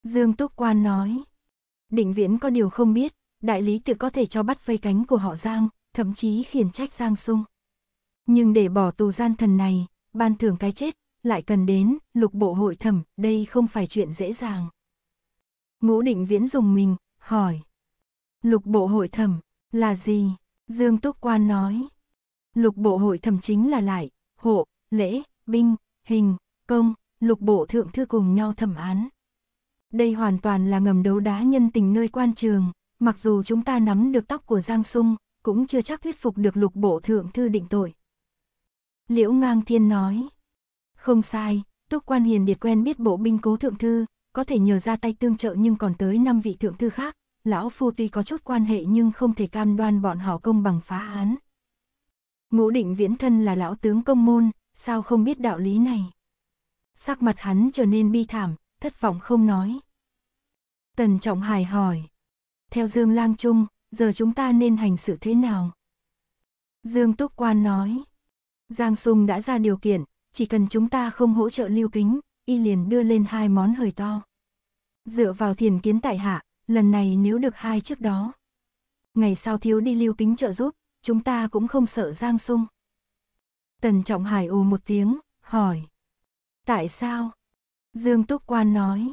Dương Túc Quan nói. Định viễn có điều không biết, đại lý tự có thể cho bắt vây cánh của họ Giang, thậm chí khiển trách Giang Sung. Nhưng để bỏ tù gian thần này, ban thưởng cái chết, lại cần đến, lục bộ hội thẩm, đây không phải chuyện dễ dàng. Ngũ định viễn dùng mình, hỏi. Lục bộ hội thẩm, là gì? Dương Túc Quan nói. Lục bộ hội thẩm chính là lại, hộ, lễ, binh, hình, công, lục bộ thượng thư cùng nhau thẩm án. Đây hoàn toàn là ngầm đấu đá nhân tình nơi quan trường, mặc dù chúng ta nắm được tóc của Giang Sung, cũng chưa chắc thuyết phục được lục bộ thượng thư định tội. Liễu Ngang Thiên nói. Không sai, Túc Quan Hiền Điệt quen biết bộ binh cố thượng thư, có thể nhờ ra tay tương trợ nhưng còn tới 5 vị thượng thư khác, lão phu tuy có chút quan hệ nhưng không thể cam đoan bọn họ công bằng phá án. Ngũ định viễn thân là lão tướng công môn, sao không biết đạo lý này? Sắc mặt hắn trở nên bi thảm, thất vọng không nói. Tần Trọng Hải hỏi, theo Dương Lang Trung, giờ chúng ta nên hành xử thế nào? Dương Túc Quan nói, Giang Sung đã ra điều kiện, chỉ cần chúng ta không hỗ trợ lưu kính, y liền đưa lên hai món hời to. Dựa vào thiền kiến tại hạ, lần này nếu được hai trước đó. Ngày sau thiếu đi lưu kính trợ giúp, chúng ta cũng không sợ Giang Sung. Tần Trọng Hải ồ một tiếng, hỏi. Tại sao? Dương Túc Quan nói.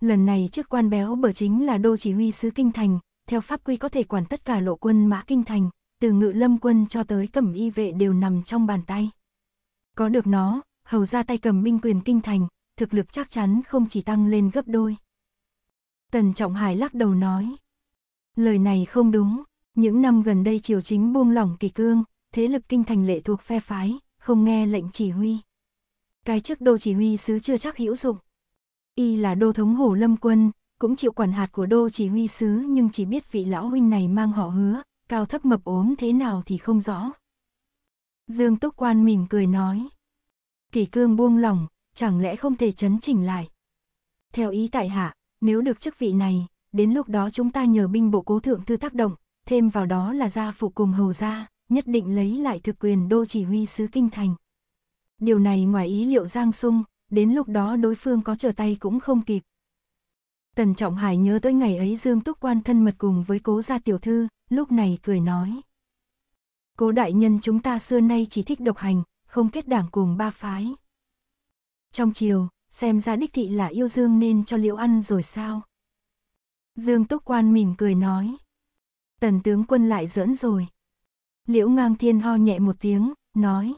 Lần này chức quan béo bở chính là đô chỉ huy sứ Kinh Thành, theo pháp quy có thể quản tất cả lộ quân mã Kinh Thành từ ngự lâm quân cho tới cẩm y vệ đều nằm trong bàn tay. Có được nó, hầu ra tay cầm binh quyền kinh thành, thực lực chắc chắn không chỉ tăng lên gấp đôi. Tần Trọng Hải lắc đầu nói. Lời này không đúng, những năm gần đây triều chính buông lỏng kỳ cương, thế lực kinh thành lệ thuộc phe phái, không nghe lệnh chỉ huy. Cái chức đô chỉ huy sứ chưa chắc hữu dụng. Y là đô thống hổ lâm quân, cũng chịu quản hạt của đô chỉ huy sứ nhưng chỉ biết vị lão huynh này mang họ hứa, cao thấp mập ốm thế nào thì không rõ. Dương Túc Quan mỉm cười nói. Kỷ cương buông lòng, chẳng lẽ không thể chấn chỉnh lại. Theo ý tại hạ, nếu được chức vị này, đến lúc đó chúng ta nhờ binh bộ cố thượng thư tác động, thêm vào đó là gia phụ cùng hầu gia, nhất định lấy lại thực quyền đô chỉ huy sứ kinh thành. Điều này ngoài ý liệu Giang Sung, đến lúc đó đối phương có trở tay cũng không kịp, Tần Trọng Hải nhớ tới ngày ấy Dương Túc Quan thân mật cùng với cố gia tiểu thư, lúc này cười nói. Cố đại nhân chúng ta xưa nay chỉ thích độc hành, không kết đảng cùng ba phái. Trong chiều, xem ra đích thị là yêu Dương nên cho liễu ăn rồi sao? Dương Túc Quan mỉm cười nói. Tần tướng quân lại giỡn rồi. Liễu ngang thiên ho nhẹ một tiếng, nói.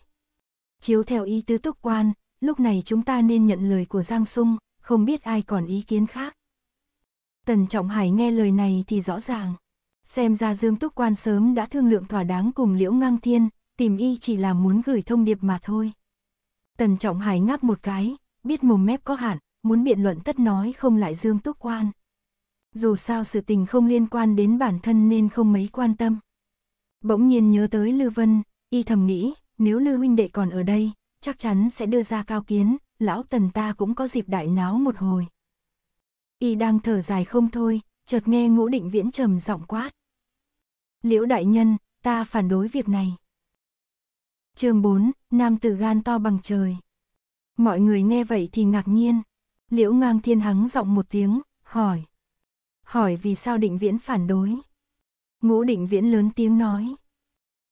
Chiếu theo ý tứ Túc Quan, lúc này chúng ta nên nhận lời của Giang Sung, không biết ai còn ý kiến khác. Tần Trọng Hải nghe lời này thì rõ ràng. Xem ra Dương Túc Quan sớm đã thương lượng thỏa đáng cùng Liễu Ngang Thiên, tìm y chỉ là muốn gửi thông điệp mà thôi. Tần Trọng Hải ngáp một cái, biết mồm mép có hạn, muốn biện luận tất nói không lại Dương Túc Quan. Dù sao sự tình không liên quan đến bản thân nên không mấy quan tâm. Bỗng nhiên nhớ tới Lư Vân, y thầm nghĩ, nếu Lư huynh đệ còn ở đây, chắc chắn sẽ đưa ra cao kiến, lão Tần ta cũng có dịp đại náo một hồi. Y đang thở dài không thôi, chợt nghe ngũ định viễn trầm giọng quát. Liễu đại nhân, ta phản đối việc này. chương 4, nam tử gan to bằng trời. Mọi người nghe vậy thì ngạc nhiên. Liễu ngang thiên hắng giọng một tiếng, hỏi. Hỏi vì sao định viễn phản đối. Ngũ định viễn lớn tiếng nói.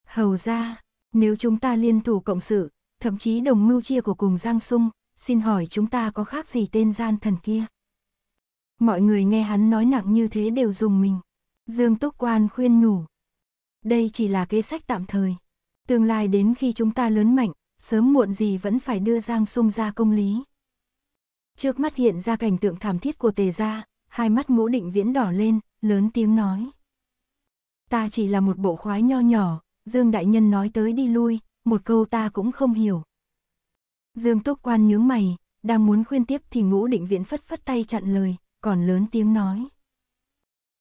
Hầu ra, nếu chúng ta liên thủ cộng sự, thậm chí đồng mưu chia của cùng Giang Sung, xin hỏi chúng ta có khác gì tên gian thần kia. Mọi người nghe hắn nói nặng như thế đều dùng mình. Dương Túc Quan khuyên nhủ. Đây chỉ là kế sách tạm thời. Tương lai đến khi chúng ta lớn mạnh, sớm muộn gì vẫn phải đưa Giang Sung ra công lý. Trước mắt hiện ra cảnh tượng thảm thiết của tề gia, hai mắt ngũ định viễn đỏ lên, lớn tiếng nói. Ta chỉ là một bộ khoái nho nhỏ, Dương Đại Nhân nói tới đi lui, một câu ta cũng không hiểu. Dương Túc Quan nhướng mày, đang muốn khuyên tiếp thì ngũ định viễn phất phất tay chặn lời, còn lớn tiếng nói.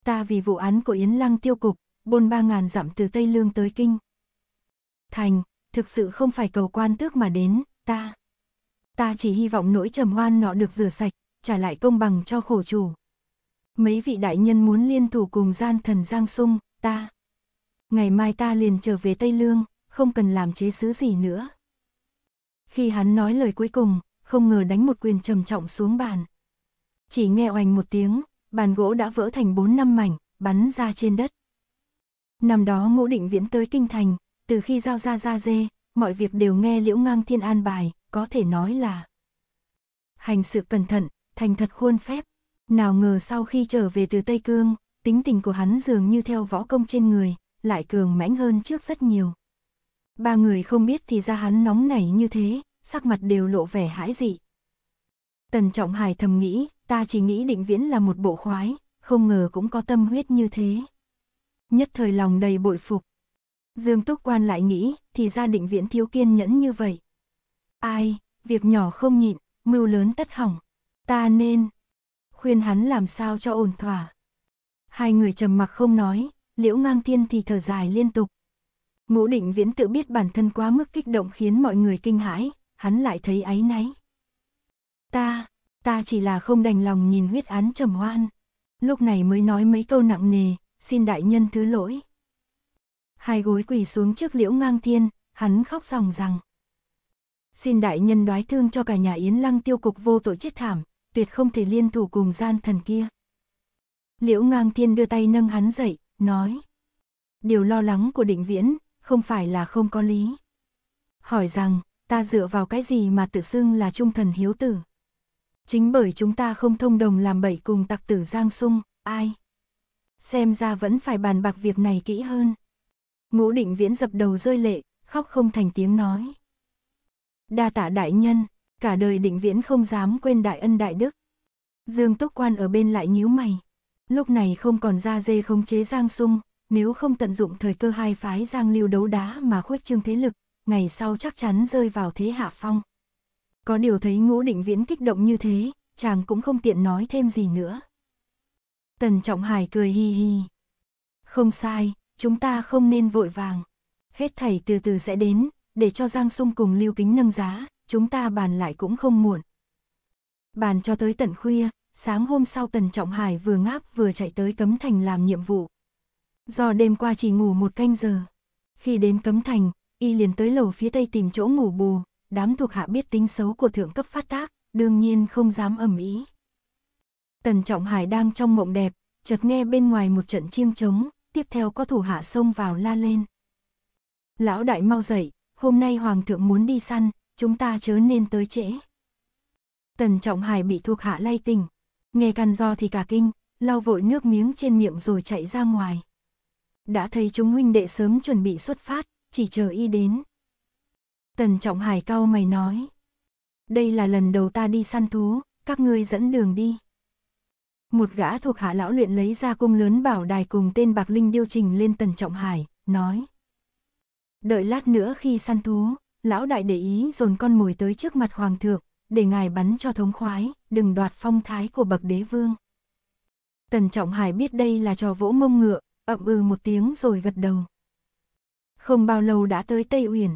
Ta vì vụ án của Yến Lăng tiêu cục, bôn ba ngàn dặm từ Tây Lương tới Kinh. Thành, thực sự không phải cầu quan tước mà đến, ta. Ta chỉ hy vọng nỗi trầm hoan nọ được rửa sạch, trả lại công bằng cho khổ chủ. Mấy vị đại nhân muốn liên thủ cùng gian thần Giang Sung, ta. Ngày mai ta liền trở về Tây Lương, không cần làm chế sứ gì nữa. Khi hắn nói lời cuối cùng, không ngờ đánh một quyền trầm trọng xuống bàn. Chỉ nghe oanh một tiếng, bàn gỗ đã vỡ thành bốn năm mảnh, bắn ra trên đất. Năm đó ngũ định viễn tới kinh thành, từ khi giao ra ra dê, mọi việc đều nghe liễu ngang thiên an bài, có thể nói là hành sự cẩn thận, thành thật khuôn phép. Nào ngờ sau khi trở về từ Tây Cương, tính tình của hắn dường như theo võ công trên người, lại cường mãnh hơn trước rất nhiều. Ba người không biết thì ra hắn nóng nảy như thế, sắc mặt đều lộ vẻ hãi dị. Tần Trọng Hải thầm nghĩ, ta chỉ nghĩ định viễn là một bộ khoái, không ngờ cũng có tâm huyết như thế. Nhất thời lòng đầy bội phục. Dương Túc Quan lại nghĩ, thì ra định viễn thiếu kiên nhẫn như vậy. Ai, việc nhỏ không nhịn, mưu lớn tất hỏng. Ta nên khuyên hắn làm sao cho ổn thỏa. Hai người trầm mặc không nói, liễu ngang thiên thì thở dài liên tục. Ngũ định viễn tự biết bản thân quá mức kích động khiến mọi người kinh hãi, hắn lại thấy áy náy. Ta, ta chỉ là không đành lòng nhìn huyết án trầm hoan. Lúc này mới nói mấy câu nặng nề, xin đại nhân thứ lỗi. Hai gối quỳ xuống trước liễu ngang thiên, hắn khóc ròng rằng. Xin đại nhân đoái thương cho cả nhà Yến Lăng tiêu cục vô tội chết thảm, tuyệt không thể liên thủ cùng gian thần kia. Liễu ngang thiên đưa tay nâng hắn dậy, nói. Điều lo lắng của định viễn, không phải là không có lý. Hỏi rằng, ta dựa vào cái gì mà tự xưng là trung thần hiếu tử. Chính bởi chúng ta không thông đồng làm bậy cùng tặc tử Giang Sung, ai? Xem ra vẫn phải bàn bạc việc này kỹ hơn. Ngũ định viễn dập đầu rơi lệ, khóc không thành tiếng nói. Đa tạ đại nhân, cả đời định viễn không dám quên đại ân đại đức. Dương Túc Quan ở bên lại nhíu mày. Lúc này không còn ra dê không chế Giang Sung, nếu không tận dụng thời cơ hai phái Giang Lưu đấu đá mà khuếch trương thế lực, ngày sau chắc chắn rơi vào thế hạ phong. Có điều thấy ngũ định viễn kích động như thế, chàng cũng không tiện nói thêm gì nữa. Tần Trọng Hải cười hi hi. Không sai, chúng ta không nên vội vàng. Hết thầy từ từ sẽ đến, để cho Giang Sung cùng Lưu Kính nâng giá, chúng ta bàn lại cũng không muộn. Bàn cho tới tận khuya, sáng hôm sau Tần Trọng Hải vừa ngáp vừa chạy tới Cấm Thành làm nhiệm vụ. Do đêm qua chỉ ngủ một canh giờ. Khi đến Cấm Thành, y liền tới lầu phía tây tìm chỗ ngủ bù, đám thuộc hạ biết tính xấu của thượng cấp phát tác, đương nhiên không dám ầm ĩ. Tần Trọng Hải đang trong mộng đẹp, chợt nghe bên ngoài một trận chiêng trống, tiếp theo có thủ hạ xông vào la lên. Lão đại mau dậy, hôm nay hoàng thượng muốn đi săn, chúng ta chớ nên tới trễ. Tần Trọng Hải bị thuộc hạ lay tỉnh, nghe căn do thì cả kinh, lau vội nước miếng trên miệng rồi chạy ra ngoài. Đã thấy chúng huynh đệ sớm chuẩn bị xuất phát, chỉ chờ y đến. Tần Trọng Hải cau mày nói. Đây là lần đầu ta đi săn thú, các ngươi dẫn đường đi. Một gã thuộc hạ lão luyện lấy ra cung lớn bảo đài cùng tên Bạc Linh điều chỉnh lên Tần Trọng Hải, nói. Đợi lát nữa khi săn thú, lão đại để ý dồn con mồi tới trước mặt hoàng thượng, để ngài bắn cho thống khoái, đừng đoạt phong thái của bậc đế vương. Tần Trọng Hải biết đây là trò vỗ mông ngựa, ậm ừ một tiếng rồi gật đầu. Không bao lâu đã tới Tây Uyển,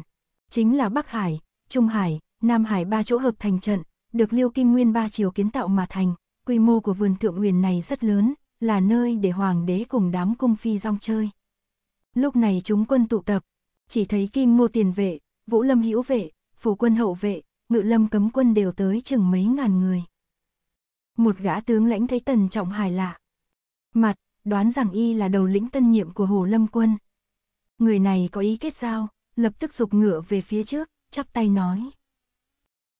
chính là Bắc Hải, Trung Hải, Nam Hải ba chỗ hợp thành trận, được Liêu Kim Nguyên ba chiều kiến tạo mà thành, quy mô của vườn thượng huyền này rất lớn, là nơi để hoàng đế cùng đám cung phi rong chơi. Lúc này chúng quân tụ tập, chỉ thấy Kim Ngô tiền vệ, Vũ Lâm hữu vệ, Phủ quân hậu vệ, Ngự Lâm cấm quân đều tới chừng mấy ngàn người. Một gã tướng lãnh thấy Tần Trọng Hải lạ. Mặt, đoán rằng y là đầu lĩnh tân nhiệm của Hồ Lâm quân. Người này có ý kết giao, lập tức dục ngựa về phía trước, chắp tay nói.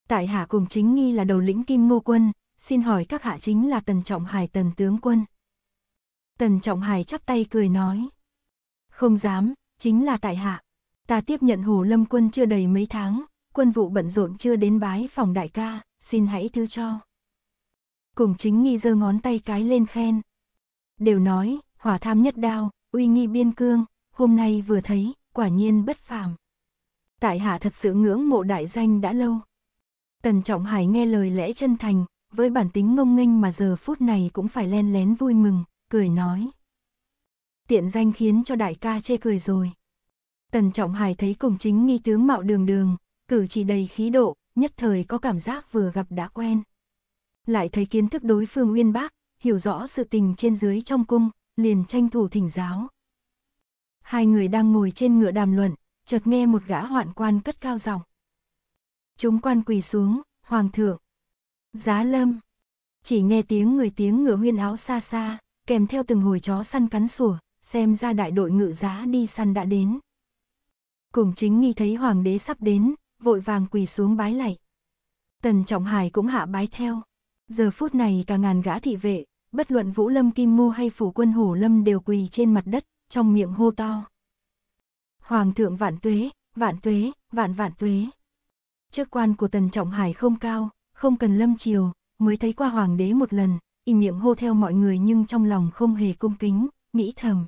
Tại hạ cùng chính nghi là đầu lĩnh Kim Ngô quân, xin hỏi các hạ chính là Tần Trọng Hải Tần tướng quân. Tần Trọng Hải chắp tay cười nói. Không dám, chính là tại hạ. Ta tiếp nhận Hồ Lâm quân chưa đầy mấy tháng, quân vụ bận rộn chưa đến bái phòng đại ca, xin hãy thứ cho. Cùng chính nghi giơ ngón tay cái lên khen. Đều nói, hỏa tham nhất đao, uy nghi biên cương, hôm nay vừa thấy, quả nhiên bất phàm. Tại hạ thật sự ngưỡng mộ đại danh đã lâu. Tần Trọng Hải nghe lời lẽ chân thành, với bản tính ngông nghênh mà giờ phút này cũng phải len lén vui mừng, cười nói. Tiện danh khiến cho đại ca chê cười rồi. Tần Trọng Hải thấy cùng chính nghi tướng mạo đường đường, cử chỉ đầy khí độ, nhất thời có cảm giác vừa gặp đã quen. Lại thấy kiến thức đối phương uyên bác, hiểu rõ sự tình trên dưới trong cung, liền tranh thủ thỉnh giáo, Hai người đang ngồi trên ngựa đàm luận, chợt nghe một gã hoạn quan cất cao giọng. Chúng quan quỳ xuống, hoàng thượng. Giá lâm. Chỉ nghe tiếng người tiếng ngựa huyên áo xa xa, kèm theo từng hồi chó săn cắn sủa, xem ra đại đội ngự giá đi săn đã đến. Cùng chính nghi thấy hoàng đế sắp đến, vội vàng quỳ xuống bái lạy. Tần Trọng Hải cũng hạ bái theo. Giờ phút này cả ngàn gã thị vệ, bất luận Vũ Lâm Kim Ngô hay phủ quân Hổ Lâm đều quỳ trên mặt đất, trong miệng hô to. Hoàng thượng vạn tuế, vạn tuế, vạn vạn tuế. Chức quan của Tần Trọng Hải không cao, không cần lâm triều mới thấy qua hoàng đế một lần, im miệng hô theo mọi người nhưng trong lòng không hề cung kính, nghĩ thầm.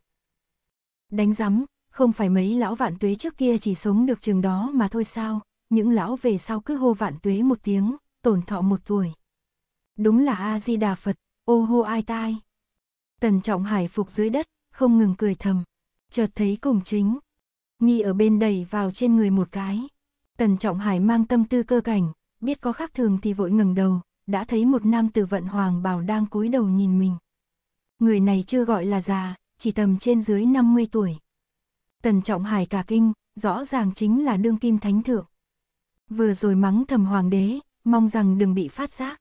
Đánh rắm, không phải mấy lão vạn tuế trước kia chỉ sống được trường đó mà thôi sao, những lão về sau cứ hô vạn tuế một tiếng, tổn thọ một tuổi. Đúng là A-di-đà Phật, ô hô ai tai. Tần Trọng Hải phục dưới đất, không ngừng cười thầm. Chợt thấy cùng chính. Nghi ở bên đẩy vào trên người một cái. Tần Trọng Hải mang tâm tư cơ cảnh, biết có khác thường thì vội ngẩng đầu, đã thấy một nam tử vận hoàng bào đang cúi đầu nhìn mình. Người này chưa gọi là già, chỉ tầm trên dưới 50 tuổi. Tần Trọng Hải cả kinh, rõ ràng chính là đương kim thánh thượng. Vừa rồi mắng thầm hoàng đế, mong rằng đừng bị phát giác.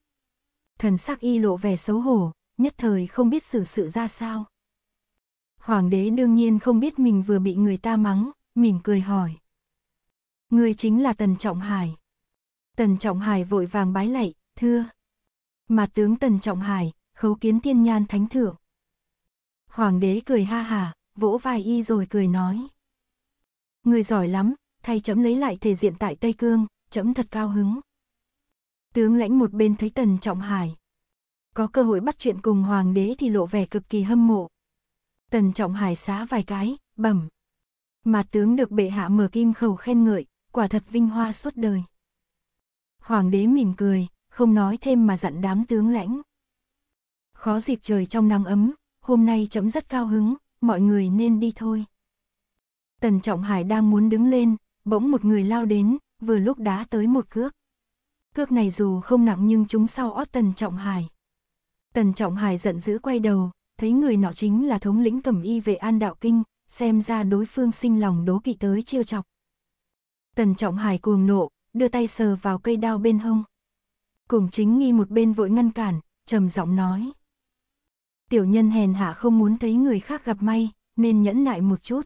Thần sắc y lộ vẻ xấu hổ, nhất thời không biết xử sự ra sao hoàng đế đương nhiên không biết mình vừa bị người ta mắng, mỉm cười hỏi. Người chính là Tần Trọng Hải. Tần Trọng Hải vội vàng bái lạy, thưa. Mà tướng Tần Trọng Hải, khấu kiến tiên nhan thánh thượng. Hoàng đế cười ha hà, vỗ vai y rồi cười nói. Người giỏi lắm, thay chấm lấy lại thể diện tại Tây Cương, chấm thật cao hứng. Tướng lãnh một bên thấy Tần Trọng Hải. Có cơ hội bắt chuyện cùng hoàng đế thì lộ vẻ cực kỳ hâm mộ, Tần Trọng Hải xá vài cái, bẩm. Mà tướng được bệ hạ mở kim khẩu khen ngợi, quả thật vinh hoa suốt đời. Hoàng đế mỉm cười, không nói thêm mà dặn đám tướng lãnh. Khó dịp trời trong nắng ấm, hôm nay chấm rất cao hứng, mọi người nên đi thôi. Tần Trọng Hải đang muốn đứng lên, bỗng một người lao đến, vừa lúc đá tới một cước. Cước này dù không nặng nhưng chúng sau ót Tần Trọng Hải. Tần Trọng Hải giận dữ quay đầu, thấy người nọ chính là thống lĩnh cẩm y vệ an đạo kinh, xem ra đối phương sinh lòng đố kỵ tới chiêu chọc. Tần Trọng Hải cuồng nộ, đưa tay sờ vào cây đao bên hông. Cùng chính nghi một bên vội ngăn cản, trầm giọng nói. Tiểu nhân hèn hạ không muốn thấy người khác gặp may, nên nhẫn nại một chút.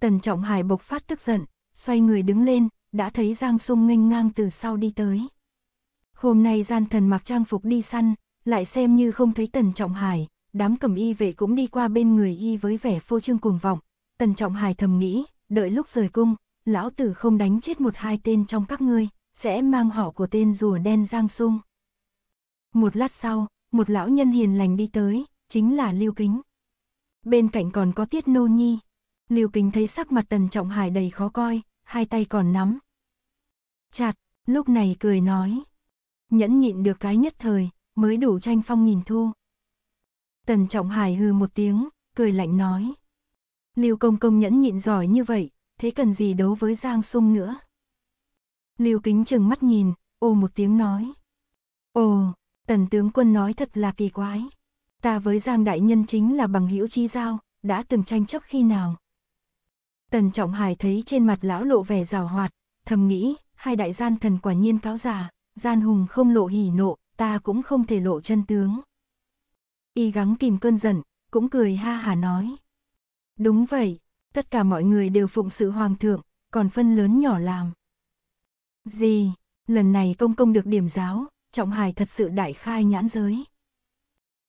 Tần Trọng Hải bộc phát tức giận, xoay người đứng lên, đã thấy Giang Sung nghênh ngang từ sau đi tới. Hôm nay gian thần mặc trang phục đi săn, lại xem như không thấy Tần Trọng Hải, đám cầm y vệ cũng đi qua bên người y với vẻ phô trương cuồng vọng. Tần Trọng Hải thầm nghĩ, đợi lúc rời cung, lão tử không đánh chết một hai tên trong các ngươi, sẽ mang họ của tên rùa đen Giang Sung. Một lát sau, một lão nhân hiền lành đi tới, chính là Lưu Kính. Bên cạnh còn có Tiết Nô Nhi. Lưu Kính thấy sắc mặt Tần Trọng Hải đầy khó coi, hai tay còn nắm. Chặt, lúc này cười nói. Nhẫn nhịn được cái nhất thời, mới đủ tranh phong nghìn thu. Tần Trọng Hải hư một tiếng, cười lạnh nói. Lưu Công Công nhẫn nhịn giỏi như vậy, thế cần gì đấu với Giang Sung nữa. Lưu Kính chừng mắt nhìn, ô một tiếng nói. Ồ, Tần Tướng Quân nói thật là kỳ quái. Ta với Giang Đại Nhân chính là bằng hữu chi giao, đã từng tranh chấp khi nào. Tần Trọng Hải thấy trên mặt lão lộ vẻ rào hoạt, thầm nghĩ, hai đại gian thần quả nhiên cáo già, gian hùng không lộ hỉ nộ, ta cũng không thể lộ chân tướng y gắng kìm cơn giận, cũng cười ha hà nói. Đúng vậy, tất cả mọi người đều phụng sự hoàng thượng, còn phân lớn nhỏ làm. Gì, lần này công công được điểm giáo, trọng hài thật sự đại khai nhãn giới.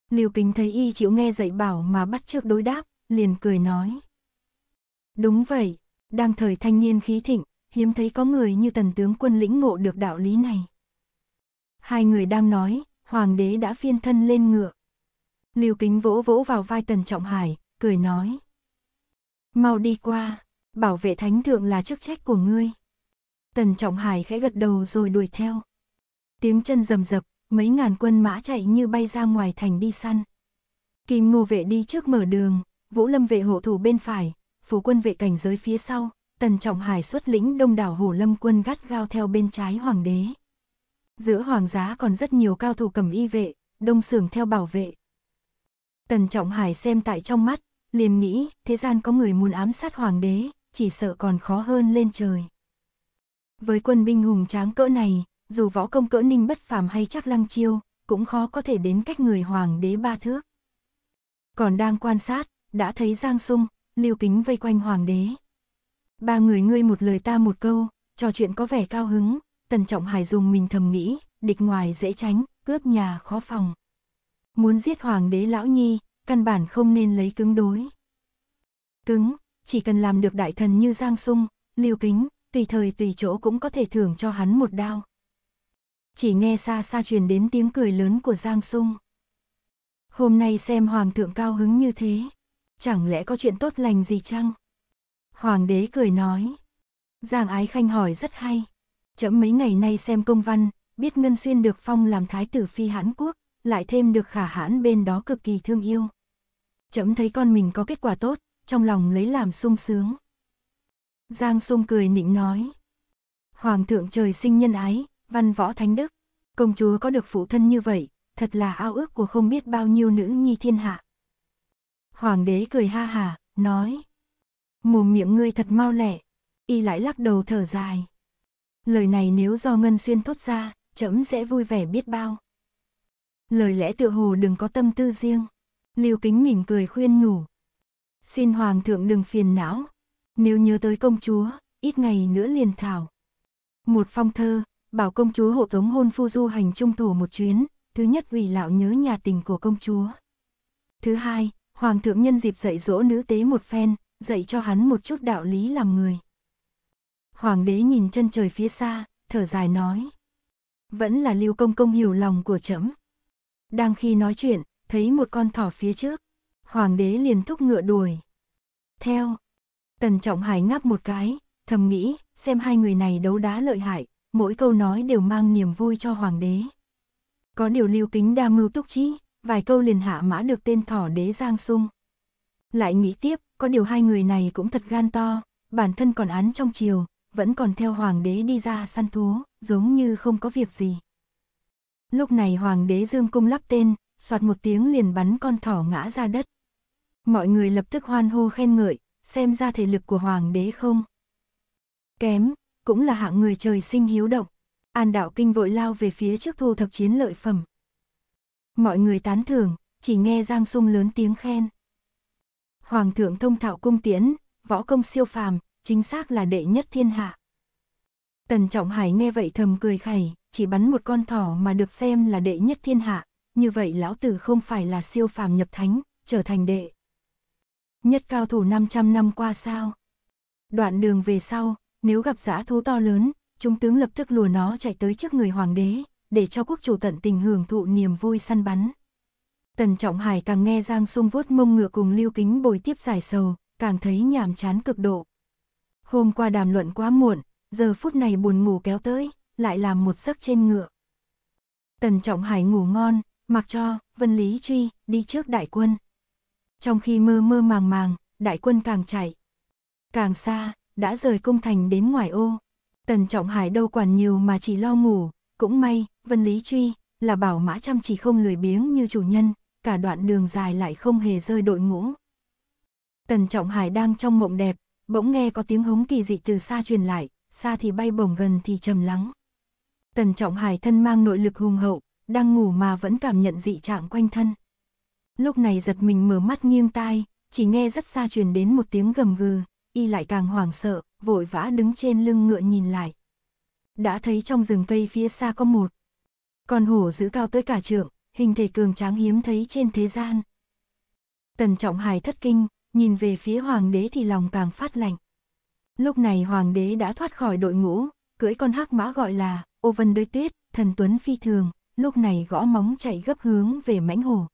Liêu kính thấy y chịu nghe dạy bảo mà bắt trước đối đáp, liền cười nói. Đúng vậy, đang thời thanh niên khí thịnh, hiếm thấy có người như tần tướng quân lĩnh ngộ được đạo lý này. Hai người đang nói, hoàng đế đã phiên thân lên ngựa. Lưu Kính vỗ vỗ vào vai Tần Trọng Hải, cười nói. Mau đi qua, bảo vệ thánh thượng là chức trách của ngươi. Tần Trọng Hải khẽ gật đầu rồi đuổi theo. Tiếng chân rầm rập, mấy ngàn quân mã chạy như bay ra ngoài thành đi săn. Kim ngô vệ đi trước mở đường, vũ lâm vệ hộ thủ bên phải, phú quân vệ cảnh giới phía sau, tần trọng hải xuất lĩnh đông đảo hồ lâm quân gắt gao theo bên trái hoàng đế. Giữa hoàng giá còn rất nhiều cao thủ cầm y vệ, đông sường theo bảo vệ, Tần Trọng Hải xem tại trong mắt, liền nghĩ, thế gian có người muốn ám sát hoàng đế, chỉ sợ còn khó hơn lên trời. Với quân binh hùng tráng cỡ này, dù võ công cỡ ninh bất phàm hay chắc lăng chiêu, cũng khó có thể đến cách người hoàng đế ba thước. Còn đang quan sát, đã thấy Giang Sung, Lưu Kính vây quanh hoàng đế. Ba người ngươi một lời ta một câu, trò chuyện có vẻ cao hứng, tần trọng hải dùng mình thầm nghĩ, địch ngoài dễ tránh, cướp nhà khó phòng muốn giết hoàng đế lão nhi, căn bản không nên lấy cứng đối. Cứng, chỉ cần làm được đại thần như Giang Sung, liêu Kính, tùy thời tùy chỗ cũng có thể thưởng cho hắn một đao. Chỉ nghe xa xa truyền đến tiếng cười lớn của Giang Sung. Hôm nay xem hoàng thượng cao hứng như thế, chẳng lẽ có chuyện tốt lành gì chăng? Hoàng đế cười nói. Giang Ái Khanh hỏi rất hay. Chậm mấy ngày nay xem công văn, biết Ngân Xuyên được phong làm thái tử phi Hãn Quốc, lại thêm được khả hãn bên đó cực kỳ thương yêu. Chấm thấy con mình có kết quả tốt, trong lòng lấy làm sung sướng. Giang sung cười nịnh nói. Hoàng thượng trời sinh nhân ái, văn võ thánh đức. Công chúa có được phụ thân như vậy, thật là ao ước của không biết bao nhiêu nữ nhi thiên hạ. Hoàng đế cười ha hà, nói. Mồm miệng ngươi thật mau lẹ. Y lại lắc đầu thở dài. Lời này nếu do Ngân Xuyên thốt ra, chấm sẽ vui vẻ biết bao lời lẽ tựa hồ đừng có tâm tư riêng. Lưu Kính mỉm cười khuyên nhủ. Xin Hoàng thượng đừng phiền não, nếu nhớ tới công chúa, ít ngày nữa liền thảo. Một phong thơ, bảo công chúa hộ tống hôn phu du hành trung thổ một chuyến, thứ nhất ủy lão nhớ nhà tình của công chúa. Thứ hai, Hoàng thượng nhân dịp dạy dỗ nữ tế một phen, dạy cho hắn một chút đạo lý làm người. Hoàng đế nhìn chân trời phía xa, thở dài nói. Vẫn là lưu công công hiểu lòng của trẫm đang khi nói chuyện, thấy một con thỏ phía trước, hoàng đế liền thúc ngựa đuổi. Theo, Tần Trọng Hải ngáp một cái, thầm nghĩ, xem hai người này đấu đá lợi hại, mỗi câu nói đều mang niềm vui cho hoàng đế. Có điều lưu kính đa mưu túc trí, vài câu liền hạ mã được tên thỏ đế Giang Sung. Lại nghĩ tiếp, có điều hai người này cũng thật gan to, bản thân còn án trong chiều, vẫn còn theo hoàng đế đi ra săn thú, giống như không có việc gì. Lúc này hoàng đế dương cung lắp tên, soạt một tiếng liền bắn con thỏ ngã ra đất. Mọi người lập tức hoan hô khen ngợi, xem ra thể lực của hoàng đế không. Kém, cũng là hạng người trời sinh hiếu động. An đạo kinh vội lao về phía trước thu thập chiến lợi phẩm. Mọi người tán thưởng, chỉ nghe Giang Sung lớn tiếng khen. Hoàng thượng thông thạo cung tiến, võ công siêu phàm, chính xác là đệ nhất thiên hạ. Tần Trọng Hải nghe vậy thầm cười khẩy chỉ bắn một con thỏ mà được xem là đệ nhất thiên hạ, như vậy lão tử không phải là siêu phàm nhập thánh, trở thành đệ. Nhất cao thủ 500 năm qua sao? Đoạn đường về sau, nếu gặp giã thú to lớn, chúng tướng lập tức lùa nó chạy tới trước người hoàng đế, để cho quốc chủ tận tình hưởng thụ niềm vui săn bắn. Tần Trọng Hải càng nghe Giang Sung vuốt mông ngựa cùng Lưu Kính bồi tiếp giải sầu, càng thấy nhàm chán cực độ. Hôm qua đàm luận quá muộn, giờ phút này buồn ngủ kéo tới, lại làm một giấc trên ngựa. Tần Trọng Hải ngủ ngon, mặc cho, Vân Lý Truy, đi trước đại quân. Trong khi mơ mơ màng màng, đại quân càng chạy. Càng xa, đã rời công thành đến ngoài ô. Tần Trọng Hải đâu quản nhiều mà chỉ lo ngủ, cũng may, Vân Lý Truy, là bảo mã chăm chỉ không lười biếng như chủ nhân, cả đoạn đường dài lại không hề rơi đội ngũ. Tần Trọng Hải đang trong mộng đẹp, bỗng nghe có tiếng hống kỳ dị từ xa truyền lại, xa thì bay bổng gần thì trầm lắng. Tần Trọng Hải thân mang nội lực hùng hậu, đang ngủ mà vẫn cảm nhận dị trạng quanh thân. Lúc này giật mình mở mắt nghiêng tai, chỉ nghe rất xa truyền đến một tiếng gầm gừ, y lại càng hoảng sợ, vội vã đứng trên lưng ngựa nhìn lại. Đã thấy trong rừng cây phía xa có một con hổ giữ cao tới cả trượng, hình thể cường tráng hiếm thấy trên thế gian. Tần Trọng Hải thất kinh, nhìn về phía hoàng đế thì lòng càng phát lạnh. Lúc này hoàng đế đã thoát khỏi đội ngũ, cưỡi con hắc mã gọi là ô vân đôi tuyết, thần tuấn phi thường, lúc này gõ móng chạy gấp hướng về mãnh hồ.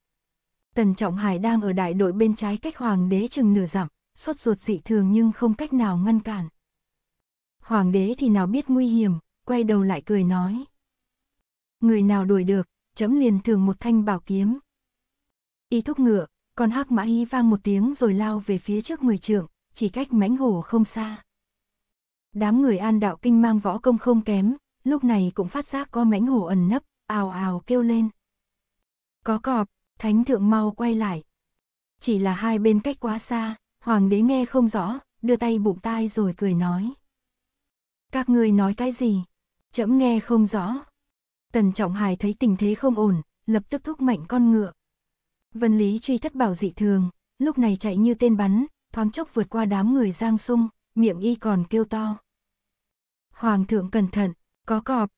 Tần Trọng Hải đang ở đại đội bên trái cách hoàng đế chừng nửa dặm, sốt ruột dị thường nhưng không cách nào ngăn cản. Hoàng đế thì nào biết nguy hiểm, quay đầu lại cười nói. Người nào đuổi được, chấm liền thường một thanh bảo kiếm. Y thúc ngựa, con hắc mã y vang một tiếng rồi lao về phía trước mười trượng, chỉ cách mãnh hồ không xa. Đám người an đạo kinh mang võ công không kém, lúc này cũng phát giác có mãnh hổ ẩn nấp, ào ào kêu lên. Có cọp, thánh thượng mau quay lại. Chỉ là hai bên cách quá xa, hoàng đế nghe không rõ, đưa tay bụng tai rồi cười nói. Các ngươi nói cái gì? Chậm nghe không rõ. Tần Trọng Hải thấy tình thế không ổn, lập tức thúc mạnh con ngựa. Vân Lý truy thất bảo dị thường, lúc này chạy như tên bắn, thoáng chốc vượt qua đám người giang sung, miệng y còn kêu to. Hoàng thượng cẩn thận, có cọp.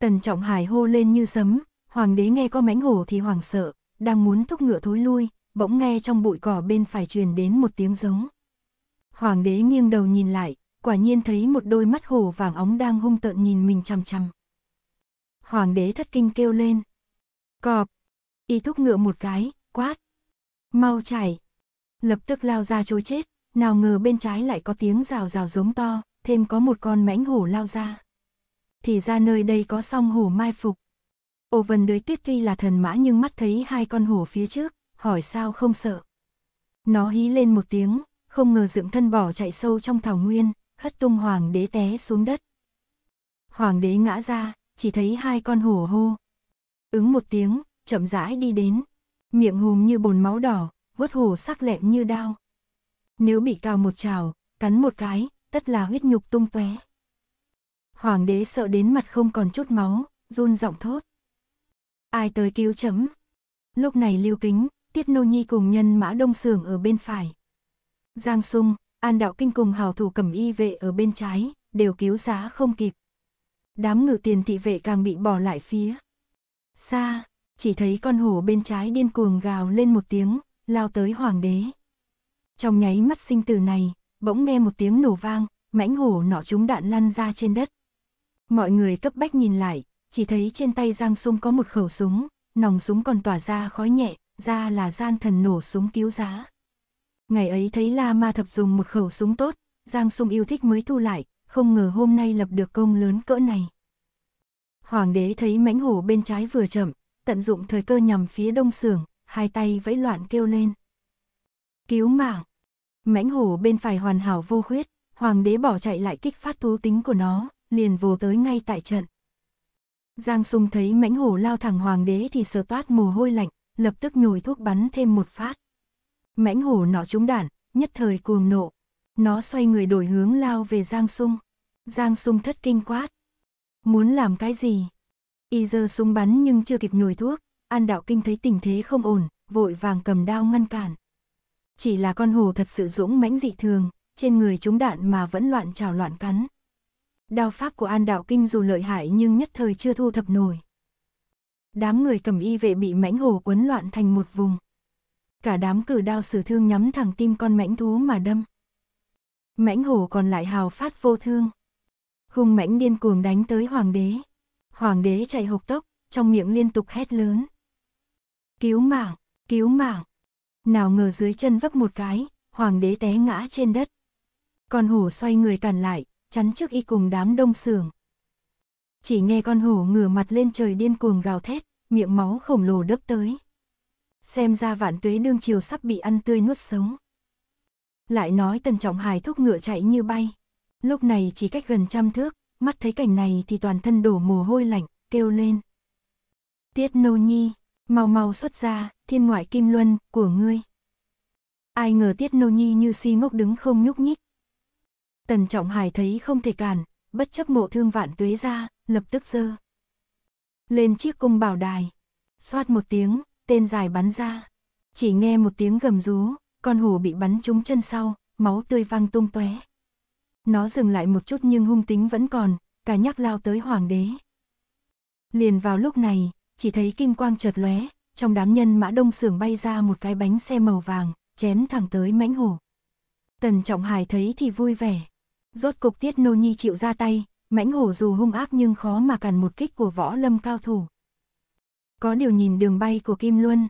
Tần Trọng Hải hô lên như sấm, hoàng đế nghe có mãnh hổ thì hoàng sợ, đang muốn thúc ngựa thối lui, bỗng nghe trong bụi cỏ bên phải truyền đến một tiếng giống. Hoàng đế nghiêng đầu nhìn lại, quả nhiên thấy một đôi mắt hổ vàng óng đang hung tợn nhìn mình chằm chằm. Hoàng đế thất kinh kêu lên. Cọp! Y thúc ngựa một cái, quát. Mau chảy! Lập tức lao ra chối chết, nào ngờ bên trái lại có tiếng rào rào giống to, thêm có một con mãnh hổ lao ra thì ra nơi đây có song hổ mai phục. Ô vân đới tuyết tuy là thần mã nhưng mắt thấy hai con hổ phía trước, hỏi sao không sợ. Nó hí lên một tiếng, không ngờ dựng thân bỏ chạy sâu trong thảo nguyên, hất tung hoàng đế té xuống đất. Hoàng đế ngã ra, chỉ thấy hai con hổ hô. Ứng một tiếng, chậm rãi đi đến, miệng hùm như bồn máu đỏ, vuốt hổ sắc lẹm như đao. Nếu bị cao một trào, cắn một cái, tất là huyết nhục tung tóe. Hoàng đế sợ đến mặt không còn chút máu, run giọng thốt. Ai tới cứu chấm? Lúc này Lưu Kính, Tiết Nô Nhi cùng nhân mã đông sưởng ở bên phải. Giang Sung, An Đạo Kinh cùng hào thủ cẩm y vệ ở bên trái, đều cứu giá không kịp. Đám ngự tiền thị vệ càng bị bỏ lại phía. Xa, chỉ thấy con hổ bên trái điên cuồng gào lên một tiếng, lao tới hoàng đế. Trong nháy mắt sinh tử này, bỗng nghe một tiếng nổ vang, mãnh hổ nọ chúng đạn lăn ra trên đất, Mọi người cấp bách nhìn lại, chỉ thấy trên tay Giang Sung có một khẩu súng, nòng súng còn tỏa ra khói nhẹ, ra là gian thần nổ súng cứu giá. Ngày ấy thấy La Ma Thập dùng một khẩu súng tốt, Giang Sung yêu thích mới thu lại, không ngờ hôm nay lập được công lớn cỡ này. Hoàng đế thấy mãnh hổ bên trái vừa chậm, tận dụng thời cơ nhằm phía đông sưởng, hai tay vẫy loạn kêu lên. Cứu mạng! Mãnh hổ bên phải hoàn hảo vô khuyết, hoàng đế bỏ chạy lại kích phát thú tính của nó, liền vồ tới ngay tại trận. Giang Sung thấy mãnh hổ lao thẳng hoàng đế thì sờ toát mồ hôi lạnh, lập tức nhồi thuốc bắn thêm một phát. Mãnh hổ nọ trúng đạn, nhất thời cuồng nộ. Nó xoay người đổi hướng lao về Giang Sung. Giang Sung thất kinh quát. Muốn làm cái gì? Y giờ súng bắn nhưng chưa kịp nhồi thuốc, An Đạo Kinh thấy tình thế không ổn, vội vàng cầm đao ngăn cản. Chỉ là con hổ thật sự dũng mãnh dị thường, trên người chúng đạn mà vẫn loạn trào loạn cắn đao pháp của An Đạo Kinh dù lợi hại nhưng nhất thời chưa thu thập nổi. Đám người cầm y vệ bị mãnh hổ quấn loạn thành một vùng. Cả đám cử đao sử thương nhắm thẳng tim con mãnh thú mà đâm. Mãnh hổ còn lại hào phát vô thương. Hung mãnh điên cuồng đánh tới hoàng đế. Hoàng đế chạy hộc tốc, trong miệng liên tục hét lớn. Cứu mạng, cứu mạng. Nào ngờ dưới chân vấp một cái, hoàng đế té ngã trên đất. Con hổ xoay người cản lại, chắn trước y cùng đám đông xưởng. Chỉ nghe con hổ ngửa mặt lên trời điên cuồng gào thét, miệng máu khổng lồ đớp tới. Xem ra vạn tuế đương chiều sắp bị ăn tươi nuốt sống. Lại nói tần trọng hài thúc ngựa chạy như bay. Lúc này chỉ cách gần trăm thước, mắt thấy cảnh này thì toàn thân đổ mồ hôi lạnh, kêu lên. Tiết nô nhi, mau mau xuất ra, thiên ngoại kim luân, của ngươi. Ai ngờ tiết nô nhi như si ngốc đứng không nhúc nhích, Tần Trọng Hải thấy không thể cản, bất chấp mộ thương vạn tuế ra, lập tức dơ. Lên chiếc cung bảo đài. Xoát một tiếng, tên dài bắn ra. Chỉ nghe một tiếng gầm rú, con hổ bị bắn trúng chân sau, máu tươi văng tung tóe. Nó dừng lại một chút nhưng hung tính vẫn còn, cả nhắc lao tới hoàng đế. Liền vào lúc này, chỉ thấy kim quang chợt lóe, trong đám nhân mã đông sưởng bay ra một cái bánh xe màu vàng, chém thẳng tới mãnh hổ. Tần Trọng Hải thấy thì vui vẻ, Rốt cục Tiết Nô Nhi chịu ra tay, mãnh hổ dù hung ác nhưng khó mà cản một kích của võ lâm cao thủ. Có điều nhìn đường bay của Kim Luân,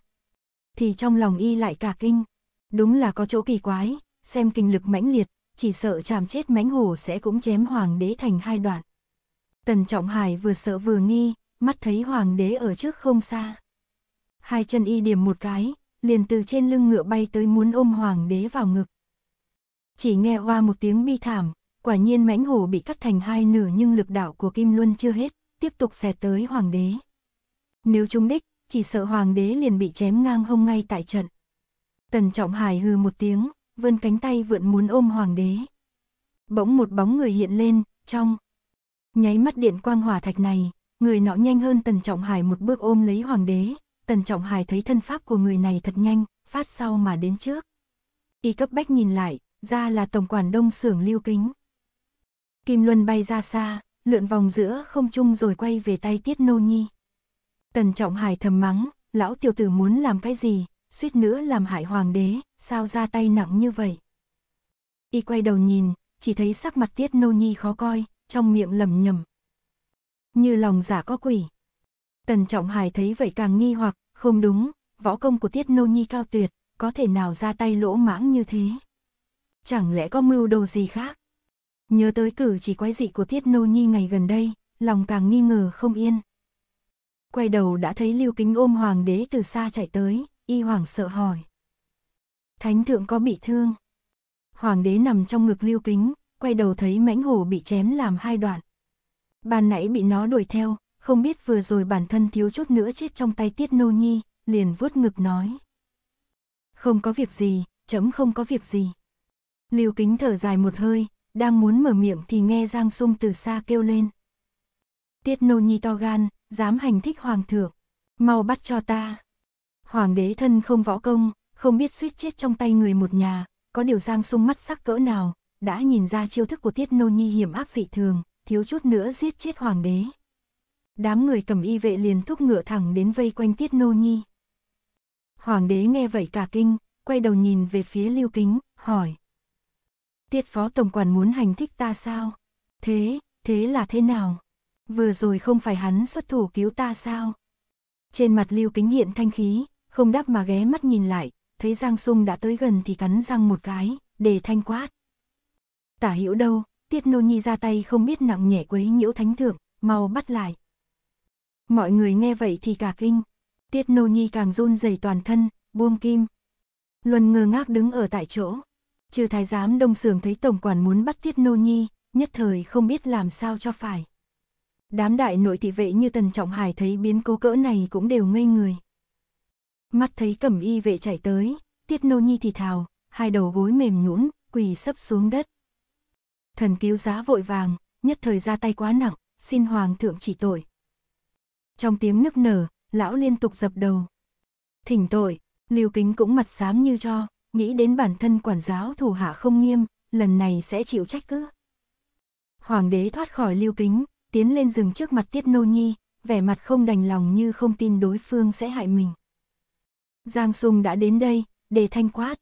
thì trong lòng y lại cả kinh. Đúng là có chỗ kỳ quái, xem kinh lực mãnh liệt, chỉ sợ chạm chết mãnh hổ sẽ cũng chém hoàng đế thành hai đoạn. Tần Trọng Hải vừa sợ vừa nghi, mắt thấy hoàng đế ở trước không xa. Hai chân y điểm một cái, liền từ trên lưng ngựa bay tới muốn ôm hoàng đế vào ngực. Chỉ nghe qua một tiếng bi thảm, Quả nhiên mãnh hổ bị cắt thành hai nửa nhưng lực đạo của Kim Luân chưa hết, tiếp tục xẹt tới hoàng đế. Nếu trúng đích, chỉ sợ hoàng đế liền bị chém ngang hông ngay tại trận. Tần Trọng Hải hừ một tiếng, vươn cánh tay vượn muốn ôm hoàng đế. Bỗng một bóng người hiện lên, trong. Nháy mắt điện quang hỏa thạch này, người nọ nhanh hơn Tần Trọng Hải một bước ôm lấy hoàng đế. Tần Trọng Hải thấy thân pháp của người này thật nhanh, phát sau mà đến trước. Y cấp bách nhìn lại, ra là tổng quản đông xưởng lưu kính. Kim Luân bay ra xa, lượn vòng giữa không trung rồi quay về tay Tiết Nô Nhi. Tần Trọng Hải thầm mắng, lão tiểu tử muốn làm cái gì, suýt nữa làm hại hoàng đế, sao ra tay nặng như vậy. Y quay đầu nhìn, chỉ thấy sắc mặt Tiết Nô Nhi khó coi, trong miệng lầm nhầm. Như lòng giả có quỷ. Tần Trọng Hải thấy vậy càng nghi hoặc, không đúng, võ công của Tiết Nô Nhi cao tuyệt, có thể nào ra tay lỗ mãng như thế. Chẳng lẽ có mưu đồ gì khác? Nhớ tới cử chỉ quái dị của Tiết Nô Nhi ngày gần đây, lòng càng nghi ngờ không yên. Quay đầu đã thấy Lưu Kính ôm hoàng đế từ xa chạy tới, y hoàng sợ hỏi. Thánh thượng có bị thương? Hoàng đế nằm trong ngực Lưu Kính, quay đầu thấy mãnh hổ bị chém làm hai đoạn. Ban nãy bị nó đuổi theo, không biết vừa rồi bản thân thiếu chút nữa chết trong tay Tiết Nô Nhi, liền vuốt ngực nói. Không có việc gì, chấm không có việc gì. Lưu Kính thở dài một hơi, đang muốn mở miệng thì nghe Giang Sung từ xa kêu lên. Tiết nô nhi to gan, dám hành thích hoàng thượng, mau bắt cho ta. Hoàng đế thân không võ công, không biết suýt chết trong tay người một nhà, có điều Giang Sung mắt sắc cỡ nào, đã nhìn ra chiêu thức của Tiết nô nhi hiểm ác dị thường, thiếu chút nữa giết chết hoàng đế. Đám người cầm y vệ liền thúc ngựa thẳng đến vây quanh Tiết nô nhi. Hoàng đế nghe vậy cả kinh, quay đầu nhìn về phía Lưu Kính, hỏi tiết phó tổng quản muốn hành thích ta sao? Thế, thế là thế nào? Vừa rồi không phải hắn xuất thủ cứu ta sao? Trên mặt lưu kính hiện thanh khí, không đáp mà ghé mắt nhìn lại, thấy Giang Sung đã tới gần thì cắn răng một cái, để thanh quát. Tả hữu đâu, tiết nô nhi ra tay không biết nặng nhẹ quấy nhiễu thánh thượng, mau bắt lại. Mọi người nghe vậy thì cả kinh, tiết nô nhi càng run rẩy toàn thân, buông kim. Luân ngơ ngác đứng ở tại chỗ, Trừ thái giám đông sường thấy tổng quản muốn bắt tiết nô nhi, nhất thời không biết làm sao cho phải. Đám đại nội thị vệ như Tần Trọng Hải thấy biến cố cỡ này cũng đều ngây người. Mắt thấy cẩm y vệ chạy tới, tiết nô nhi thì thào, hai đầu gối mềm nhũn quỳ sấp xuống đất. Thần cứu giá vội vàng, nhất thời ra tay quá nặng, xin hoàng thượng chỉ tội. Trong tiếng nức nở, lão liên tục dập đầu. Thỉnh tội, Lưu Kính cũng mặt xám như cho nghĩ đến bản thân quản giáo thủ hạ không nghiêm, lần này sẽ chịu trách cứ. Hoàng đế thoát khỏi lưu kính, tiến lên rừng trước mặt Tiết Nô Nhi, vẻ mặt không đành lòng như không tin đối phương sẽ hại mình. Giang Sung đã đến đây, đề thanh quát.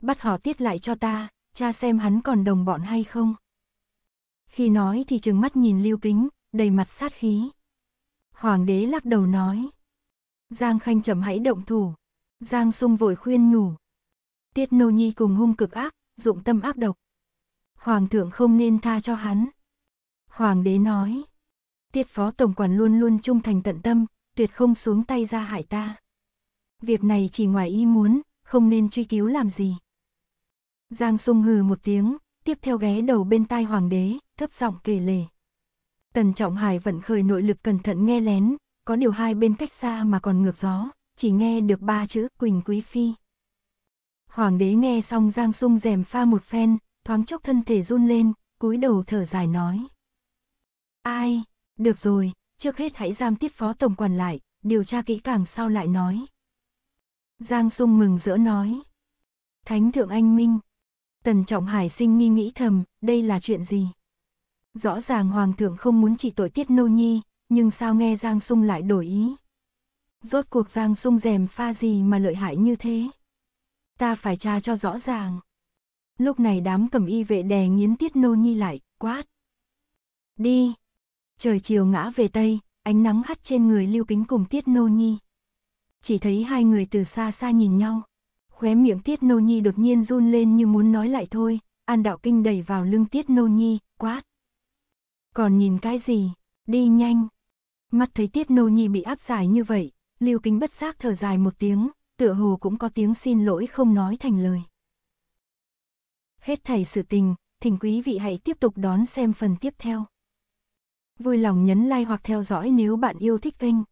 Bắt họ Tiết lại cho ta, cha xem hắn còn đồng bọn hay không. Khi nói thì trừng mắt nhìn lưu kính, đầy mặt sát khí. Hoàng đế lắc đầu nói. Giang Khanh chậm hãy động thủ. Giang Sung vội khuyên nhủ, Tiết Nô Nhi cùng hung cực ác, dụng tâm ác độc. Hoàng thượng không nên tha cho hắn. Hoàng đế nói. Tiết phó tổng quản luôn luôn trung thành tận tâm, tuyệt không xuống tay ra hại ta. Việc này chỉ ngoài ý muốn, không nên truy cứu làm gì. Giang sung hừ một tiếng, tiếp theo ghé đầu bên tai hoàng đế, thấp giọng kể lể. Tần Trọng Hải vẫn khởi nội lực cẩn thận nghe lén, có điều hai bên cách xa mà còn ngược gió, chỉ nghe được ba chữ Quỳnh Quý Phi. Hoàng đế nghe xong Giang Sung rèm pha một phen, thoáng chốc thân thể run lên, cúi đầu thở dài nói. Ai, được rồi, trước hết hãy giam tiết phó tổng quản lại, điều tra kỹ càng sau lại nói. Giang Sung mừng rỡ nói. Thánh thượng anh Minh. Tần Trọng Hải sinh nghi nghĩ thầm, đây là chuyện gì? Rõ ràng Hoàng thượng không muốn chỉ tội tiết nô nhi, nhưng sao nghe Giang Sung lại đổi ý? Rốt cuộc Giang Sung rèm pha gì mà lợi hại như thế? ta phải tra cho rõ ràng. Lúc này đám cầm y vệ đè nghiến tiết nô nhi lại, quát. Đi! Trời chiều ngã về Tây, ánh nắng hắt trên người lưu kính cùng tiết nô nhi. Chỉ thấy hai người từ xa xa nhìn nhau. Khóe miệng tiết nô nhi đột nhiên run lên như muốn nói lại thôi, an đạo kinh đẩy vào lưng tiết nô nhi, quát. Còn nhìn cái gì, đi nhanh. Mắt thấy tiết nô nhi bị áp giải như vậy, lưu kính bất giác thở dài một tiếng, tựa hồ cũng có tiếng xin lỗi không nói thành lời. Hết thầy sự tình, thỉnh quý vị hãy tiếp tục đón xem phần tiếp theo. Vui lòng nhấn like hoặc theo dõi nếu bạn yêu thích kênh.